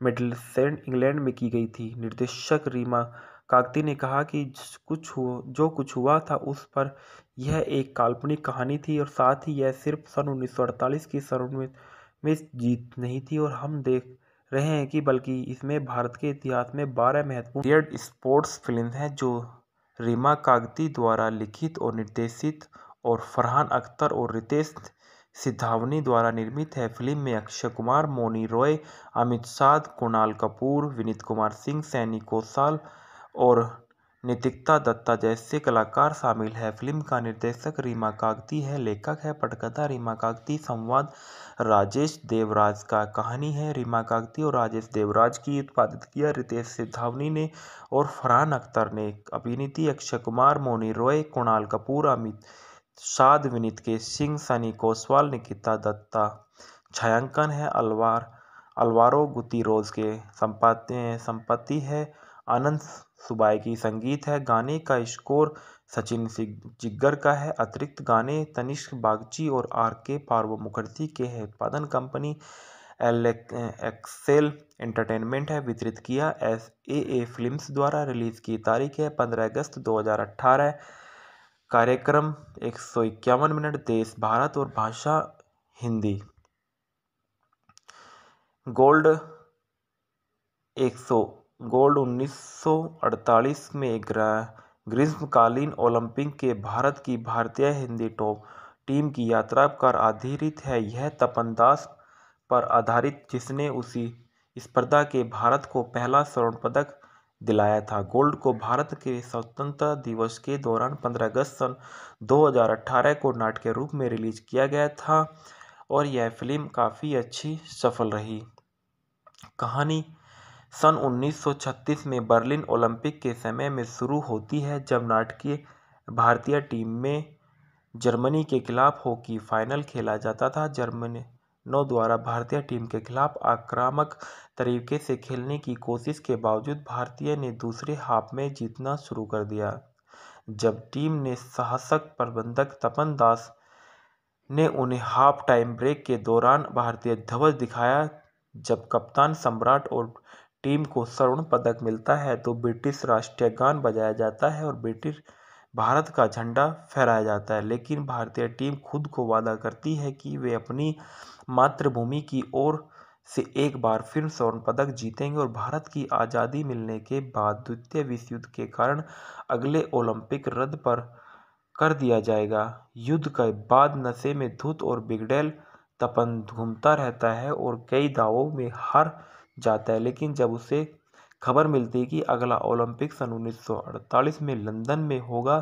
मिडलसेंड इंग्लैंड में की गई थी निर्देशक रीमा कागती ने कहा कि कुछ जो कुछ हुआ था उस पर यह एक काल्पनिक कहानी थी और साथ ही यह सिर्फ सन उन्नीस की सर्वोन्मित में जीत नहीं थी और हम देख रहे हैं कि बल्कि इसमें भारत के इतिहास में बारह महत्वपूर्ण पीरियड स्पोर्ट्स फिल्म हैं जो रीमा कागती द्वारा लिखित और निर्देशित और फरहान अख्तर और रितेश सिद्धावनी द्वारा निर्मित है फिल्म में अक्षय कुमार मोनी रॉय अमित शाह कुणाल कपूर विनीत कुमार सिंह सैनी कोसाल और नितिकता दत्ता जैसे कलाकार शामिल है फिल्म का निर्देशक रीमा कागती है लेखक है पटकथा रीमा कागती संवाद राजेश देवराज का कहानी है रीमा कागती और राजेश देवराज की उत्पादित किया रितेश सिद्धावनी ने और फरहान अख्तर ने अभिनीति अक्षय कुमार मोनी रॉय कुणाल कपूर अमित साध विनीत के सिंह सनी कोसवाल निकिता दत्ता छायांकन है अलवार अलवारो गुतिरोज के संपाते संपत्ति है आनंद की संगीत है गाने का स्कोर सचिन जिग्गर का है अतिरिक्त गाने तनिष्क बागची और आर के पार्व मुखर्जी के हैं उत्पादन कंपनी एक्सेल एंटरटेनमेंट है वितरित किया एस ए ए फिल्म्स द्वारा रिलीज की तारीख है पंद्रह अगस्त 2018 कार्यक्रम एक सौ इक्यावन मिनट देश भारत और भाषा हिंदी गोल्ड एक सौ गोल्ड 1948 में ग्रीष्मकालीन ओलंपिक के भारत की भारतीय हिंदी टॉप टीम की यात्रा पर आधारित है यह तपन दास पर आधारित जिसने उसी स्पर्धा के भारत को पहला स्वर्ण पदक दिलाया था गोल्ड को भारत के स्वतंत्रता दिवस के दौरान 15 अगस्त सन 2018 को के रूप में रिलीज किया गया था और यह फिल्म काफ़ी अच्छी सफल रही कहानी सन 1936 में बर्लिन ओलंपिक के समय में शुरू होती है जब नाटकीय भारतीय टीम में जर्मनी के खिलाफ हॉकी फाइनल खेला जाता था जर्मनों द्वारा भारतीय टीम के खिलाफ आक्रामक तरीके से खेलने की कोशिश के बावजूद भारतीय ने दूसरे हाफ में जीतना शुरू कर दिया जब टीम ने साहसक प्रबंधक तपन दास ने उन्हें हाफ टाइम ब्रेक के दौरान भारतीय ध्वज दिखाया जब कप्तान सम्राट और टीम को स्वर्ण पदक मिलता है तो ब्रिटिश राष्ट्रीय गान बजाया जाता है और ब्रिटिश भारत का झंडा फहराया जाता है लेकिन भारतीय टीम खुद को वादा करती है कि वे अपनी मातृभूमि की ओर से एक बार फिर स्वर्ण पदक जीतेंगे और भारत की आज़ादी मिलने के बाद द्वितीय विश्व युद्ध के कारण अगले ओलंपिक रद्द पर कर दिया जाएगा युद्ध के बाद नशे में धुत और बिगड़ेल तपन घूमता रहता है और कई दावों में हर जाता है लेकिन जब उसे खबर मिलती है कि अगला ओलंपिक सन 1948 में लंदन में होगा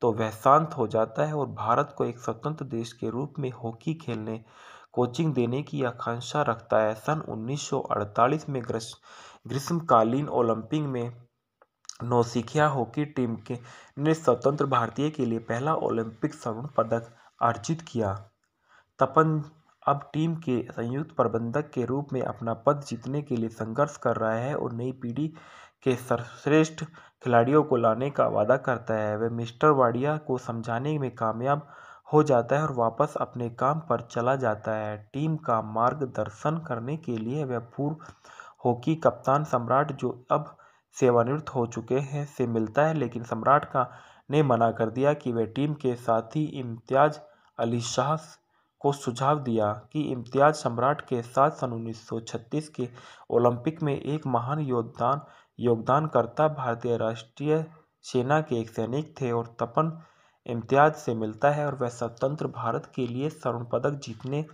तो वह शांत हो जाता है और भारत को एक स्वतंत्र देश के रूप में हॉकी खेलने कोचिंग देने की आकांक्षा रखता है सन 1948 में ग्रीष्मकालीन ओलंपिक में नौसिखिया हॉकी टीम के ने स्वतंत्र भारतीय के लिए पहला ओलंपिक स्वर्ण पदक अर्जित किया तपन अब टीम के संयुक्त प्रबंधक के रूप में अपना पद जीतने के लिए संघर्ष कर रहा है और नई पीढ़ी के सर्वश्रेष्ठ खिलाड़ियों को लाने का वादा करता है वह मिस्टर वाडिया को समझाने में कामयाब हो जाता है और वापस अपने काम पर चला जाता है टीम का मार्गदर्शन करने के लिए वह पूर्व हॉकी कप्तान सम्राट जो अब सेवानिवृत्त हो चुके हैं से मिलता है लेकिन सम्राट का ने मना कर दिया कि वह टीम के साथी इम्तियाज अली शाह को सुझाव दिया कि इम्तियाज़ सम्राट के साथ सन 1936 के ओलंपिक में एक महान योगदान योगदानकर्ता भारतीय राष्ट्रीय सेना के एक सैनिक थे और तपन इम्तियाज से मिलता है और वह स्वतंत्र भारत के लिए स्वर्ण पदक जीतने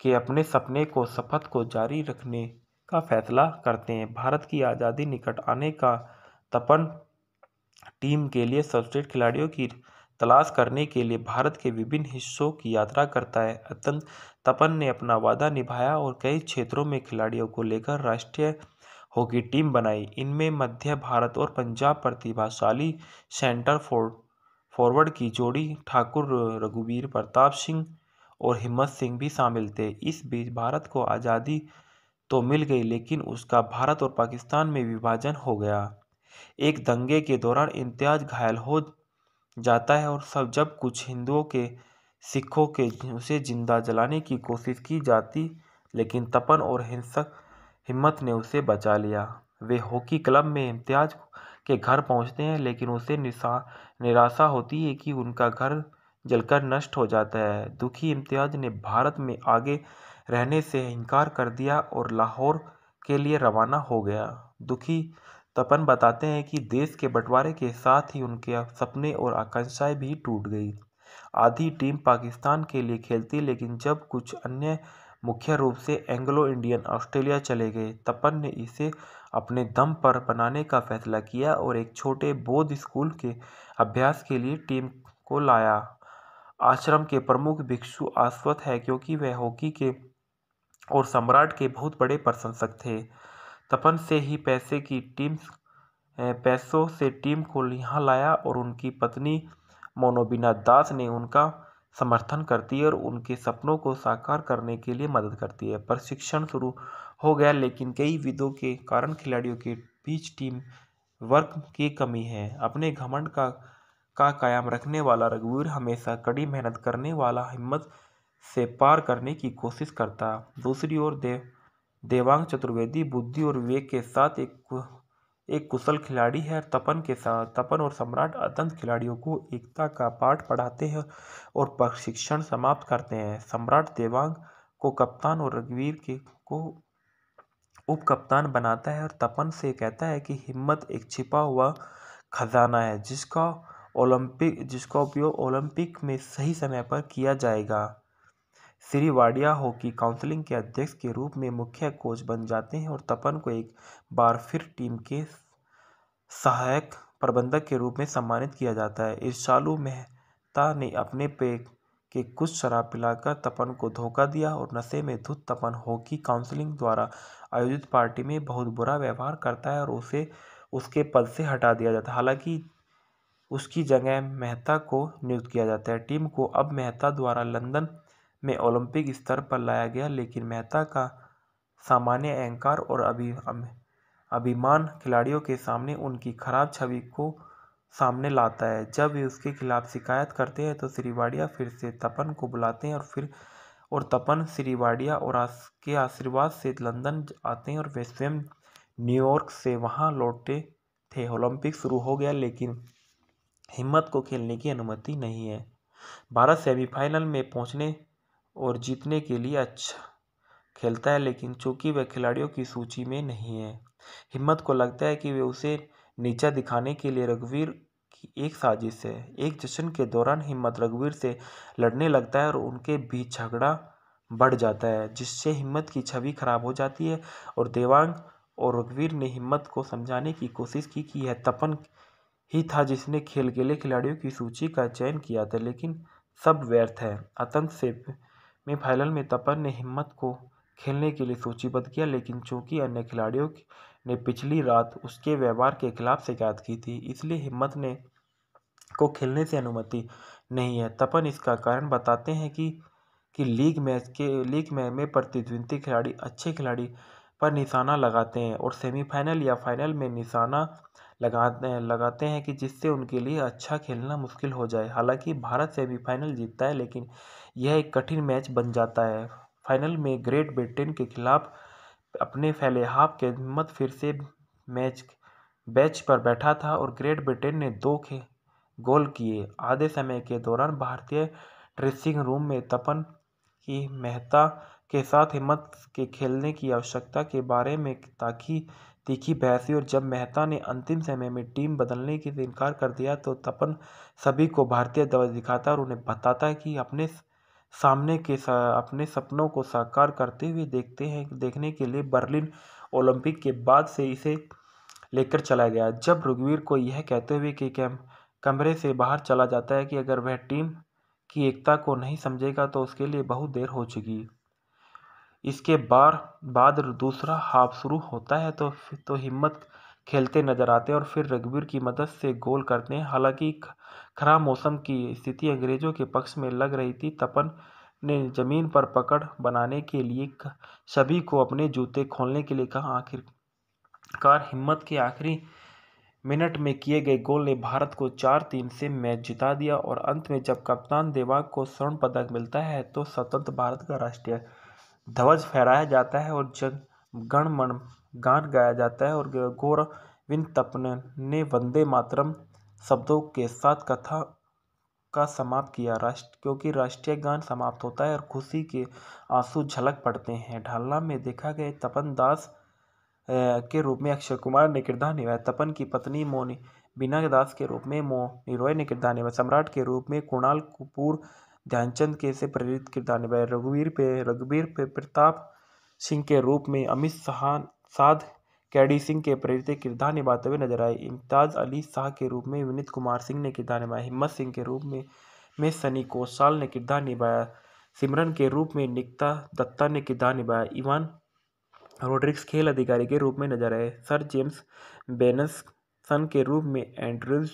के अपने सपने को शपथ को जारी रखने का फैसला करते हैं भारत की आज़ादी निकट आने का तपन टीम के लिए सर्वश्रेष्ठ खिलाड़ियों की तलाश करने के लिए भारत के विभिन्न हिस्सों की यात्रा करता है अतंत तपन ने अपना वादा निभाया और कई क्षेत्रों में खिलाड़ियों को लेकर राष्ट्रीय हॉकी टीम बनाई इनमें मध्य भारत और पंजाब प्रतिभाशाली सेंटर फोर्ड फॉरवर्ड की जोड़ी ठाकुर रघुवीर प्रताप सिंह और हिम्मत सिंह भी शामिल थे इस बीच भारत को आज़ादी तो मिल गई लेकिन उसका भारत और पाकिस्तान में विभाजन हो गया एक दंगे के दौरान इम्तियाज घायल हो जाता है और सब जब कुछ हिंदुओं के सिखों के उसे जिंदा जलाने की कोशिश की जाती लेकिन तपन और हिंसक हिम्मत ने उसे बचा लिया वे हॉकी क्लब में इम्तियाज के घर पहुंचते हैं लेकिन उसे निशा निराशा होती है कि उनका घर जलकर नष्ट हो जाता है दुखी इम्तियाज ने भारत में आगे रहने से इनकार कर दिया और लाहौर के लिए रवाना हो गया दुखी तपन बताते हैं कि देश के बंटवारे के साथ ही उनके सपने और आकांक्षाएं भी टूट गई आधी टीम पाकिस्तान के लिए खेलती लेकिन जब कुछ अन्य मुख्य रूप से एंग्लो इंडियन ऑस्ट्रेलिया चले गए तपन ने इसे अपने दम पर बनाने का फैसला किया और एक छोटे बोध स्कूल के अभ्यास के लिए टीम को लाया आश्रम के प्रमुख भिक्षु आश्वत है क्योंकि वह हॉकी के और सम्राट के बहुत बड़े प्रशंसक थे सपन से ही पैसे की टीम पैसों से टीम को यहाँ लाया और उनकी पत्नी मोनोबिना दास ने उनका समर्थन करती है और उनके सपनों को साकार करने के लिए मदद करती है प्रशिक्षण शुरू हो गया लेकिन कई विधों के कारण खिलाड़ियों के बीच टीम वर्क की कमी है अपने घमंड का का कायम रखने वाला रघुवीर हमेशा कड़ी मेहनत करने वाला हिम्मत से पार करने की कोशिश करता दूसरी ओर देव देवांग चतुर्वेदी बुद्धि और विवेक के साथ एक एक कुशल खिलाड़ी है तपन के साथ तपन और सम्राट अत्यंत खिलाड़ियों को एकता का पाठ पढ़ाते हैं और प्रशिक्षण समाप्त करते हैं सम्राट देवांग को कप्तान और रघुवीर के को उप कप्तान बनाता है और तपन से कहता है कि हिम्मत एक छिपा हुआ खजाना है जिसका ओलंपिक जिसका उपयोग ओलंपिक में सही समय पर किया जाएगा श्री वाडिया हॉकी काउंसिलिंग के अध्यक्ष के रूप में मुख्य कोच बन जाते हैं और तपन को एक बार फिर टीम के सहायक प्रबंधक के रूप में सम्मानित किया जाता है इस चालू मेहता ने अपने पे के कुछ शराब पिलाकर तपन को धोखा दिया और नशे में धुत तपन हॉकी काउंसिलिंग द्वारा आयोजित पार्टी में बहुत बुरा व्यवहार करता है और उसे उसके पद से हटा दिया जाता है हालांकि उसकी जगह मेहता को नियुक्त किया जाता है टीम को अब मेहता द्वारा लंदन में ओलंपिक स्तर पर लाया गया लेकिन मेहता का सामान्य अहंकार और अभि अभिमान खिलाड़ियों के सामने उनकी खराब छवि को सामने लाता है जब वे उसके खिलाफ शिकायत करते हैं तो श्रीवाड़िया फिर से तपन को बुलाते हैं और फिर और तपन श्रीवाड़िया और आस, के आशीर्वाद से लंदन आते हैं और वे स्वयं न्यूयॉर्क से वहाँ लौटे थे ओलंपिक शुरू हो गया लेकिन हिम्मत को खेलने की अनुमति नहीं है भारत सेमीफाइनल में पहुंचने और जीतने के लिए अच्छा खेलता है लेकिन चूंकि वह खिलाड़ियों की सूची में नहीं है हिम्मत को लगता है कि वे उसे नीचा दिखाने के लिए रघुवीर की एक साजिश है एक जश्न के दौरान हिम्मत रघुवीर से लड़ने लगता है और उनके बीच झगड़ा बढ़ जाता है जिससे हिम्मत की छवि खराब हो जाती है और देवांग और रघुवीर ने हिम्मत को समझाने की कोशिश की कि यह तपन ही था जिसने खेल के लिए खिलाड़ियों की सूची का चयन किया था लेकिन सब व्यर्थ है आतंक से में फाइनल में तपन ने हिम्मत को खेलने के लिए सूचीबद्ध किया लेकिन चूंकि अन्य खिलाड़ियों ने पिछली रात उसके व्यवहार के खिलाफ शिकायत की थी इसलिए हिम्मत ने को खेलने से अनुमति नहीं है तपन इसका कारण बताते हैं कि कि लीग मैच के लीग मैच में प्रतिद्वंदी खिलाड़ी अच्छे खिलाड़ी पर निशाना लगाते हैं और सेमीफाइनल या फाइनल में निशाना लगाते हैं लगाते हैं कि जिससे उनके लिए अच्छा खेलना मुश्किल हो जाए हालांकि भारत सेमीफाइनल जीतता है लेकिन यह एक कठिन मैच बन जाता है फाइनल में ग्रेट ब्रिटेन के खिलाफ अपने फैले हाफ के हिम्मत फिर से मैच बैच पर बैठा था और ग्रेट ब्रिटेन ने दो खे गोल किए आधे समय के दौरान भारतीय ड्रेसिंग रूम में तपन की मेहता के साथ हिम्मत के खेलने की आवश्यकता के बारे में ताकि तीखी बहस और जब मेहता ने अंतिम समय में टीम बदलने की इनकार कर दिया तो तपन सभी को भारतीय ध्वज दिखाता और उन्हें बताता है कि अपने सामने के सा अपने सपनों को साकार करते हुए देखते हैं देखने के लिए बर्लिन ओलंपिक के बाद से इसे लेकर चला गया जब रघुवीर को यह कहते हुए कि कैम कमरे से बाहर चला जाता है कि अगर वह टीम की एकता को नहीं समझेगा तो उसके लिए बहुत देर हो चुकी इसके बार बाद दूसरा हाफ शुरू होता है तो तो हिम्मत खेलते नजर आते हैं और फिर रघुवीर की मदद से गोल करते हैं हालांकि खराब मौसम की स्थिति अंग्रेजों के पक्ष में लग रही थी तपन ने जमीन पर पकड़ बनाने के लिए सभी को अपने जूते खोलने के लिए कहा आखिरकार हिम्मत के आखिरी मिनट में किए गए गोल ने भारत को चार तीन से मैच जिता दिया और अंत में जब कप्तान देवाग को स्वर्ण पदक मिलता है तो स्वतंत्र भारत का राष्ट्रीय ध्वज फहराया जाता है और जन गणमन गान गाया जाता है और गौरविंद तपन ने वंदे मातरम शब्दों के साथ कथा का समाप्त किया राष्ट्र क्योंकि राष्ट्रीय गान समाप्त होता है और खुशी के आंसू झलक पड़ते हैं ढालना में देखा गया तपन दास के रूप में अक्षय कुमार ने किरदार निभाया तपन की पत्नी मोनी बिना दास के रूप में मो निरोय ने किरदार निभाया सम्राट के रूप में कुणाल कपूर ध्यानचंद के से प्रेरित किरदार निभाया रघुवीर पे रघुवीर पे प्रताप सिंह के रूप में अमित शाह साध कैडी सिंह के प्रेरित किरदार निभाते हुए नजर आए इम्ताज़ अली शाह के रूप में विनीत कुमार सिंह ने किरदार निभाया हिम्मत सिंह के रूप में में सनी कोसाल ने किरदार निभाया सिमरन के रूप में निकता दत्ता ने किरदार निभाया इवान रोड्रिक्स खेल अधिकारी के रूप में नजर आए सर जेम्स बेनस सन के रूप में एंड्रिज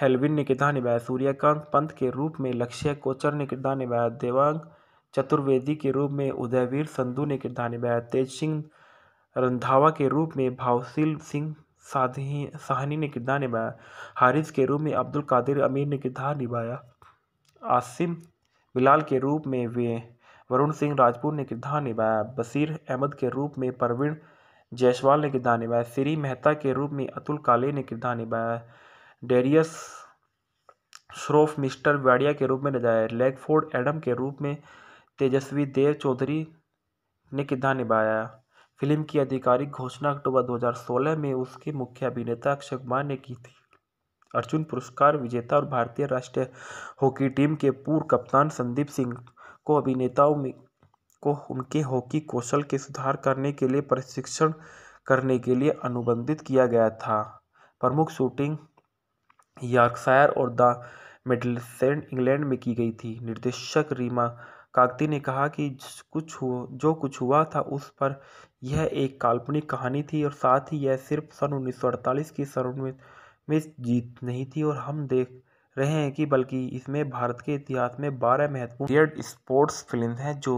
हेलविन ने किरदार निभाया सूर्यकांत पंत के रूप में लक्ष्य कोचर ने किरदार निभाया देवांग चतुर्वेदी के रूप में उदयवीर संधू ने किरदार निभाया तेज सिंह रंधावा के रूप में भावशील सिंह साधनी साहनी ने किरदार निभाया हारिस के रूप में अब्दुल कादिर अमीर ने किरदार निभाया आसिम बिलाल के रूप में वे वरुण सिंह राजपूत ने किरदार निभाया बसीर अहमद के रूप में परवीन जायसवाल ने किरदार निभाया श्री मेहता के रूप में अतुल काले ने किरदार निभाया डेरियस श्रोफ मिस्टर वाडिया के रूप में निभाया लेगफोर्ड एडम के रूप में तेजस्वी देव चौधरी ने किरदार निभाया फिल्म की आधिकारिक घोषणा अक्टूबर 2016 में उसके मुख्य अभिनेता अक्षय कुमार ने की थी अर्जुन पुरस्कार विजेता और भारतीय राष्ट्रीय हॉकी टीम के पूर्व कप्तान संदीप सिंह को अभिनेताओं में को उनके हॉकी कौशल के सुधार करने के लिए प्रशिक्षण करने के लिए अनुबंधित किया गया था प्रमुख शूटिंग यार्कशायर और द मिडलसेंड इंग्लैंड में की गई थी निर्देशक रीमा कागती ने कहा कि कुछ हुआ जो कुछ हुआ था उस पर यह एक काल्पनिक कहानी थी और साथ ही यह सिर्फ सन उन्नीस सौ अड़तालीस की में जीत नहीं थी और हम देख रहे हैं कि बल्कि इसमें भारत के इतिहास में बारह महत्वपूर्ण स्पोर्ट्स फिल्म हैं जो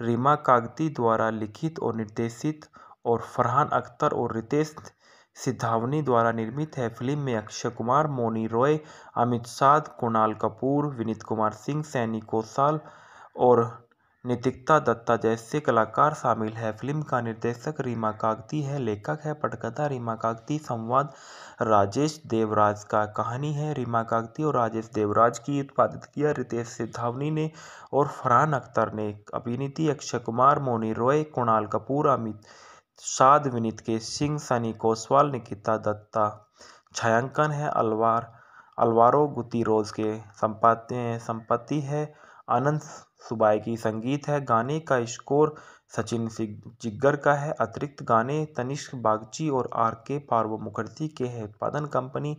रीमा कागती द्वारा लिखित और निर्देशित और फरहान अख्तर और रितेश सिद्धावनी द्वारा निर्मित है फिल्म में अक्षय कुमार मोनी रॉय अमित शाह कुणाल कपूर विनीत कुमार सिंह सैनी कोसाल और नितिकता दत्ता जैसे कलाकार शामिल है फिल्म का निर्देशक रीमा कागती है लेखक है पटकथा रीमा कागती संवाद राजेश देवराज का कहानी है रीमा कागती और राजेश देवराज की उत्पादित किया रितेश सिद्धावनी ने और फरहान अख्तर ने अभिनीति अक्षय कुमार मोनी रॉय कुणाल कपूर अमित शाद विनीत के सिंह सनी कोसवाल निकिता दत्ता छायांकन है अलवार अलवारो गुतिरोज के संपाते संपत्ति है अनंत की संगीत है गाने का स्कोर सचिन जिग्गर का है अतिरिक्त गाने तनिष्क बागची और आर के पार्व मुखर्जी के है उत्पादन कंपनी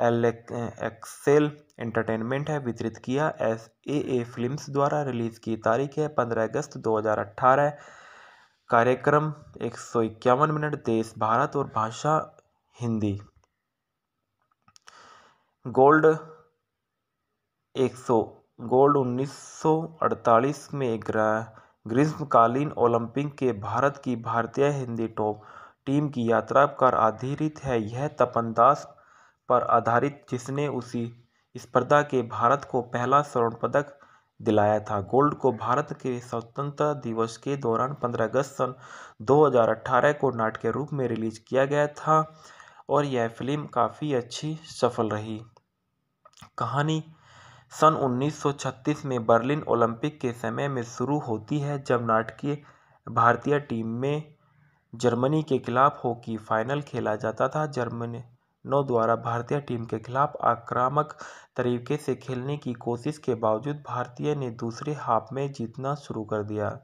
एक्सेल एंटरटेनमेंट है वितरित किया एस ए ए फिल्म्स द्वारा रिलीज की तारीख है पंद्रह अगस्त दो हजार अट्ठारह कार्यक्रम एक सौ इक्यावन मिनट देश भारत और भाषा हिंदी गोल्ड एक सौ गोल्ड उन्नीस सौ अड़तालीस में ग्रीष्मकालीन ओलंपिक के भारत की भारतीय हिंदी टॉप टीम की यात्रा पर आधारित है यह तपनदास पर आधारित जिसने उसी स्पर्धा के भारत को पहला स्वर्ण पदक दिलाया था गोल्ड को भारत के स्वतंत्रता दिवस के दौरान 15 अगस्त सन 2018 को के रूप में रिलीज किया गया था और यह फिल्म काफ़ी अच्छी सफल रही कहानी सन उन्नीस सौ छत्तीस में बर्लिन ओलंपिक के समय में शुरू होती है जब नाटकीय भारतीय टीम में जर्मनी के खिलाफ हॉकी फाइनल खेला जाता था जर्मनों द्वारा भारतीय टीम के खिलाफ आक्रामक तरीके से खेलने की कोशिश के बावजूद भारतीय ने दूसरे हाफ में जीतना शुरू कर दिया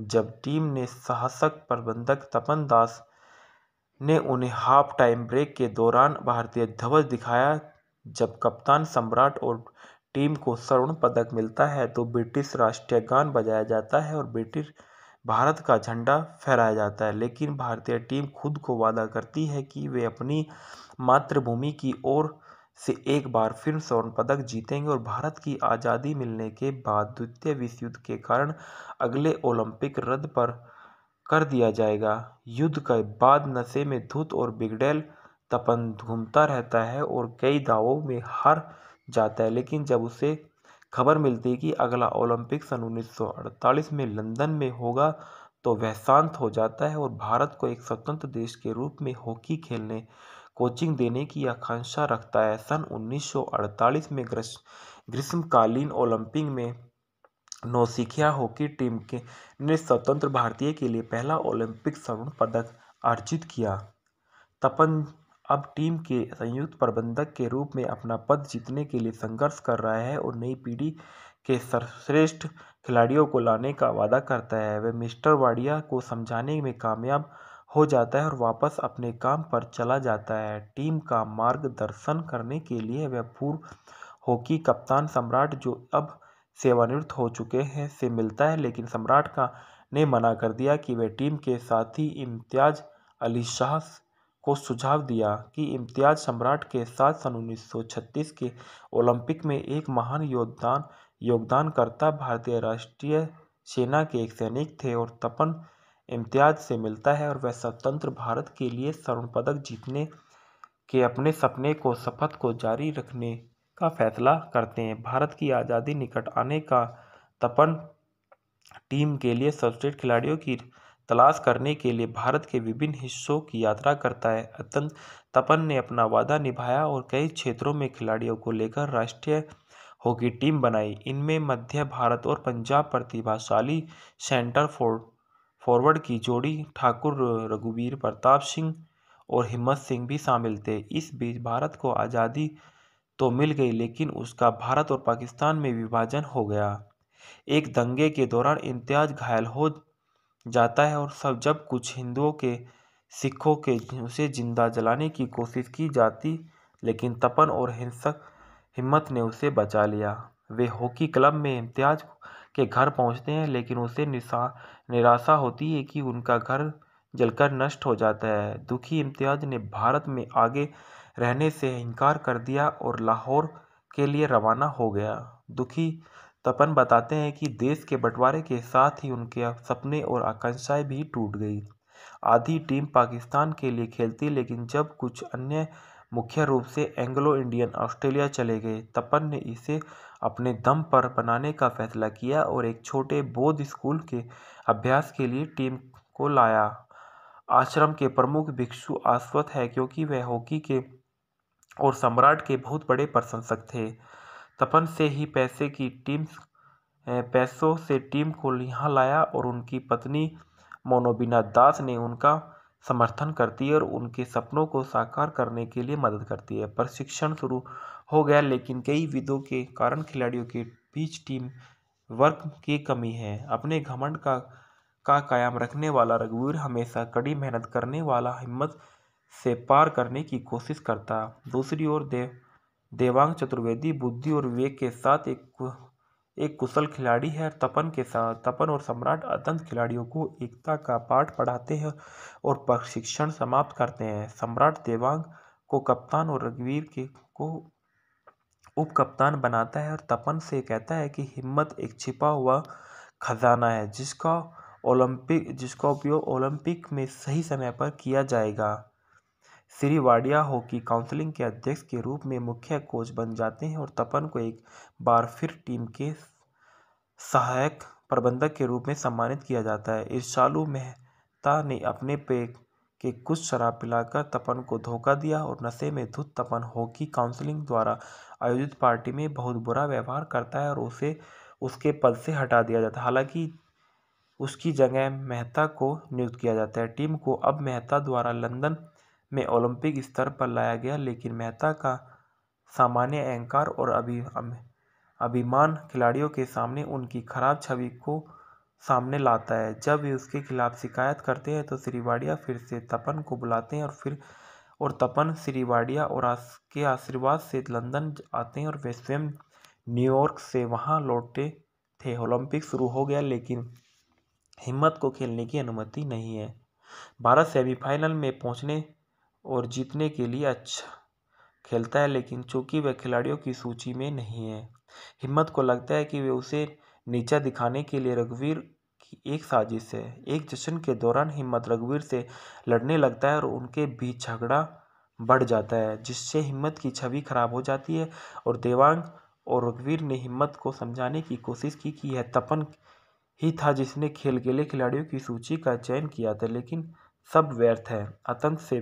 जब टीम ने साहसक प्रबंधक तपन दास ने उन्हें हाफ टाइम ब्रेक के दौरान भारतीय ध्वज दिखाया जब कप्तान सम्राट और टीम को स्वर्ण पदक मिलता है तो ब्रिटिश राष्ट्रीय गान बजाया जाता है और ब्रिटिश भारत का झंडा फहराया जाता है लेकिन भारतीय टीम खुद को वादा करती है कि वे अपनी मातृभूमि की ओर से एक बार फिर स्वर्ण पदक जीतेंगे और भारत की आज़ादी मिलने के बाद द्वितीय विश्व युद्ध के कारण अगले ओलंपिक रद्द पर कर दिया जाएगा युद्ध के बाद नशे में धुत और बिगड़ेल तपन घूमता रहता है और कई दावों में हर जाता है लेकिन जब उसे खबर मिलती है कि अगला ओलंपिक सन 1948 में लंदन में होगा तो वह शांत हो जाता है और भारत को एक स्वतंत्र देश के रूप में हॉकी खेलने कोचिंग देने की आकांक्षा रखता है सन 1948 में ग्रीष्मकालीन ओलंपिक में नौसिखिया हॉकी टीम के ने स्वतंत्र भारतीय के लिए पहला ओलंपिक स्वर्ण पदक अर्जित किया तपन अब टीम के संयुक्त प्रबंधक के रूप में अपना पद जीतने के लिए संघर्ष कर रहा है और नई पीढ़ी के सर्वश्रेष्ठ खिलाड़ियों को लाने का वादा करता है वह मिस्टर वाडिया को समझाने में कामयाब हो जाता है और वापस अपने काम पर चला जाता है टीम का मार्गदर्शन करने के लिए वह पूर्व हॉकी कप्तान सम्राट जो अब सेवानिवृत्त हो चुके हैं से मिलता है लेकिन सम्राट का ने मना कर दिया कि वह टीम के साथी इम्तियाज अली शाह को सुझाव दिया कि इम्तियाज़ सम्राट के साथ सन उन्नीस सौ छत्तीस के ओलंपिक में एक महान योगदान योगदानकर्ता भारतीय राष्ट्रीय सेना के एक सैनिक थे और तपन इम्तियाज़ से मिलता है और वह स्वतंत्र भारत के लिए स्वर्ण पदक जीतने के अपने सपने को शपथ को जारी रखने का फैसला करते हैं भारत की आज़ादी निकट आने का तपन टीम के लिए सर्वश्रेष्ठ खिलाड़ियों की तलाश करने के लिए भारत के विभिन्न हिस्सों की यात्रा करता है अतंत तपन ने अपना वादा निभाया और कई क्षेत्रों में खिलाड़ियों को लेकर राष्ट्रीय हॉकी टीम बनाई इनमें मध्य भारत और पंजाब प्रतिभाशाली सेंटर फॉर फॉरवर्ड की जोड़ी ठाकुर रघुवीर प्रताप सिंह और हिम्मत सिंह भी शामिल थे इस बीच भारत को आज़ादी तो मिल गई लेकिन उसका भारत और पाकिस्तान में विभाजन हो गया एक दंगे के दौरान इम्तियाज घायल हो जाता है और सब जब कुछ हिंदुओं के सिखों के उसे जिंदा जलाने की कोशिश की जाती लेकिन तपन और हिंसक हिम्मत ने उसे बचा लिया वे हॉकी क्लब में इम्तियाज के घर पहुंचते हैं लेकिन उसे निशा निराशा होती है कि उनका घर जलकर नष्ट हो जाता है दुखी इम्तियाज ने भारत में आगे रहने से इनकार कर दिया और लाहौर के लिए रवाना हो गया दुखी तपन बताते हैं कि देश के बंटवारे के साथ ही उनके सपने और आकांक्षाएं भी टूट गई आधी टीम पाकिस्तान के लिए खेलती लेकिन जब कुछ अन्य मुख्य रूप से एंग्लो इंडियन ऑस्ट्रेलिया चले गए तपन ने इसे अपने दम पर बनाने का फैसला किया और एक छोटे बोध स्कूल के अभ्यास के लिए टीम को लाया आश्रम के प्रमुख भिक्षु आश्वत है क्योंकि वह हॉकी के और सम्राट के बहुत बड़े प्रशंसक थे तपन से ही पैसे की टीम पैसों से टीम को यहाँ लाया और उनकी पत्नी मोनोबिना दास ने उनका समर्थन करती है और उनके सपनों को साकार करने के लिए मदद करती है प्रशिक्षण शुरू हो गया लेकिन कई विधों के कारण खिलाड़ियों के बीच टीम वर्क की कमी है अपने घमंड का का कायम रखने वाला रघुवीर हमेशा कड़ी मेहनत करने वाला हिम्मत से पार करने की कोशिश करता दूसरी ओर देव देवांग चतुर्वेदी बुद्धि और विवेक के साथ एक एक कुशल खिलाड़ी है तपन के साथ तपन और सम्राट अत्यंत खिलाड़ियों को एकता का पाठ पढ़ाते हैं और प्रशिक्षण समाप्त करते हैं सम्राट देवांग को कप्तान और रघुवीर के को उप कप्तान बनाता है और तपन से कहता है कि हिम्मत एक छिपा हुआ खजाना है जिसका ओलंपिक जिसका उपयोग ओलंपिक में सही समय पर किया जाएगा श्री वाडिया हॉकी काउंसिलिंग के अध्यक्ष के रूप में मुख्य कोच बन जाते हैं और तपन को एक बार फिर टीम के सहायक प्रबंधक के रूप में सम्मानित किया जाता है ईर्षालु मेहता ने अपने पे के कुछ शराब पिलाकर तपन को धोखा दिया और नशे में धुत तपन हॉकी काउंसिलिंग द्वारा आयोजित पार्टी में बहुत बुरा व्यवहार करता है और उसे उसके पद से हटा दिया जाता है हालांकि उसकी जगह मेहता को नियुक्त किया जाता है टीम को अब मेहता द्वारा लंदन में ओलंपिक स्तर पर लाया गया लेकिन मेहता का सामान्य अहंकार और अभि अभिमान खिलाड़ियों के सामने उनकी खराब छवि को सामने लाता है जब वे उसके खिलाफ शिकायत करते हैं तो श्रीवाडिया फिर से तपन को बुलाते हैं और फिर और तपन श्रीवाडिया और आस, के आशीर्वाद से लंदन आते हैं और वे स्वयं न्यूयॉर्क से वहां लौटे थे ओलंपिक शुरू हो गया लेकिन हिम्मत को खेलने की अनुमति नहीं है भारत सेमीफाइनल में पहुँचने और जीतने के लिए अच्छा खेलता है लेकिन चूंकि वह खिलाड़ियों की सूची में नहीं है हिम्मत को लगता है कि वे उसे नीचा दिखाने के लिए रघुवीर की एक साजिश है एक जश्न के दौरान हिम्मत रघुवीर से लड़ने लगता है और उनके बीच झगड़ा बढ़ जाता है जिससे हिम्मत की छवि खराब हो जाती है और देवांग और रघुवीर ने हिम्मत को समझाने की कोशिश की कि यह तपन ही था जिसने खेल के लिए खिलाड़ियों की सूची का चयन किया था लेकिन सब व्यर्थ है आतंक से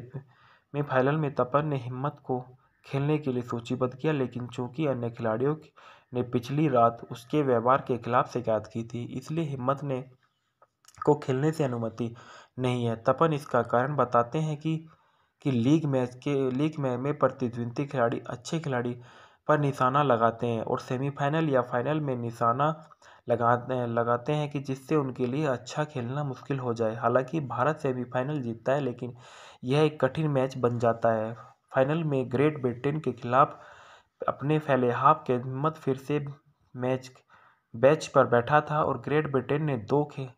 में फाइनल में तपन ने हिम्मत को खेलने के लिए सूचीबद्ध किया लेकिन चूंकि अन्य खिलाड़ियों ने पिछली रात उसके व्यवहार के खिलाफ शिकायत की थी इसलिए हिम्मत ने को खेलने से अनुमति नहीं है तपन इसका कारण बताते हैं कि कि लीग मैच के लीग मैच में प्रतिद्वंदी खिलाड़ी अच्छे खिलाड़ी पर निशाना लगाते हैं और सेमीफाइनल या फाइनल में निशाना लगाते हैं लगाते हैं कि जिससे उनके लिए अच्छा खेलना मुश्किल हो जाए हालांकि भारत सेमीफाइनल जीतता है लेकिन यह एक कठिन मैच बन जाता है फाइनल में ग्रेट ब्रिटेन के खिलाफ अपने फैले हाफ के हिम्मत फिर से मैच बैच पर बैठा था और ग्रेट ब्रिटेन ने दो खे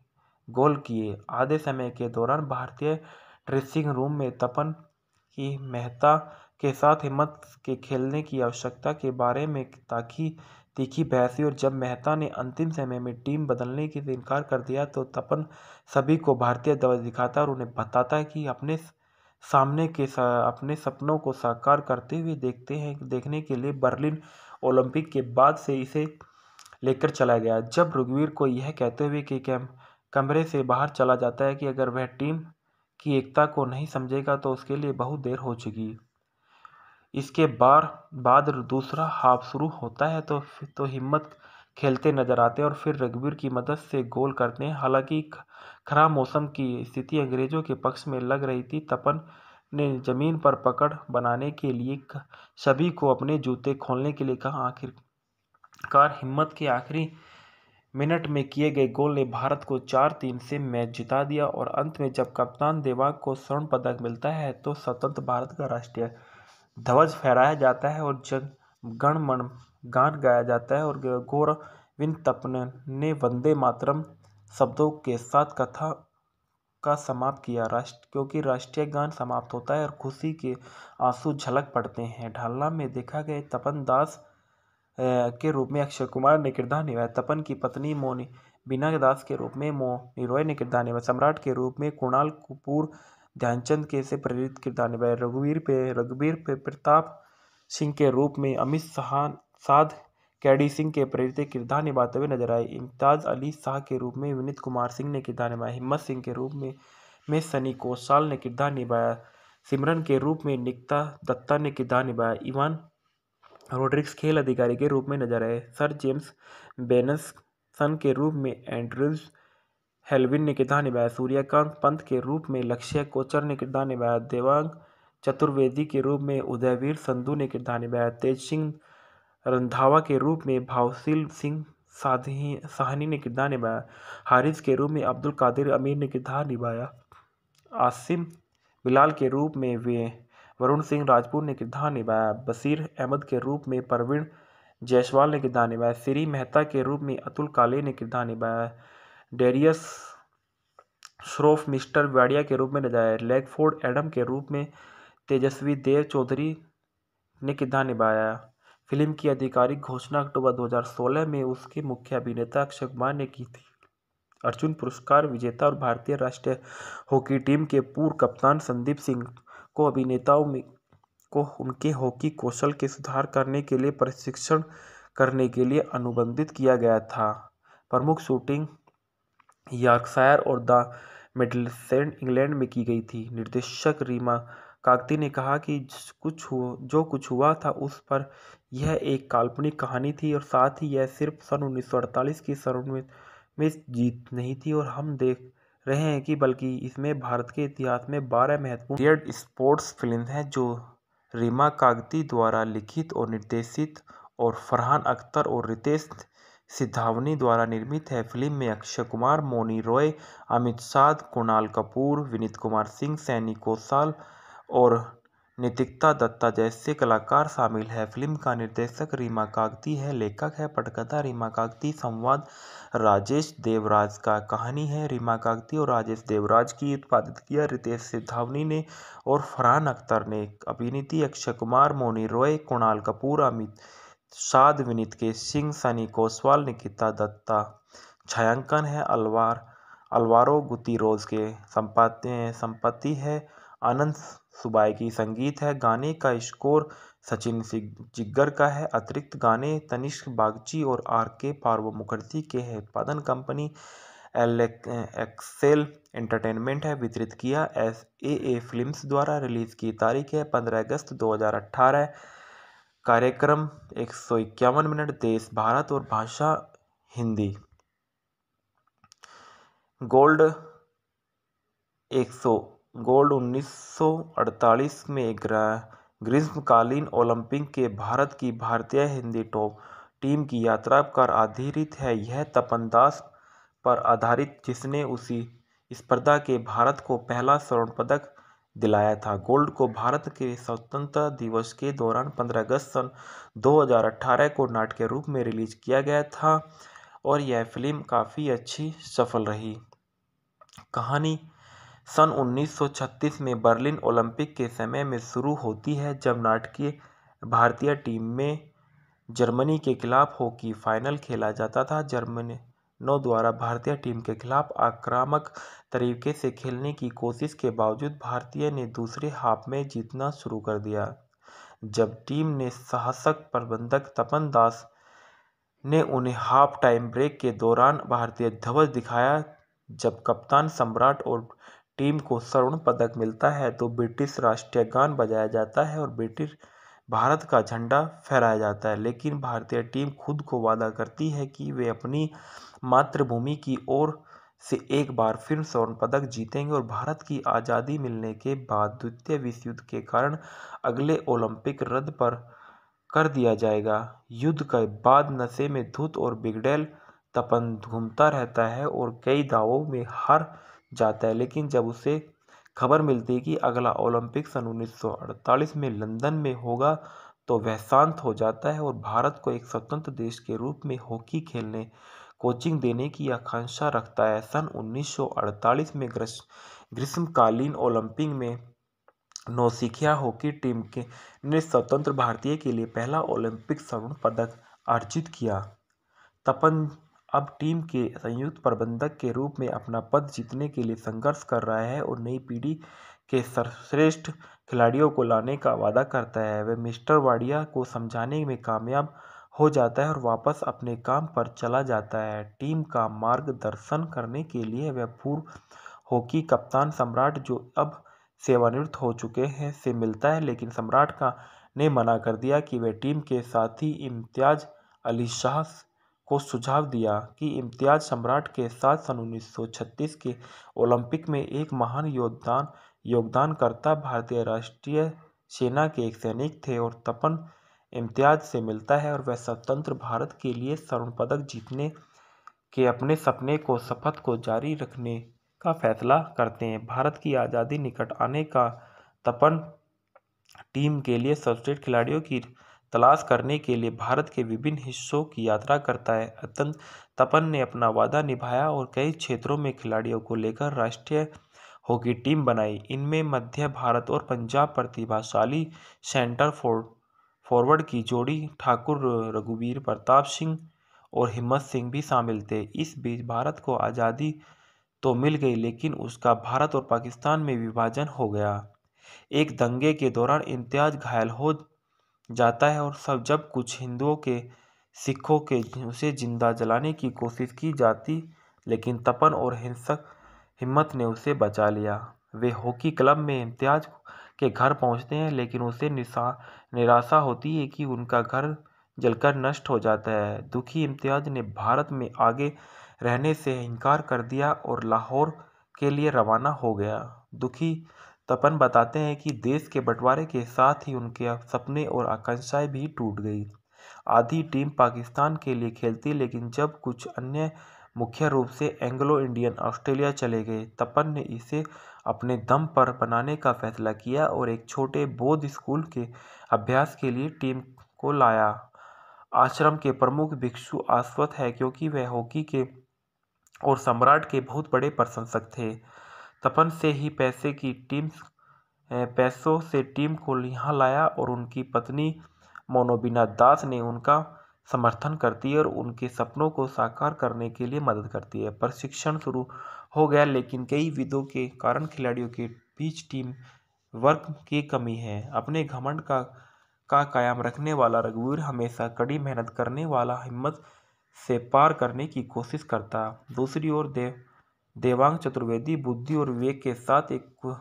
गोल किए आधे समय के दौरान भारतीय ड्रेसिंग रूम में तपन की मेहता के साथ हिम्मत के खेलने की आवश्यकता के बारे में ताकि तीखी बहसी और जब मेहता ने अंतिम समय में टीम बदलने से इनकार कर दिया तो तपन सभी को भारतीय ध्वज दिखाता और उन्हें बताता कि अपने सामने के सा, अपने सपनों को साकार करते हुए देखते हैं देखने के लिए बर्लिन ओलंपिक के बाद से इसे लेकर चला गया जब रघुवीर को यह कहते हुए कि कैम कमरे से बाहर चला जाता है कि अगर वह टीम की एकता को नहीं समझेगा तो उसके लिए बहुत देर हो चुकी इसके बार बाद दूसरा हाफ शुरू होता है तो तो हिम्मत खेलते नजर आते हैं और फिर रघुवीर की मदद से गोल करते हैं हालांकि खराब मौसम की स्थिति अंग्रेजों के पक्ष में लग रही थी तपन ने जमीन पर पकड़ बनाने के लिए सभी को अपने जूते खोलने के लिए कहा आखिरकार हिम्मत के आखिरी मिनट में किए गए गोल ने भारत को चार तीन से मैच जिता दिया और अंत में जब कप्तान देवाग को स्वर्ण पदक मिलता है तो स्वतंत्र भारत का राष्ट्रीय ध्वज फहराया जाता है और जन गण मण गान गाया जाता है और तपन ने वंदे मातरम शब्दों के साथ कथा का समाप्त किया राष्ट्र क्योंकि राष्ट्रीय गान समाप्त होता है और खुशी के आंसू झलक पड़ते हैं ढालना में देखा गया तपन दास के रूप में अक्षय कुमार ने किरदार निभाया तपन की पत्नी मोनी बिना दास के रूप में मोनी रॉय ने किरदार निभाया सम्राट के रूप में कुणाल कपूर ध्यानचंद कैसे प्रेरित किरदार निभाए रघुवीर पे रघुवीर पे प्रताप सिंह के रूप में अमित शाह साध कैडी सिंह के प्रेरित किरदार निभाते हुए नजर आए इम्ताज़ अली शाह के रूप में विनीत कुमार सिंह ने किरदार निभाया हिम्मत सिंह के रूप में में सनी कोसाल ने किरदार निभाया सिमरन के रूप में निकता दत्ता ने किरदार निभाया इवान रोड्रिक्स खेल अधिकारी के रूप में नजर आए सर जेम्स बेनस सन के रूप में एंड्रूज हेलविन ने किरदार निभाया सूर्यकांत पंत के रूप में लक्ष्य कोचर ने किरदार निभाया देवांग चतुर्वेदी के रूप में उदयवीर संधू ने किरदार निभाया तेज सिंह रंधावा के रूप में भावशील सिंह साधनी साहनी ने किरदार निभाया हारिस के रूप में अब्दुल कादिर अमीर ने किरदार निभाया आसिम बिलाल के रूप में वे वरुण सिंह राजपूत ने किरदार निभाया बसीर अहमद के रूप में परवीन जायसवाल ने किरदार निभाया श्री मेहता के रूप में अतुल काले ने किरदार निभाया डेरियस श्रोफ मिस्टर वाडिया के रूप में नजर आए लेगफोर्ड एडम के रूप में तेजस्वी देव चौधरी ने किरदार निभाया फिल्म की आधिकारिक घोषणा अक्टूबर 2016 में उसके मुख्य अभिनेता अक्षय कुमार ने की थी अर्जुन पुरस्कार विजेता और भारतीय राष्ट्रीय हॉकी टीम के पूर्व कप्तान संदीप सिंह को अभिनेताओं में को उनके हॉकी कौशल के सुधार करने के लिए प्रशिक्षण करने के लिए अनुबंधित किया गया था प्रमुख शूटिंग यॉर्कशायर और द मिडलसेंट इंग्लैंड में की गई थी निर्देशक रीमा कागती ने कहा कि कुछ हुआ जो कुछ हुआ था उस पर यह एक काल्पनिक कहानी थी और साथ ही यह सिर्फ सन उन्नीस सौ अड़तालीस की में जीत नहीं थी और हम देख रहे हैं कि बल्कि इसमें भारत के इतिहास में बारह महत्वपूर्ण पीरियड स्पोर्ट्स फिल्म हैं जो रीमा कागती द्वारा लिखित और निर्देशित और फरहान अख्तर और रितेश सिद्धावनी द्वारा निर्मित है फिल्म में अक्षय कुमार मोनी रॉय अमित शाह कुणाल कपूर विनीत कुमार सिंह सैनी कोसाल और नितिकता दत्ता जैसे कलाकार शामिल है फिल्म का निर्देशक रीमा कागती है लेखक है पटकथा रीमा कागती संवाद राजेश देवराज का कहानी है रीमा कागती और राजेश देवराज की उत्पादित किया रितेश सिद्धावनी ने और फरहान अख्तर ने अभिनीति अक्षय कुमार मोनी रॉय कुणाल कपूर अमित शाद विनीत के सिंह सनी कोसवाल निकिता दत्ता छायांकन है अलवार अलवारो गुतिरोज के संपत्ति है आनंद सुबाई की संगीत है गाने का स्कोर सचिन जिग्गर का है अतिरिक्त गाने तनिष्क बागची और आर के पार्व मुखर्जी के है उत्पादन कंपनी एल एक्सेल एंटरटेनमेंट है वितरित किया एस ए ए फिल्म द्वारा रिलीज़ की तारीख है पंद्रह अगस्त दो हजार अट्ठारह कार्यक्रम एक सौ इक्यावन मिनट देश भारत और भाषा हिंदी गोल्ड एक सौ गोल्ड 1948 में ग्रीष्मकालीन ओलंपिक के भारत की भारतीय हिंदी टॉप टीम की यात्रा पर आधारित है यह तपन दास पर आधारित जिसने उसी स्पर्धा के भारत को पहला स्वर्ण पदक दिलाया था गोल्ड को भारत के स्वतंत्रता दिवस के दौरान 15 अगस्त सन 2018 को नाट के रूप में रिलीज किया गया था और यह फिल्म काफ़ी अच्छी सफल रही कहानी सन 1936 में बर्लिन ओलंपिक के समय में शुरू होती है जब नाटकीय भारतीय टीम में जर्मनी के खिलाफ हॉकी फाइनल खेला जाता था जर्मनी नौ द्वारा भारतीय टीम के खिलाफ आक्रामक तरीके से खेलने की कोशिश के बावजूद भारतीय ने दूसरे हाफ में जीतना शुरू कर दिया जब टीम ने साहसक प्रबंधक तपन दास ने उन्हें हाफ टाइम ब्रेक के दौरान भारतीय ध्वज दिखाया जब कप्तान सम्राट और टीम को स्वर्ण पदक मिलता है तो ब्रिटिश राष्ट्रीय गान बजाया जाता है और ब्रिटिश भारत का झंडा फहराया जाता है लेकिन भारतीय टीम खुद को वादा करती है कि वे अपनी मातृभूमि की ओर से एक बार फिर स्वर्ण पदक जीतेंगे और भारत की आज़ादी मिलने के बाद द्वितीय विश्व युद्ध के कारण अगले ओलंपिक रद्द पर कर दिया जाएगा युद्ध के बाद नशे में धुत और बिगड़ेल तपन घूमता रहता है और कई दावों में हार जाता है लेकिन जब उसे खबर मिलती है कि अगला ओलंपिक सन 1948 में लंदन में होगा तो वह शांत हो जाता है और भारत को एक स्वतंत्र देश के रूप में हॉकी खेलने कोचिंग देने की आकांक्षा रखता है सन 1948 में ग्रीष्मकालीन ओलंपिक में नौसिखिया हॉकी टीम के ने स्वतंत्र भारतीय के लिए पहला ओलंपिक स्वर्ण पदक अर्जित किया तपन अब टीम के संयुक्त प्रबंधक के रूप में अपना पद जीतने के लिए संघर्ष कर रहा है और नई पीढ़ी के सर्वश्रेष्ठ खिलाड़ियों को लाने का वादा करता है वह मिस्टर वाडिया को समझाने में कामयाब हो जाता है और वापस अपने काम पर चला जाता है टीम का मार्गदर्शन करने के लिए वह पूर्व हॉकी कप्तान सम्राट जो अब सेवानिवृत्त हो चुके हैं से मिलता है लेकिन सम्राट का ने मना कर दिया कि वह टीम के साथी इम्तियाज अली शाह को सुझाव दिया कि इम्तियाज सम्राट के साथ सन 1936 के ओलंपिक में एक महान योगदान योगदानकर्ता भारतीय राष्ट्रीय सेना के एक सैनिक थे और तपन इम्तियाज़ से मिलता है और वह स्वतंत्र भारत के लिए स्वर्ण पदक जीतने के अपने सपने को शपथ को जारी रखने का फैसला करते हैं भारत की आज़ादी निकट आने का तपन टीम के लिए सर्वश्रेष्ठ खिलाड़ियों की तलाश करने के लिए भारत के विभिन्न हिस्सों की यात्रा करता है अत्यंत तपन ने अपना वादा निभाया और कई क्षेत्रों में खिलाड़ियों को लेकर राष्ट्रीय हॉकी टीम बनाई इनमें मध्य भारत और पंजाब प्रतिभाशाली सेंटर फॉर फॉरवर्ड की जोड़ी ठाकुर रघुवीर प्रताप सिंह और हिम्मत सिंह भी शामिल थे इस बीच भारत को आज़ादी तो मिल गई लेकिन उसका भारत और पाकिस्तान में विभाजन हो गया एक दंगे के दौरान इम्तियाज घायल हो जाता है और सब जब कुछ हिंदुओं के सिखों के उसे जिंदा जलाने की कोशिश की जाती लेकिन तपन और हिंसक हिम्मत ने उसे बचा लिया वे हॉकी क्लब में इम्तियाज के घर पहुंचते हैं लेकिन उसे निशा निराशा होती है कि उनका घर जलकर नष्ट हो जाता है दुखी इम्तियाज़ ने भारत में आगे रहने से इनकार कर दिया और लाहौर के लिए रवाना हो गया दुखी तपन बताते हैं कि देश के बंटवारे के साथ ही उनके सपने और आकांक्षाएं भी टूट गई आधी टीम पाकिस्तान के लिए खेलती लेकिन जब कुछ अन्य मुख्य रूप से एंग्लो इंडियन ऑस्ट्रेलिया चले गए तपन ने इसे अपने दम पर बनाने का फैसला किया और एक छोटे बौद्ध स्कूल के अभ्यास के लिए टीम को लाया आश्रम के प्रमुख भिक्षु आश्वत है क्योंकि वह हॉकी के और सम्राट के बहुत बड़े प्रशंसक थे तपन से ही पैसे की टीम पैसों से टीम को यहाँ लाया और उनकी पत्नी मोनोबिना दास ने उनका समर्थन करती है और उनके सपनों को साकार करने के लिए मदद करती है प्रशिक्षण शुरू हो गया लेकिन कई विदों के कारण खिलाड़ियों के बीच टीम वर्क की कमी है अपने घमंड का का कायम रखने वाला रघुवीर हमेशा कड़ी मेहनत करने वाला हिम्मत से पार करने की कोशिश करता दूसरी ओर देव देवांग चतुर्वेदी बुद्धि और विवेक के साथ एक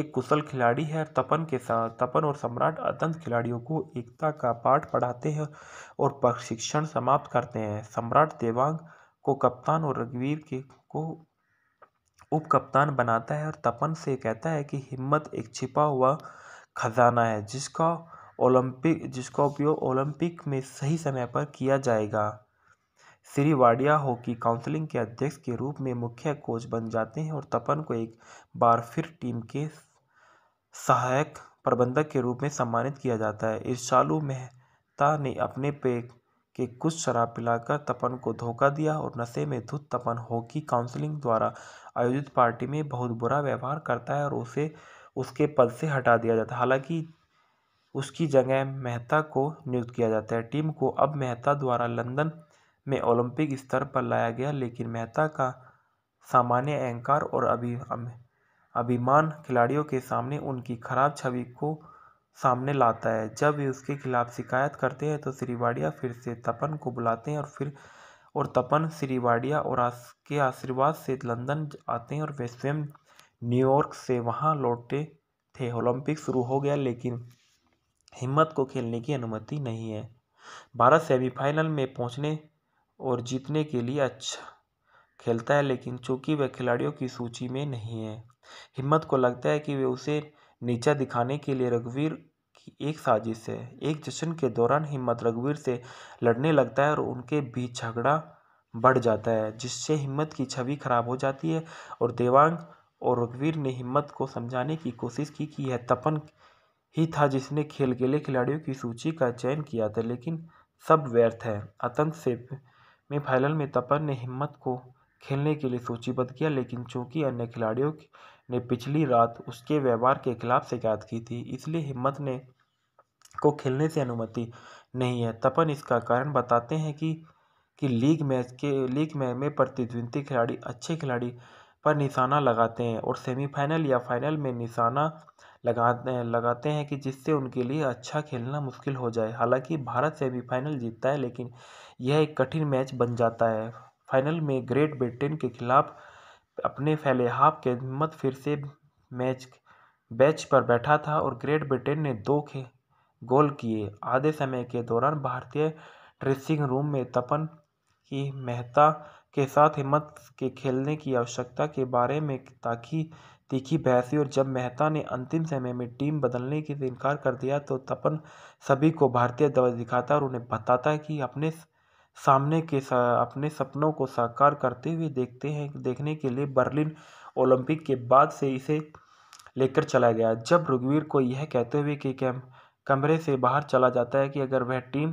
एक कुशल खिलाड़ी है तपन के साथ तपन और सम्राट अत्यंत खिलाड़ियों को एकता का पाठ पढ़ाते हैं और प्रशिक्षण समाप्त करते हैं सम्राट देवांग को कप्तान और रघुवीर के को उप कप्तान बनाता है और तपन से कहता है कि हिम्मत एक छिपा हुआ खजाना है जिसका ओलंपिक जिसका उपयोग ओलंपिक में सही समय पर किया जाएगा श्री वाडिया हॉकी काउंसलिंग के अध्यक्ष के रूप में मुख्य कोच बन जाते हैं और तपन को एक बार फिर टीम के सहायक प्रबंधक के रूप में सम्मानित किया जाता है ईर्षालु मेहता ने अपने पे के कुछ शराब पिलाकर तपन को धोखा दिया और नशे में धुत तपन हॉकी काउंसलिंग द्वारा आयोजित पार्टी में बहुत बुरा व्यवहार करता है और उसे उसके पद से हटा दिया जाता है हालांकि उसकी जगह मेहता को नियुक्त किया जाता है टीम को अब मेहता द्वारा लंदन में ओलंपिक स्तर पर लाया गया लेकिन मेहता का सामान्य अहंकार और अभि अभिमान खिलाड़ियों के सामने उनकी खराब छवि को सामने लाता है जब वे उसके खिलाफ शिकायत करते हैं तो श्रीवाड़िया फिर से तपन को बुलाते हैं और फिर और तपन श्रीवाडिया और आस के आशीर्वाद से लंदन आते हैं और वे स्वयं न्यूयॉर्क से वहाँ लौटे थे ओलंपिक शुरू हो गया लेकिन हिम्मत को खेलने की अनुमति नहीं है भारत सेमीफाइनल में पहुंचने और जीतने के लिए अच्छा खेलता है लेकिन चूंकि वह खिलाड़ियों की सूची में नहीं है हिम्मत को लगता है कि वे उसे नीचा दिखाने के लिए रघुवीर की एक साजिश है एक जश्न के दौरान हिम्मत रघुवीर से लड़ने लगता है और उनके बीच झगड़ा बढ़ जाता है जिससे हिम्मत की छवि खराब हो जाती है और देवांग और रघुवीर ने हिम्मत को समझाने की कोशिश की कि यह तपन ही था जिसने खेल के लिए खिलाड़ियों की सूची का चयन किया था लेकिन सब व्यर्थ है आतंक से में फाइनल में तपन ने हिम्मत को खेलने के लिए सूचीबद्ध किया लेकिन चूंकि अन्य खिलाड़ियों ने पिछली रात उसके व्यवहार के खिलाफ शिकायत की थी इसलिए हिम्मत ने को खेलने से अनुमति नहीं है तपन इसका कारण बताते हैं कि कि लीग मैच के लीग मैच में प्रतिद्वंदी खिलाड़ी अच्छे खिलाड़ी पर निशाना लगाते हैं और सेमीफाइनल या फाइनल में निशाना लगाते हैं लगाते हैं कि जिससे उनके लिए अच्छा खेलना मुश्किल हो जाए हालांकि भारत सेमीफाइनल जीतता है लेकिन यह एक कठिन मैच बन जाता है फाइनल में ग्रेट ब्रिटेन के खिलाफ अपने फैले हाफ के हिम्मत फिर से मैच बैच पर बैठा था और ग्रेट ब्रिटेन ने दो खे गोल किए आधे समय के दौरान भारतीय ड्रेसिंग रूम में तपन की मेहता के साथ हिम्मत के खेलने की आवश्यकता के बारे में ताकि तीखी बहस और जब मेहता ने अंतिम समय में टीम बदलने के इनकार कर दिया तो तपन सभी को भारतीय दवा दिखाता और उन्हें बताता कि अपने सामने के सा अपने सपनों को साकार करते हुए देखते हैं देखने के लिए बर्लिन ओलंपिक के बाद से इसे लेकर चला गया जब रघुवीर को यह कहते हुए कि कैम कमरे से बाहर चला जाता है कि अगर वह टीम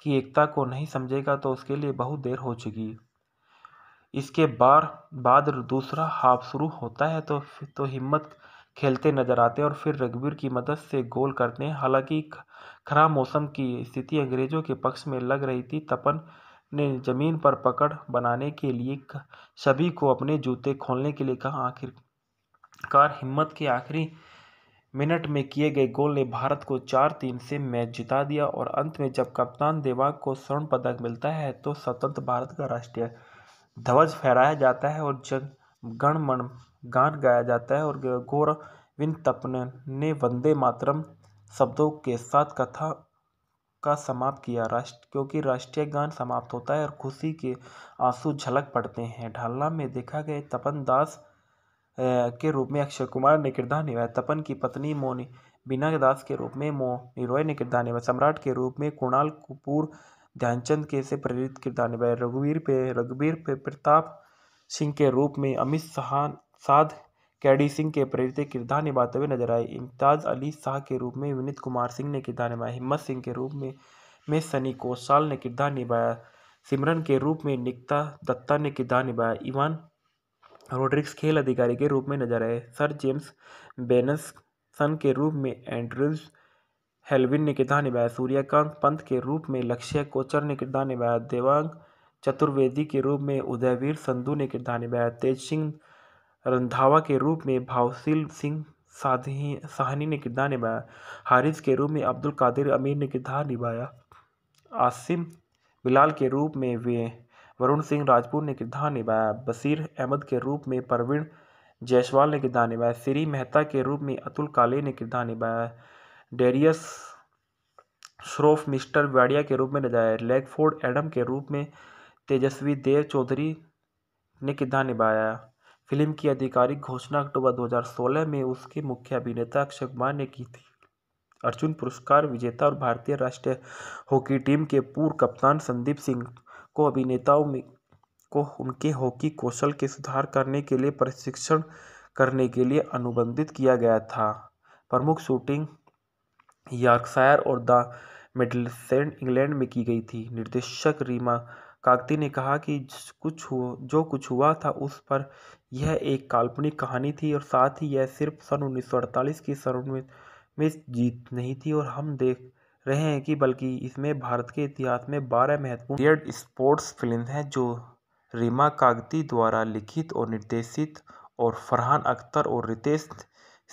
की एकता को नहीं समझेगा तो उसके लिए बहुत देर हो चुकी इसके बार बाद दूसरा हाफ शुरू होता है तो तो हिम्मत खेलते नजर आते हैं और फिर रघुवीर की मदद से गोल करते हैं हालांकि खराब मौसम की स्थिति अंग्रेज़ों के पक्ष में लग रही थी तपन ने ज़मीन पर पकड़ बनाने के लिए सभी को अपने जूते खोलने के लिए कहा आखिरकार हिम्मत के आखिरी मिनट में किए गए गोल ने भारत को चार तीन से मैच जिता दिया और अंत में जब कप्तान देवाग को स्वर्ण पदक मिलता है तो स्वतंत्र भारत का राष्ट्रीय ध्वज फहराया जाता है और जन गणमन गान गाया जाता है और गौरविंद तपन ने वंदे मातरम शब्दों के साथ कथा का समाप्त किया राष्ट्र क्योंकि राष्ट्रीय गान समाप्त होता है और खुशी के आंसू झलक पड़ते हैं ढालना में देखा गया तपन दास के रूप में अक्षय कुमार ने किरदार निभाया तपन की पत्नी मोनी बीना दास के रूप में मोनी रॉय ने किरदार निभाया सम्राट के रूप में कुणाल कपूर ध्यानचंद के से प्रेरित किरदार निभाए रघुवीर पे रघुवीर पे प्रताप सिंह के रूप में अमित शाह साध कैडी सिंह के प्रेरित किरदार निभाते हुए नजर आए इम्ताज अली शाह के रूप में विनीत कुमार सिंह ने किरदार निभाया हिम्मत सिंह के रूप में में सनी कोसाल ने किरदार निभाया सिमरन के रूप में निकता दत्ता ने किरदार निभाया इवान रोड्रिक्स खेल अधिकारी के रूप में नजर आए सर जेम्स बेनस सन के रूप में एंड्रूज हेलविन ने किरदार निभाया सूर्यकांत पंत के रूप में लक्ष्य कोचर ने किरदार निभाया देवांग चतुर्वेदी के रूप में उदयवीर संधू ने किरदार निभाया तेज सिंह रंधावा के रूप में भावशील सिंह साधनी साहनी ने किरदार निभाया हारिस के रूप में अब्दुल कादिर अमीर ने किरदार निभाया आसिम बिलाल के रूप में वे वरुण सिंह राजपूत ने किरदार निभाया बसीर अहमद के रूप में परवीन जायसवाल ने किरदार निभाया श्री मेहता के रूप में अतुल काले ने किरदार निभाया डेरियस श्रोफ मिस्टर वाडिया के रूप में नजाया लेगफोर्ड एडम के रूप में तेजस्वी देव चौधरी ने किरदार निभाया फिल्म की आधिकारिक घोषणा अक्टूबर 2016 में उसके मुख्य अभिनेता अक्षय कुमार ने की थी अर्जुन पुरस्कार विजेता और भारतीय राष्ट्रीय हॉकी टीम के पूर्व कप्तान संदीप सिंह को अभिनेताओं में को उनके हॉकी कौशल के सुधार करने के लिए प्रशिक्षण करने के लिए अनुबंधित किया गया था प्रमुख शूटिंग यार्कशायर और द मिडलसेंड इंग्लैंड में की गई थी निर्देशक रीमा काकती ने कहा कि कुछ हुआ जो कुछ हुआ था उस पर यह एक काल्पनिक कहानी थी और साथ ही यह सिर्फ सन उन्नीस की में जीत नहीं थी और हम देख रहे हैं कि बल्कि इसमें भारत के इतिहास में बारह महत्वपूर्ण स्पोर्ट्स फिल्म हैं जो रीमा कागती द्वारा लिखित और निर्देशित और फरहान अख्तर और रितेश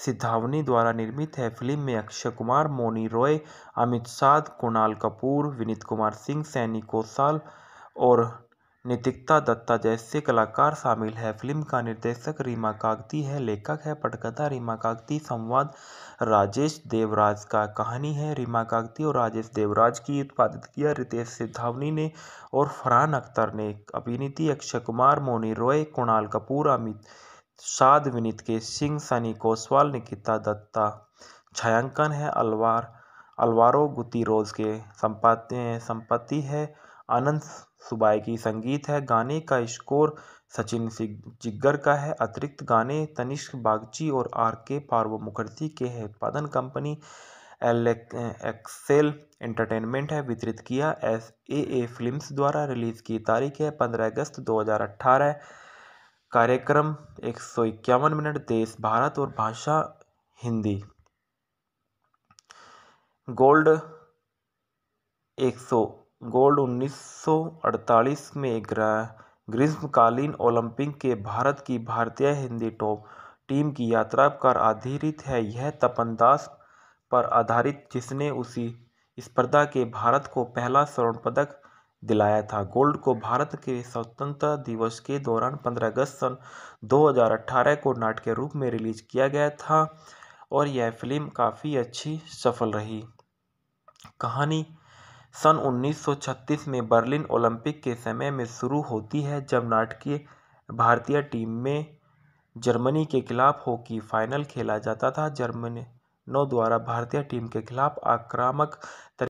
सिद्धावनी द्वारा निर्मित है फिल्म में अक्षय कुमार मोनी रॉय अमित शाह कुणाल कपूर विनीत कुमार सिंह सैनी कोसाल और नितिकता दत्ता जैसे कलाकार शामिल है फिल्म का निर्देशक रीमा कागती है लेखक है पटकथा रीमा कागती संवाद राजेश देवराज का कहानी है रीमा कागती और राजेश देवराज की उत्पादित किया रितेश सिद्धावनी ने और फरहान अख्तर ने अभिनीति अक्षय कुमार मोनी रॉय कुणाल कपूर अमित साध विनीत के सिंह सनी कोसवाल निकिता दत्ता छायांकन है अलवार अलवारो गुतिरोज के संपाति संपत्ति है अनंत की संगीत है गाने का स्कोर सचिन जिग्गर का है अतिरिक्त गाने तनिष्क बागची और आर के पार्व मुखर्जी के है उत्पादन कंपनी एल एक्सेल एंटरटेनमेंट है वितरित किया एस ए ए फिल्म्स द्वारा रिलीज की तारीख है पंद्रह अगस्त 2018 कार्यक्रम एक सौ इक्यावन मिनट देश भारत और भाषा हिंदी गोल्ड एक सौ गोल्ड उन्नीस सौ अड़तालीस में ग्रीष्मकालीन ओलंपिक के भारत की भारतीय हिंदी टॉप टीम की यात्रा पर आधारित है यह तपनदास पर आधारित जिसने उसी स्पर्धा के भारत को पहला स्वर्ण पदक दिलाया था गोल्ड को भारत के स्वतंत्रता दिवस के दौरान 15 अगस्त सन 2018 को के रूप में रिलीज किया गया था और यह फिल्म काफ़ी अच्छी सफल रही कहानी सन उन्नीस सौ छत्तीस में बर्लिन ओलंपिक के समय में शुरू होती है जब नाटकीय भारतीय टीम में जर्मनी के खिलाफ हॉकी फाइनल खेला जाता था जर्मनों द्वारा भारतीय टीम के खिलाफ आक्रामक